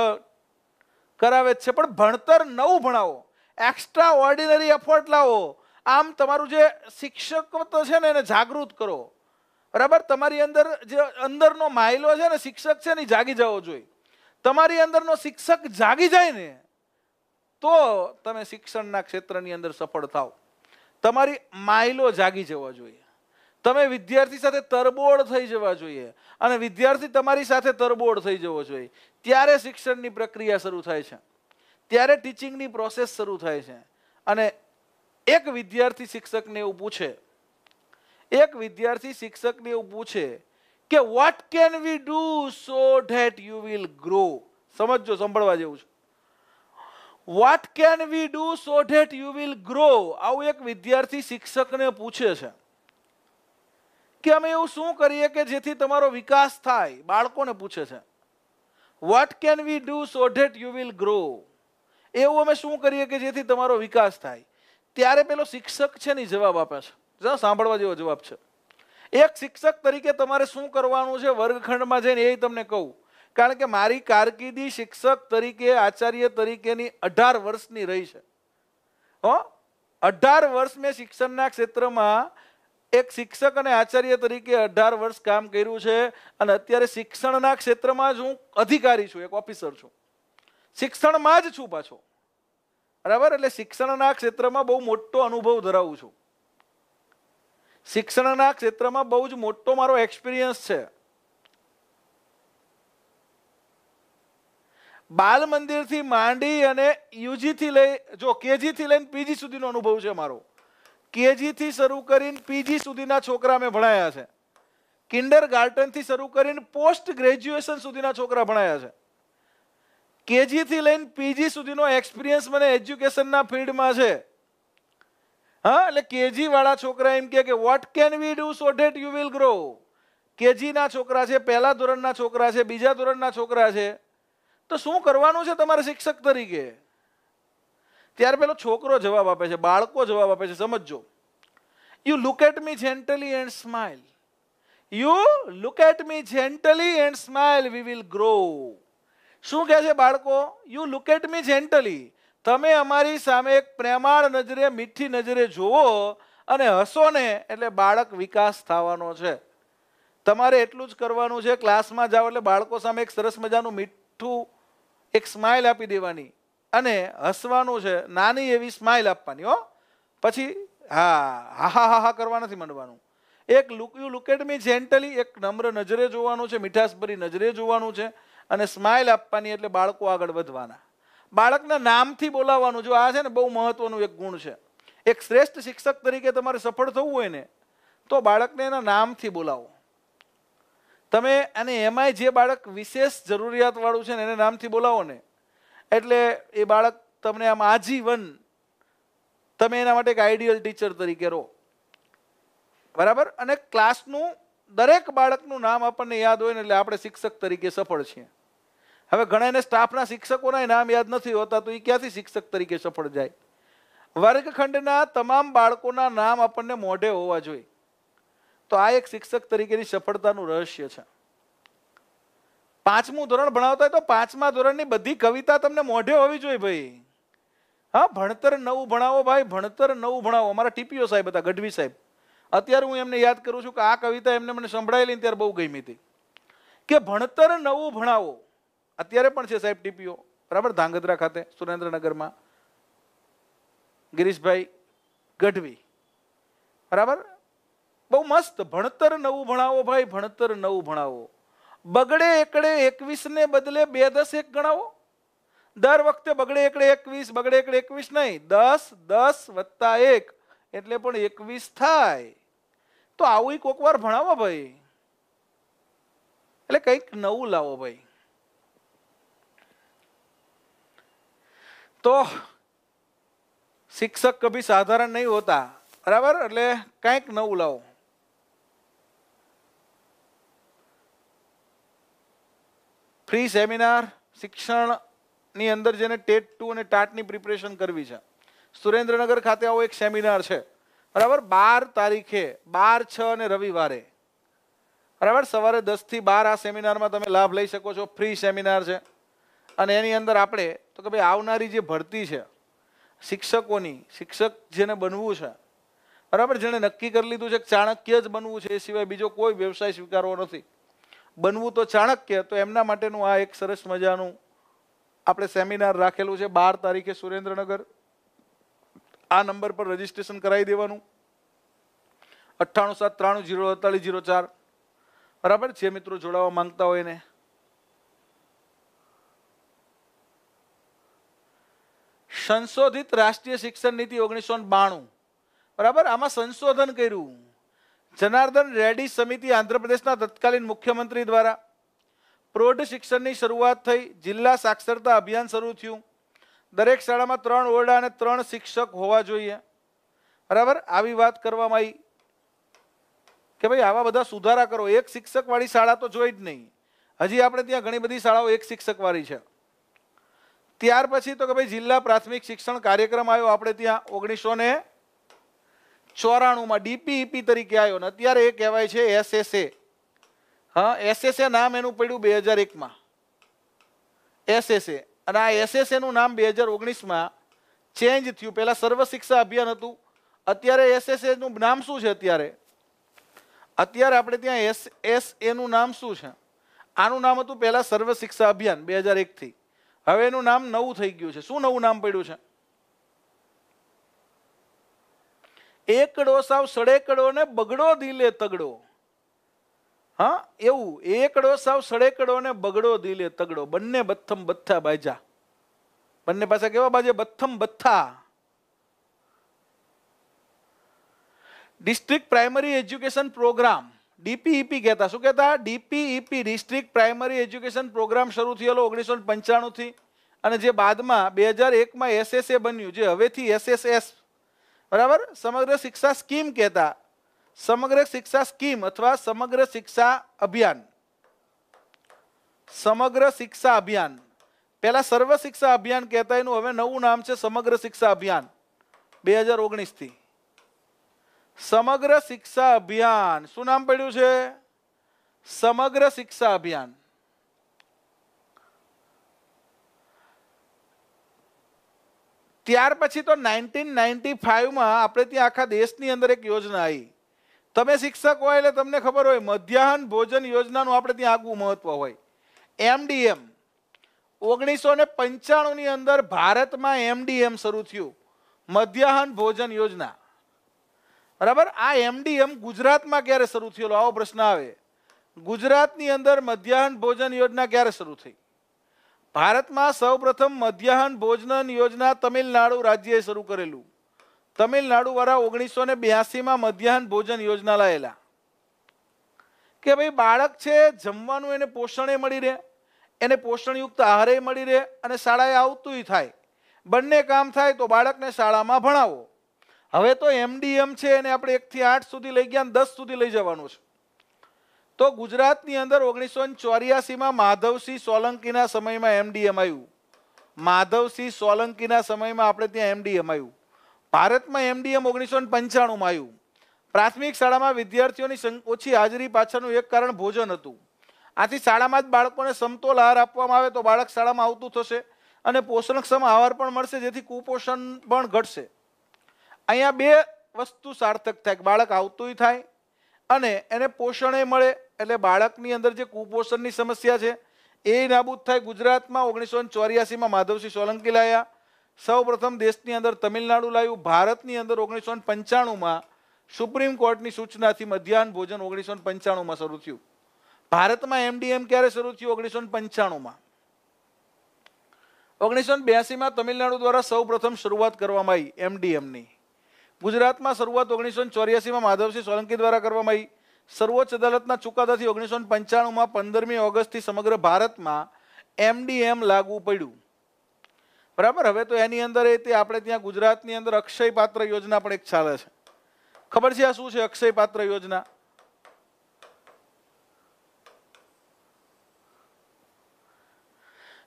A: કરાવે જ છે પણ ભણતર નવું ભણાવો એક્સ્ટ્રા ઓર્ડિનરી એફર્ટ લાવો આમ તમારું જે શિક્ષકત્વ છે ને એને જાગૃત કરો બરાબર તમારી અંદર જે અંદરનો માયલો છે ને શિક્ષક છે ને જાગી જવો જોઈએ તમારી અંદરનો શિક્ષક જાગી જાય ને તો તમે શિક્ષણના ક્ષેત્રની અંદર સફળ થાવ તમારી માયલો જાગી જવા જોઈએ તમે વિદ્યાર્થી સાથે તરબોળ થઈ જવા જોઈએ અને વિદ્યાર્થી તમારી સાથે તરબોળ થઈ જવો જોઈએ ત્યારે શિક્ષણની પ્રક્રિયા શરૂ થાય છે ત્યારે ટીચિંગની પ્રોસેસ શરૂ થાય છે અને એક વિદ્યાર્થી શિક્ષકને એવું પૂછે એક વિદ્યાર્થી શિક્ષકને એવું પૂછે કે what can we do so that you will grow સમજો સાંભળવા જેવું છે what can we do so that you will grow આવું એક વિદ્યાર્થી શિક્ષકને પૂછે છે કે અમે એવું શું કરીએ કે જેથી તમારો વિકાસ થાય બાળકોને પૂછે છે what can we do so that you will grow એવું અમે શું કરીએ કે જેથી તમારો વિકાસ થાય ત્યારે પેલો શિક્ષક છે ને જવાબ આપે છે સાંભળવા જેવો જવાબ છે એક શિક્ષક તરીકે તમારે શું કરવાનું છે વર્ગખંડમાં જઈને એ તમને કહું કારણ કે મારી કારકિર્દી શિક્ષક તરીકે આચાર્ય તરીકેની અઢાર વર્ષની રહી છે હો અઢાર વર્ષ મેં શિક્ષણના ક્ષેત્રમાં એક શિક્ષક અને આચાર્ય તરીકે અઢાર વર્ષ કામ કર્યું છે અને અત્યારે શિક્ષણના ક્ષેત્રમાં જ હું અધિકારી છું એક ઓફિસર છું શિક્ષણમાં જ છું પાછો બરાબર એટલે શિક્ષણના ક્ષેત્રમાં બહુ મોટો અનુભવ ધરાવું છું શિક્ષણના ક્ષેત્રમાં બહુ જ મોટો મારો એક્સપિરિયન્સ છે બાલ મંદિરથી માંડી અને યુજીથી લઈ જો કેજીથી લઈને પીજી સુધીનો અનુભવ છે મારો કેજીથી શરૂ કરીને પીજી સુધીના છોકરા મેં ભણાયા છે કિન્ડર ગાર્ટનથી શરૂ કરીને પોસ્ટ ગ્રેજ્યુએશન સુધીના છોકરા ભણાયા છે કેજીથી લઈને પીજી સુધીનો એક્સપિરિયન્સ મને એજ્યુકેશનના ફિલ્ડમાં છે હા એટલે કેજી વાળા છોકરા એમ કે what can we do so that you will grow કેજીના છોકરા છે પહેલા ધોરણના છોકરા છે બીજા ધોરણના છોકરા છે તો શું કરવાનું છે તમારે શિક્ષક તરીકે ત્યારે પેલો છોકરો જવાબ આપે છે બાળકો જવાબ આપે છે સમજો you look at me gently and smile you look at me gently and smile we will grow શું કહે છે બાળકો you look at me gently તમે અમારી સામે એક પ્રેમાળ નજરે મીઠી નજરે જુઓ અને હસો ને એટલે બાળક વિકાસ થવાનો છે તમારે એટલું જ કરવાનું છે ક્લાસમાં જાઓ એટલે બાળકો સામે એક સરસ મજાનું મીઠું એક સ્માઇલ આપી દેવાની અને હસવાનું છે નાની એવી સ્માઇલ આપવાની હો પછી હા હા હા હા કરવા નથી માંડવાનું એક look you look at me gently એક નમ્ર નજરે જોવાનું છે મીઠાસભરી નજરે જોવાનું છે અને સ્માઇલ આપવાની એટલે બાળકો આગળ વધવાના બાળકના નામથી બોલાવવાનું જો આ છે ને બહુ મહત્વનું એક ગુણ છે એક શ્રેષ્ઠ શિક્ષક તરીકે તમારે સફળ થવું હોય ને તો બાળકને એના નામથી બોલાવો તમે અને એમાંય જે બાળક વિશેષ જરૂરિયાતવાળું છે ને એને નામથી બોલાવો ને એટલે એ બાળક તમને આમ આજીવન તમે એના માટે એક આઈડિયલ ટીચર તરીકે રહો બરાબર અને ક્લાસનું દરેક બાળકનું નામ આપણને યાદ હોય ને એટલે આપણે શિક્ષક તરીકે સફળ છીએ હવે ઘણા એને સ્ટાફના શિક્ષકોના નામ યાદ નથી હોતા તો એ ક્યાંથી શિક્ષક તરીકે સફળ જાય વર્ગખંડના તમામ બાળકોના નામ આપણને મોઢે હોવા જોઈએ તો આ એક શિક્ષક તરીકેની સફળતાનું રહસ્ય છે પાંચમું ધોરણ ભણાવતા હોય તો પાંચમા ધોરણની બધી કવિતા તમને મોઢે હોવી જોઈએ ભાઈ હા ભણતર નવું ભણાવો ભાઈ ભણતર નવું ભણાવો અમારા ટીપીઓ સાહેબ હતા ગઢવી સાહેબ અત્યારે હું એમને યાદ કરું છું કે આ કવિતા એમને મને સંભળાયેલી ત્યારે બહુ ગમી હતી કે ભણતર નવું ભણાવો અત્યારે પણ છે સાહેબ ટીપીઓ બરાબર ધાંગધ્રા ખાતે સુરેન્દ્રનગરમાં ગિરીશભાઈ ગઢવી બરાબર બહુ મસ્ત ભણતર નવું ભણાવો ભાઈ ભણતર નવું ભણાવો બગડે એકડે એકવીસને બદલે બે દસ એક ગણાવો દર વખતે બગડે એકડે એકવીસ બગડે એકડે એકવીસ નહીં દસ દસ વત્તા એક એટલે પણ એકવીસ થાય તો આવું કોક વાર ભણાવો ભાઈ એટલે કંઈક નવું લાવો ભાઈ તો શિક્ષક કભી સાધારણ નહીં હોતા બરાબર એટલે કંઈક નવું લાવો ફ્રી સેમિનાર શિક્ષણની અંદર જેને ટેટ ટુ અને ટાટની પ્રિપરેશન કરવી છે સુરેન્દ્રનગર ખાતે આવો એક સેમિનાર છે બરાબર બાર તારીખે બાર છ અને રવિવારે બરાબર સવારે દસથી બાર આ સેમિનારમાં તમે લાભ લઈ શકો છો ફ્રી સેમિનાર છે અને એની અંદર આપણે તો કે ભાઈ આવનારી જે ભરતી છે શિક્ષકોની શિક્ષક જેને બનવું છે બરાબર જેણે નક્કી કરી લીધું છે કે ચાણક્ય જ બનવું છે એ સિવાય બીજો કોઈ વ્યવસાય સ્વીકારવો નથી બનવું તો ચાણક્ય તો એમના માટેનું આ એક સરસ મજાનું આપણે સેમિનાર રાખેલું છે બાર તારીખે સુરેન્દ્રનગર આ નંબર પર રજીસ્ટ્રેશન કરાવી દેવાનું અઠ્ઠાણું સાત ત્રાણું જીરો અડતાળીસ જીરો ચાર બરાબર જે મિત્રો જોડાવા માંગતા હોય એને સંશોધિત રાષ્ટ્રીય શિક્ષણ નીતિ ઓગણીસો બાણું બરાબર આમાં સંશોધન કર્યું જનાર્દન રેડી સમિતિ આંધ્રપ્રદેશના તત્કાલીન મુખ્યમંત્રી દ્વારા પ્રૌઢ શિક્ષણની શરૂઆત થઈ જિલ્લા સાક્ષરતા અભિયાન શરૂ થયું દરેક શાળામાં ત્રણ ઓરડા અને ત્રણ શિક્ષક હોવા જોઈએ બરાબર આવી વાત કરવામાં આવી કે ભાઈ આવા બધા સુધારા કરો એક શિક્ષકવાળી શાળા તો જોઈ જ નહીં હજી આપણે ત્યાં ઘણી બધી શાળાઓ એક શિક્ષકવાળી છે ત્યાર પછી તો કે ભાઈ જિલ્લા પ્રાથમિક શિક્ષણ કાર્યક્રમ આવ્યો આપણે ત્યાં ઓગણીસો ને ચોરાણુંમાં ડીપીઈપી તરીકે આવ્યો ને અત્યારે એ કહેવાય છે એસએસએ હા એસએસએ નામ એનું પડ્યું બે હજાર એકમાં એસએસએ અને આ એસએસએનું નામ બે હજાર ઓગણીસમાં ચેન્જ થયું પહેલાં સર્વ શિક્ષા અભિયાન હતું અત્યારે એસએસએનું નામ શું છે અત્યારે અત્યારે આપણે ત્યાં એસ એસ એનું નામ શું છે આનું નામ હતું પહેલાં સર્વ શિક્ષા અભિયાન બે હજાર એકથી હવે એનું નામ નવું થઈ ગયું છે શું નવું નામ પડ્યું છે એકડો સાવ સડેકડો ને બગડો દિલે તગડો હા એવું એકડો સાવ સડેકડો ને બગડો દિલે તગડો બંને બથમ બથ્થા બાજા બંને પાસે કેવા બાજે બથમ બથ્થા district primary education programme DPEP e કહેતા શું કહેતા DPEP district primary education programme શરૂ થયેલો ઓગણીસો પંચાણુંથી અને જે બાદમાં બે હજાર એકમાં એસએસએ બન્યું જે હવેથી એસએસએસ બરાબર સમગ્ર શિક્ષા સ્કીમ કહેતા સમગ્ર શિક્ષા સ્કીમ અથવા સમગ્ર શિક્ષા અભિયાન સમગ્ર શિક્ષા અભિયાન પહેલાં સર્વ શિક્ષા અભિયાન કહેતા એનું હવે નવું નામ છે સમગ્ર શિક્ષા અભિયાન બે હજાર ઓગણીસથી સમગ્ર શિક્ષા અભિયાન શું નામ પડ્યું છે સમગ્ર શિક્ષા અભિયાન ત્યાર પછી તો નાઇન્ટીન નાઇન્ટી ફાઇવમાં આપણે ત્યાં આખા દેશની અંદર એક યોજના આવી તમે શિક્ષક હોય એટલે તમને ખબર હોય મધ્યાહન ભોજન યોજનાનું આપણે ત્યાં આગવું મહત્વ હોય એમડીએમ ઓગણીસો ને પંચાણુંની અંદર ભારતમાં એમડીએમ શરૂ થયું મધ્યાહન ભોજન યોજના બરાબર આ એમડીએમ ગુજરાતમાં ક્યારે શરૂ થયેલો આવો પ્રશ્ન આવે ગુજરાતની અંદર મધ્યાહન ભોજન યોજના ક્યારે શરૂ થઈ ભારતમાં સૌપ્રથમ મધ્યાહન ભોજન યોજના તમિલનાડુ રાજ્યએ શરૂ કરેલું તમિલનાડુવાળા ઓગણીસો ને બ્યાસીમાં મધ્યાહન ભોજન યોજના લાયેલા કે ભાઈ બાળક છે જમવાનું એને પોષણે મળી રહે એને પોષણયુક્ત આહારે મળી રહે અને શાળાએ આવતું થાય બંને કામ થાય તો બાળકને શાળામાં ભણાવો હવે તો એમડીએમ છે એને આપણે એકથી આઠ સુધી લઈ ગયા દસ સુધી લઈ જવાનું છે તો ગુજરાતની અંદર ઓગણીસો ચોર્યાસીમાં માધવસિંહ સોલંકીના સમયમાં એમડીએમ આવ્યું માધવસિંહ સોલંકીના સમયમાં આપણે ત્યાં એમડીએમ આવ્યું ભારતમાં એમડીએમ ઓગણીસો પંચાણુંમાં આવ્યું પ્રાથમિક શાળામાં વિદ્યાર્થીઓની ઓછી હાજરી પાછળનું એક કારણ ભોજન હતું આથી શાળામાં જ બાળકોને સમતોલ આહાર આપવામાં આવે તો બાળક શાળામાં આવતું થશે અને પોષણક્ષમ આહાર પણ મળશે જેથી કુપોષણ પણ ઘટશે અહીંયા બે વસ્તુ સાર્થક થાય બાળક આવતુંય થાય અને એને પોષણે મળે એટલે બાળકની અંદર જે કુપોષણની સમસ્યા છે એ નાબૂદ થાય ગુજરાતમાં ઓગણીસો ચોર્યાસીમાં માધવસિંહ સોલંકી લાયા સૌ પ્રથમ દેશની અંદર તમિલનાડુ લાવ્યું ભારતની અંદર ઓગણીસો પંચાણુંમાં સુપ્રીમ કોર્ટની સૂચનાથી મધ્યાહન ભોજન ઓગણીસો પંચાણુંમાં શરૂ થયું ભારતમાં એમડીએમ ક્યારે શરૂ થયું ઓગણીસો પંચાણુંમાં ઓગણીસો બ્યાસીમાં તમિલનાડુ દ્વારા સૌ પ્રથમ શરૂઆત કરવામાં આવી એમડીએમની ગુજરાતમાં શરૂઆત ઓગણીસો ચોર્યાસીમાં માધવસિંહ સોલંકી દ્વારા કરવામાં આવી સર્વોચ્ચ અદાલતના ચુકાદાથી ઓગણીસો પંચાણુંમાં પંદરમી ઓગસ્ટથી સમગ્ર ભારતમાં એમડીએમ લાગુ પડ્યું બરાબર હવે તો એની અંદર એ તે આપણે ત્યાં ગુજરાતની અંદર અક્ષય પાત્ર યોજના પણ એક ચાલે છે ખબર છે આ શું છે અક્ષય પાત્ર યોજના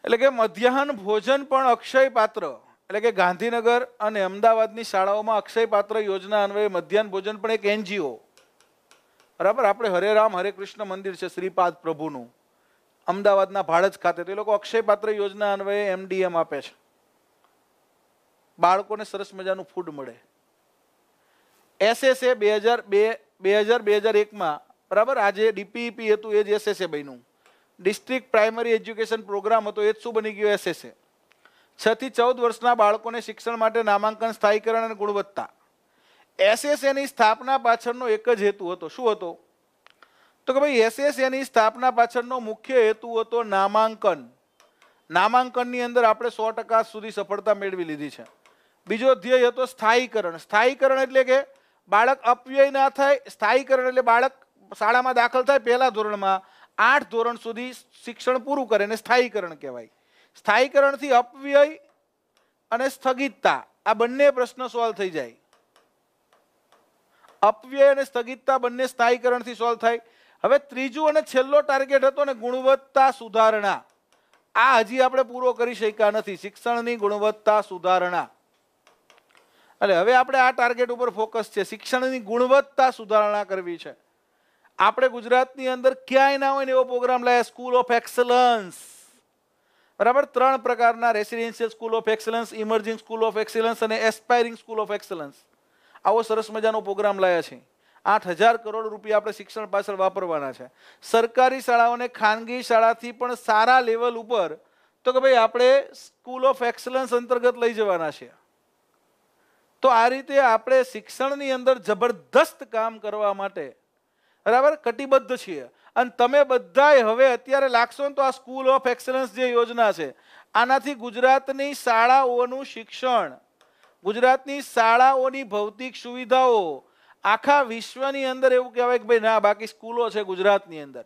A: એટલે કે મધ્યાહન ભોજન પણ અક્ષય પાત્ર એટલે કે ગાંધીનગર અને અમદાવાદની શાળાઓમાં અક્ષય પાત્ર યોજના અન્વયે મધ્યાહન ભોજન પણ એક એનજીઓ બરાબર આપણે હરે રામ હરે કૃષ્ણ મંદિર છે શ્રીપાદ પ્રભુનું અમદાવાદના ભાડજ ખાતે તે લોકો અક્ષય પાત્ર યોજના અન્વયે એમડીએમ આપે છે બાળકોને સરસ મજાનું ફૂડ મળે એસએસએ બે હજાર બે બે હજાર બે હજાર એકમાં બરાબર આજે ડીપીઈપી e હતું એ જ એસએસએ બન્યું ડિસ્ટ્રિક્ટ પ્રાઇમરી એજ્યુકેશન પ્રોગ્રામ હતો એ જ શું બની ગયો એસએસએ છ થી ચૌદ વર્ષના બાળકોને શિક્ષણ માટે નામાંકન સ્થાયીકરણ અને ગુણવત્તા એસએસએની સ્થાપના પાછળનો એક જ હેતુ હતો શું હતો તો કે ભાઈ એસએસએની સ્થાપના પાછળનો મુખ્ય હેતુ હતો નામાંકન નામાંકનની અંદર આપણે સો ટકા સુધી સફળતા મેળવી લીધી છે બીજો ધ્યેય હતો સ્થાયીકરણ સ્થાયીકરણ એટલે કે બાળક અપવ્યય ના થાય સ્થાયીકરણ એટલે બાળક શાળામાં દાખલ થાય પહેલા ધોરણમાં આઠ ધોરણ સુધી શિક્ષણ પૂરું કરે ને સ્થાયીકરણ કહેવાય સ્થાયીકરણથી અપવ્યય અને સ્થગિતતા આ બંને પ્રશ્ન સોલ્વ થઈ જાય અપવ્યય અને સ્થગિતતા બંને સ્થાયીકરણથી સોલ્વ થાય હવે ત્રીજું અને છેલ્લો ટાર્ગેટ હતો ને ગુણવત્તા સુધારણા આ હજી આપણે પૂરો કરી શક્યા નથી શિક્ષણની ગુણવત્તા સુધારણા એટલે હવે આપણે આ ટાર્ગેટ ઉપર ફોકસ છે શિક્ષણની ગુણવત્તા સુધારણા કરવી છે આપણે ગુજરાતની અંદર ક્યાંય ના હોય ને એવો પ્રોગ્રામ લાયા સ્કૂલ ઓફ એક્સલન્સ બરાબર ત્રણ પ્રકારના residential school of excellence emerging school of excellence and aspiring school of excellence આવો સરસ મજાનો પ્રોગ્રામ લાયા છે આઠ હજાર કરોડ રૂપિયા આપણે શિક્ષણ પાછળ વાપરવાના છે સરકારી શાળાઓને ખાનગી શાળાથી પણ સારા લેવલ ઉપર તો કે ભાઈ આપણે સ્કૂલ ઓફ એક્સલન્સ અંતર્ગત લઈ જવાના છીએ તો આ રીતે આપણે શિક્ષણની અંદર જબરદસ્ત કામ કરવા માટે બરાબર કટિબદ્ધ છીએ અને તમે બધાએ હવે અત્યારે લાગશો ને તો આ સ્કૂલ ઓફ એક્સલન્સ જે યોજના છે આનાથી ગુજરાતની શાળાઓનું શિક્ષણ ગુજરાતની શાળાઓની ભૌતિક સુવિધાઓ આખા વિશ્વની અંદર એવું કહેવાય કે ભાઈ ના બાકી સ્કૂલો છે ગુજરાતની અંદર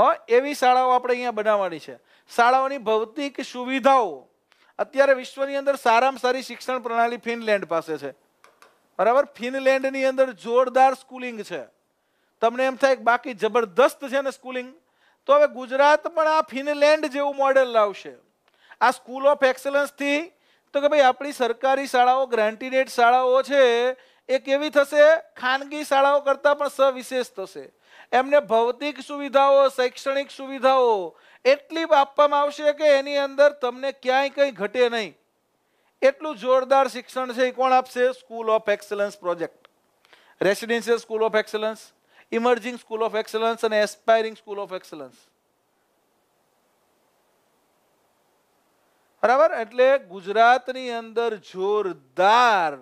A: હા એવી શાળાઓ આપણે અહીંયા બનાવવાની છે શાળાઓની ભૌતિક સુવિધાઓ અત્યારે વિશ્વની અંદર સારામાં સારી શિક્ષણ પ્રણાલી ફિનલેન્ડ પાસે છે બરાબર ફિનલેન્ડની અંદર જોરદાર સ્કૂલિંગ છે તમને એમ થાય બાકી જબરદસ્ત છે ને સ્કૂલિંગ તો હવે ગુજરાત પણ આ ફિનલેન્ડ જેવું મોડેલ લાવશે આ સ્કૂલ ઓફ એક્સલન્સથી તો કે ભાઈ આપણી સરકારી શાળાઓ ગ્રાન્ટીડેડ શાળાઓ છે એ કેવી થશે ખાનગી શાળાઓ કરતાં પણ સવિશેષ થશે એમને ભૌતિક સુવિધાઓ શૈક્ષણિક સુવિધાઓ એટલી આપવામાં આવશે કે એની અંદર તમને ક્યાંય કંઈ ઘટે નહીં એટલું જોરદાર શિક્ષણ છે એ કોણ આપશે school of excellence project residential school of excellence emerging school of excellence and aspiring school of excellence બરાબર એટલે ગુજરાતની અંદર જોરદાર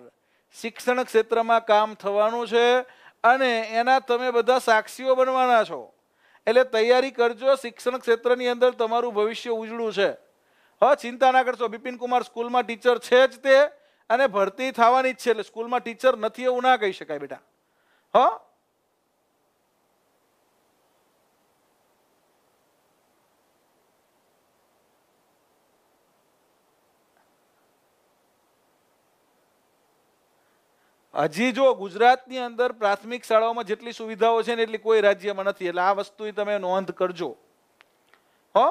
A: શિક્ષણ ક્ષેત્રમાં કામ થવાનું છે અને એના તમે બધા સાક્ષીઓ બનવાના છો એટલે તૈયારી કરજો શિક્ષણ ક્ષેત્રની અંદર તમારું ભવિષ્ય ઉજળું છે હા ચિંતા ના કરશો બિપિન કુમાર સ્કૂલમાં ટીચર છે જ તે અને ભરતી થવાની જ છે એટલે સ્કૂલમાં ટીચર નથી એવું ના કહી શકાય બેટા હ હજી જો ગુજરાતની અંદર પ્રાથમિક શાળાઓમાં જેટલી સુવિધાઓ છે ને એટલી કોઈ રાજ્યમાં નથી એટલે આ વસ્તુ તમે નોંધ કરજો હો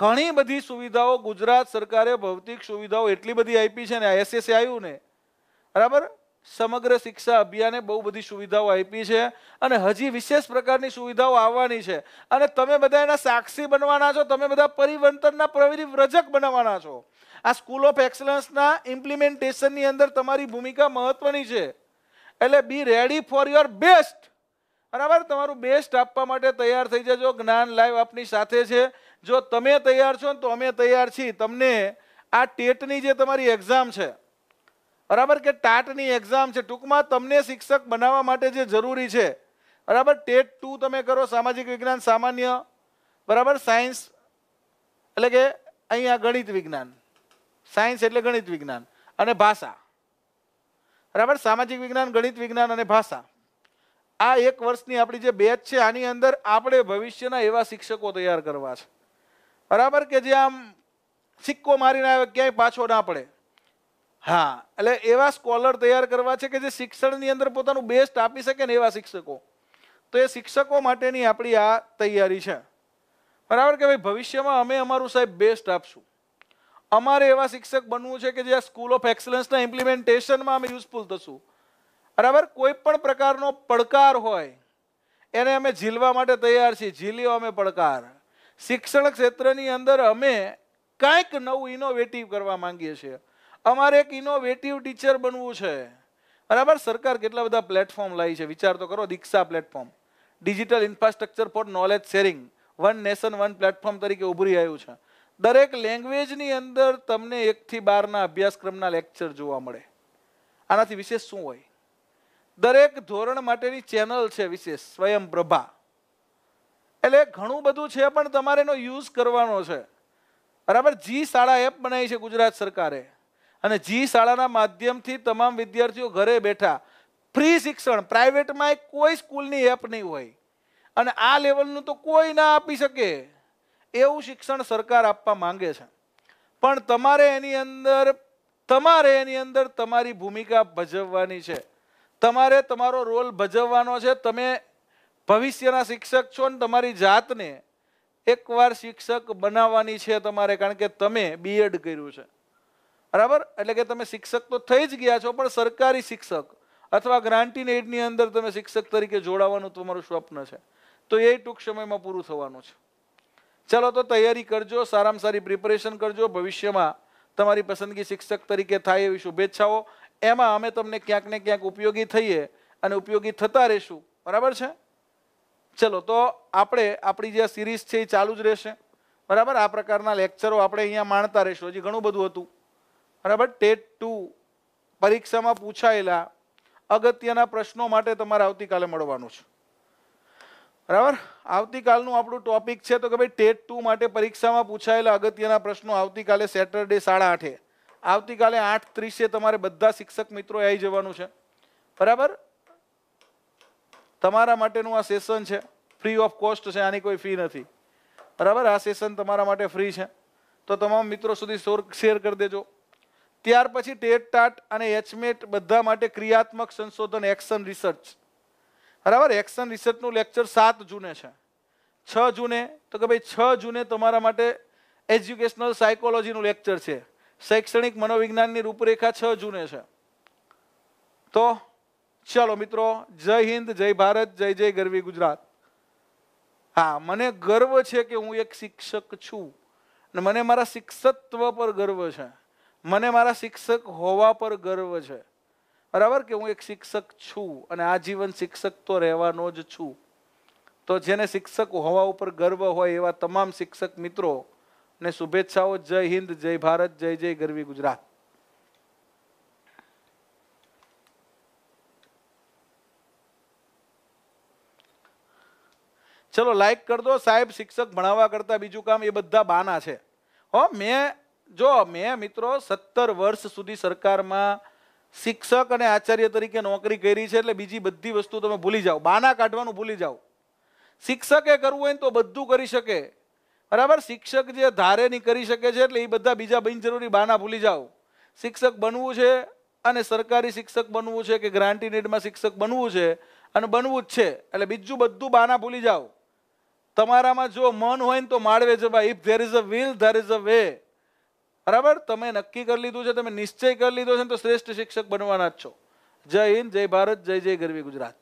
A: ઘણી બધી સુવિધાઓ ગુજરાત સરકારે ભૌતિક સુવિધાઓ એટલી બધી આપી છે ને એસએસએ આવ્યું ને બરાબર સમગ્ર શિક્ષા અભિયાને બહુ બધી સુવિધાઓ આપી છે અને હજી વિશેષ પ્રકારની સુવિધાઓ આવવાની છે અને તમે બધા એના સાક્ષી બનવાના છો તમે બધા પરિવર્તનના પ્રવિધિ રજક બનાવવાના છો આ સ્કૂલ ઓફ એક્સલન્સના ઇમ્પ્લિમેન્ટેશનની અંદર તમારી ભૂમિકા મહત્વની છે એટલે be ready for your best બરાબર તમારું બેસ્ટ આપવા માટે તૈયાર થઈ જજો જ્ઞાન લાઈવ આપની સાથે છે જો તમે તૈયાર છો ને તો અમે તૈયાર છીએ તમને આ ટેટની જે તમારી એક્ઝામ છે બરાબર કે ટાટની એક્ઝામ છે ટૂંકમાં તમને શિક્ષક બનાવવા માટે જે જરૂરી છે બરાબર ટેટ ટુ તમે કરો સામાજિક વિજ્ઞાન સામાન્ય બરાબર સાયન્સ એટલે કે અહીંયા ગણિત વિજ્ઞાન સાયન્સ એટલે ગણિત વિજ્ઞાન અને ભાષા બરાબર સામાજિક વિજ્ઞાન ગણિત વિજ્ઞાન અને ભાષા આ એક વર્ષની આપણી જે બેચ છે આની અંદર આપણે ભવિષ્યના એવા શિક્ષકો તૈયાર કરવા છે બરાબર કે જે આમ સિક્કો મારીને આવે ક્યાંય પાછો ના પડે હા એટલે એવા સ્કોલર તૈયાર કરવા છે કે જે શિક્ષણની અંદર પોતાનું બેસ્ટ આપી શકે ને એવા શિક્ષકો તો એ શિક્ષકો માટેની આપણી આ તૈયારી છે બરાબર કે ભાઈ ભવિષ્યમાં અમે અમારું સાહેબ બેસ્ટ આપશું અમારે એવા શિક્ષક બનવું છે કે જે સ્કૂલ ઓફ એક્સલન્સના ઇમ્પ્લિમેન્ટેશનમાં અમે યુઝફુલ થશું બરાબર કોઈ પણ પ્રકારનો પડકાર હોય એને અમે ઝીલવા માટે તૈયાર છીએ ઝીલ્યો અમે પડકાર શિક્ષણ ક્ષેત્રની અંદર અમે કાંઈક નવું ઇનોવેટિવ કરવા માંગીએ છીએ અમારે એક ઇનોવેટિવ ટીચર બનવું છે બરાબર સરકાર કેટલા બધા પ્લેટફોર્મ લાવી છે વિચાર તો કરો Diksha platform digital infrastructure for knowledge sharing one nation one platform તરીકે ઉભરી આવ્યું છે દરેક લેંગ્વેજની અંદર તમને એકથી બારના અભ્યાસક્રમના લેક્ચર જોવા મળે આનાથી વિશેષ શું હોય દરેક ધોરણ માટેની ચેનલ છે વિશેષ સ્વયં પ્રભા એટલે ઘણું બધું છે પણ તમારે એનો યુઝ કરવાનો છે બરાબર જી શાળા એપ બનાવી છે ગુજરાત સરકારે અને જી શાળાના માધ્યમથી તમામ વિદ્યાર્થીઓ ઘરે બેઠા ફ્રી શિક્ષણ પ્રાઇવેટમાં કોઈ સ્કૂલની એપ નહીં હોય અને આ લેવલનું તો કોઈ ના આપી શકે એવું શિક્ષણ સરકાર આપવા માંગે છે પણ તમારે એની અંદર તમારે એની અંદર તમારી ભૂમિકા ભજવવાની છે તમારે તમારો રોલ ભજવવાનો છે તમે ભવિષ્યના શિક્ષક છો ને તમારી જાતને એકવાર શિક્ષક બનાવવાની છે તમારે કારણ કે તમે બીએડ કર્યું છે બરાબર એટલે કે તમે શિક્ષક તો થઈ જ ગયા છો પણ સરકારી શિક્ષક અથવા ગ્રાન્ટીન એડની અંદર તમે શિક્ષક તરીકે જોડાવાનું તમારું સ્વપ્ન છે તો એ ટૂંક સમયમાં પૂરું થવાનું છે ચલો તો તૈયારી કરજો સારામાં સારી પ્રિપરેશન કરજો ભવિષ્યમાં તમારી પસંદગી શિક્ષક તરીકે થાય એવી શુભેચ્છાઓ એમાં અમે તમને ક્યાંક ને ક્યાંક ઉપયોગી થઈએ અને ઉપયોગી થતા રહેશું બરાબર છે ચલો તો આપણે આપણી જે સિરીઝ છે એ ચાલુ જ રહેશે બરાબર આ પ્રકારના લેક્ચરો આપણે અહીંયા માણતા રહીશું હજી ઘણું બધું હતું બરાબર ટેટ ટુ પરીક્ષામાં પૂછાયેલા અગત્યના પ્રશ્નો માટે તમારે આવતીકાલે મળવાનું છે બરાબર આવતીકાલનું આપણું ટોપિક છે તો કે ભાઈ ટેટ ટુ માટે પરીક્ષામાં પૂછાયેલા અગત્યના પ્રશ્નો આવતીકાલે સેટરડે સાડા આઠે આવતીકાલે આઠ ત્રીસે તમારે બધા શિક્ષક મિત્રો આવી જવાનું છે બરાબર તમારા માટેનું આ સેશન છે ફ્રી ઓફ કોસ્ટ છે આની કોઈ ફી નથી બરાબર આ સેશન તમારા માટે ફ્રી છે તો તમામ મિત્રો સુધી શેર કરી દેજો ત્યાર પછી ટેટ ટાટ અને એચમેટ બધા માટે ક્રિયાત્મક સંશોધન એક્શન રિસર્ચ બરાબર એક્શન રિસર્ચનું લેક્ચર સાત જૂને છે છ જૂને તો કે ભાઈ છ જૂને તમારા માટે એજ્યુકેશનલ સાયકોલોજીનું લેક્ચર છે શૈક્ષણિક મનોવિજ્ઞાનની રૂપરેખા છ જૂને છે તો ચાલો મિત્રો જય હિન્દ જય ભારત જય જય ગરવી ગુજરાત હા મને ગર્વ છે કે હું એક શિક્ષક છું અને મને મારા શિક્ષકત્વ પર ગર્વ છે મને મારા શિક્ષક હોવા પર ગર્વ છે બરાબર કે હું એક શિક્ષક છું અને આજીવન શિક્ષક તો રહેવાનો જ છું તો જેને શિક્ષક હોવા ઉપર ગર્વ હોય એવા તમામ શિક્ષક મિત્રો ને શુભેચ્છાઓ જય હિન્દ જય ભારત જય જય ગરવી ગુજરાત ચલો લાઈક કર દો સાહેબ શિક્ષક ભણાવવા કરતા બીજું કામ એ બધા બાના છે હો મેં જો મેં મિત્રો સત્તર વર્ષ સુધી સરકારમાં શિક્ષક અને આચાર્ય તરીકે નોકરી કરી છે એટલે બીજી બધી વસ્તુ તમે ભૂલી જાઓ બાના કાઢવાનું ભૂલી જાઓ શિક્ષકે કરવું હોય ને તો બધું કરી શકે બરાબર શિક્ષક જે ધારે ની કરી શકે છે એટલે એ બધા બીજા બિનજરૂરી બાના ભૂલી જાઓ શિક્ષક બનવું છે અને સરકારી શિક્ષક બનવું છે કે ગ્રાન્ટી નીડમાં શિક્ષક બનવું છે અને બનવું જ છે એટલે બીજું બધું બાના ભૂલી જાઓ તમારામાં જો મન હોય ને તો માળવે ભાઈ if there is a will there is a way બરાબર તમે નક્કી કરી લીધું છે તમે નિશ્ચય કરી લીધો છે તો શ્રેષ્ઠ શિક્ષક બનવાના જ છો જય હિન્દ જય ભારત જય જય ગરવી ગુજરાત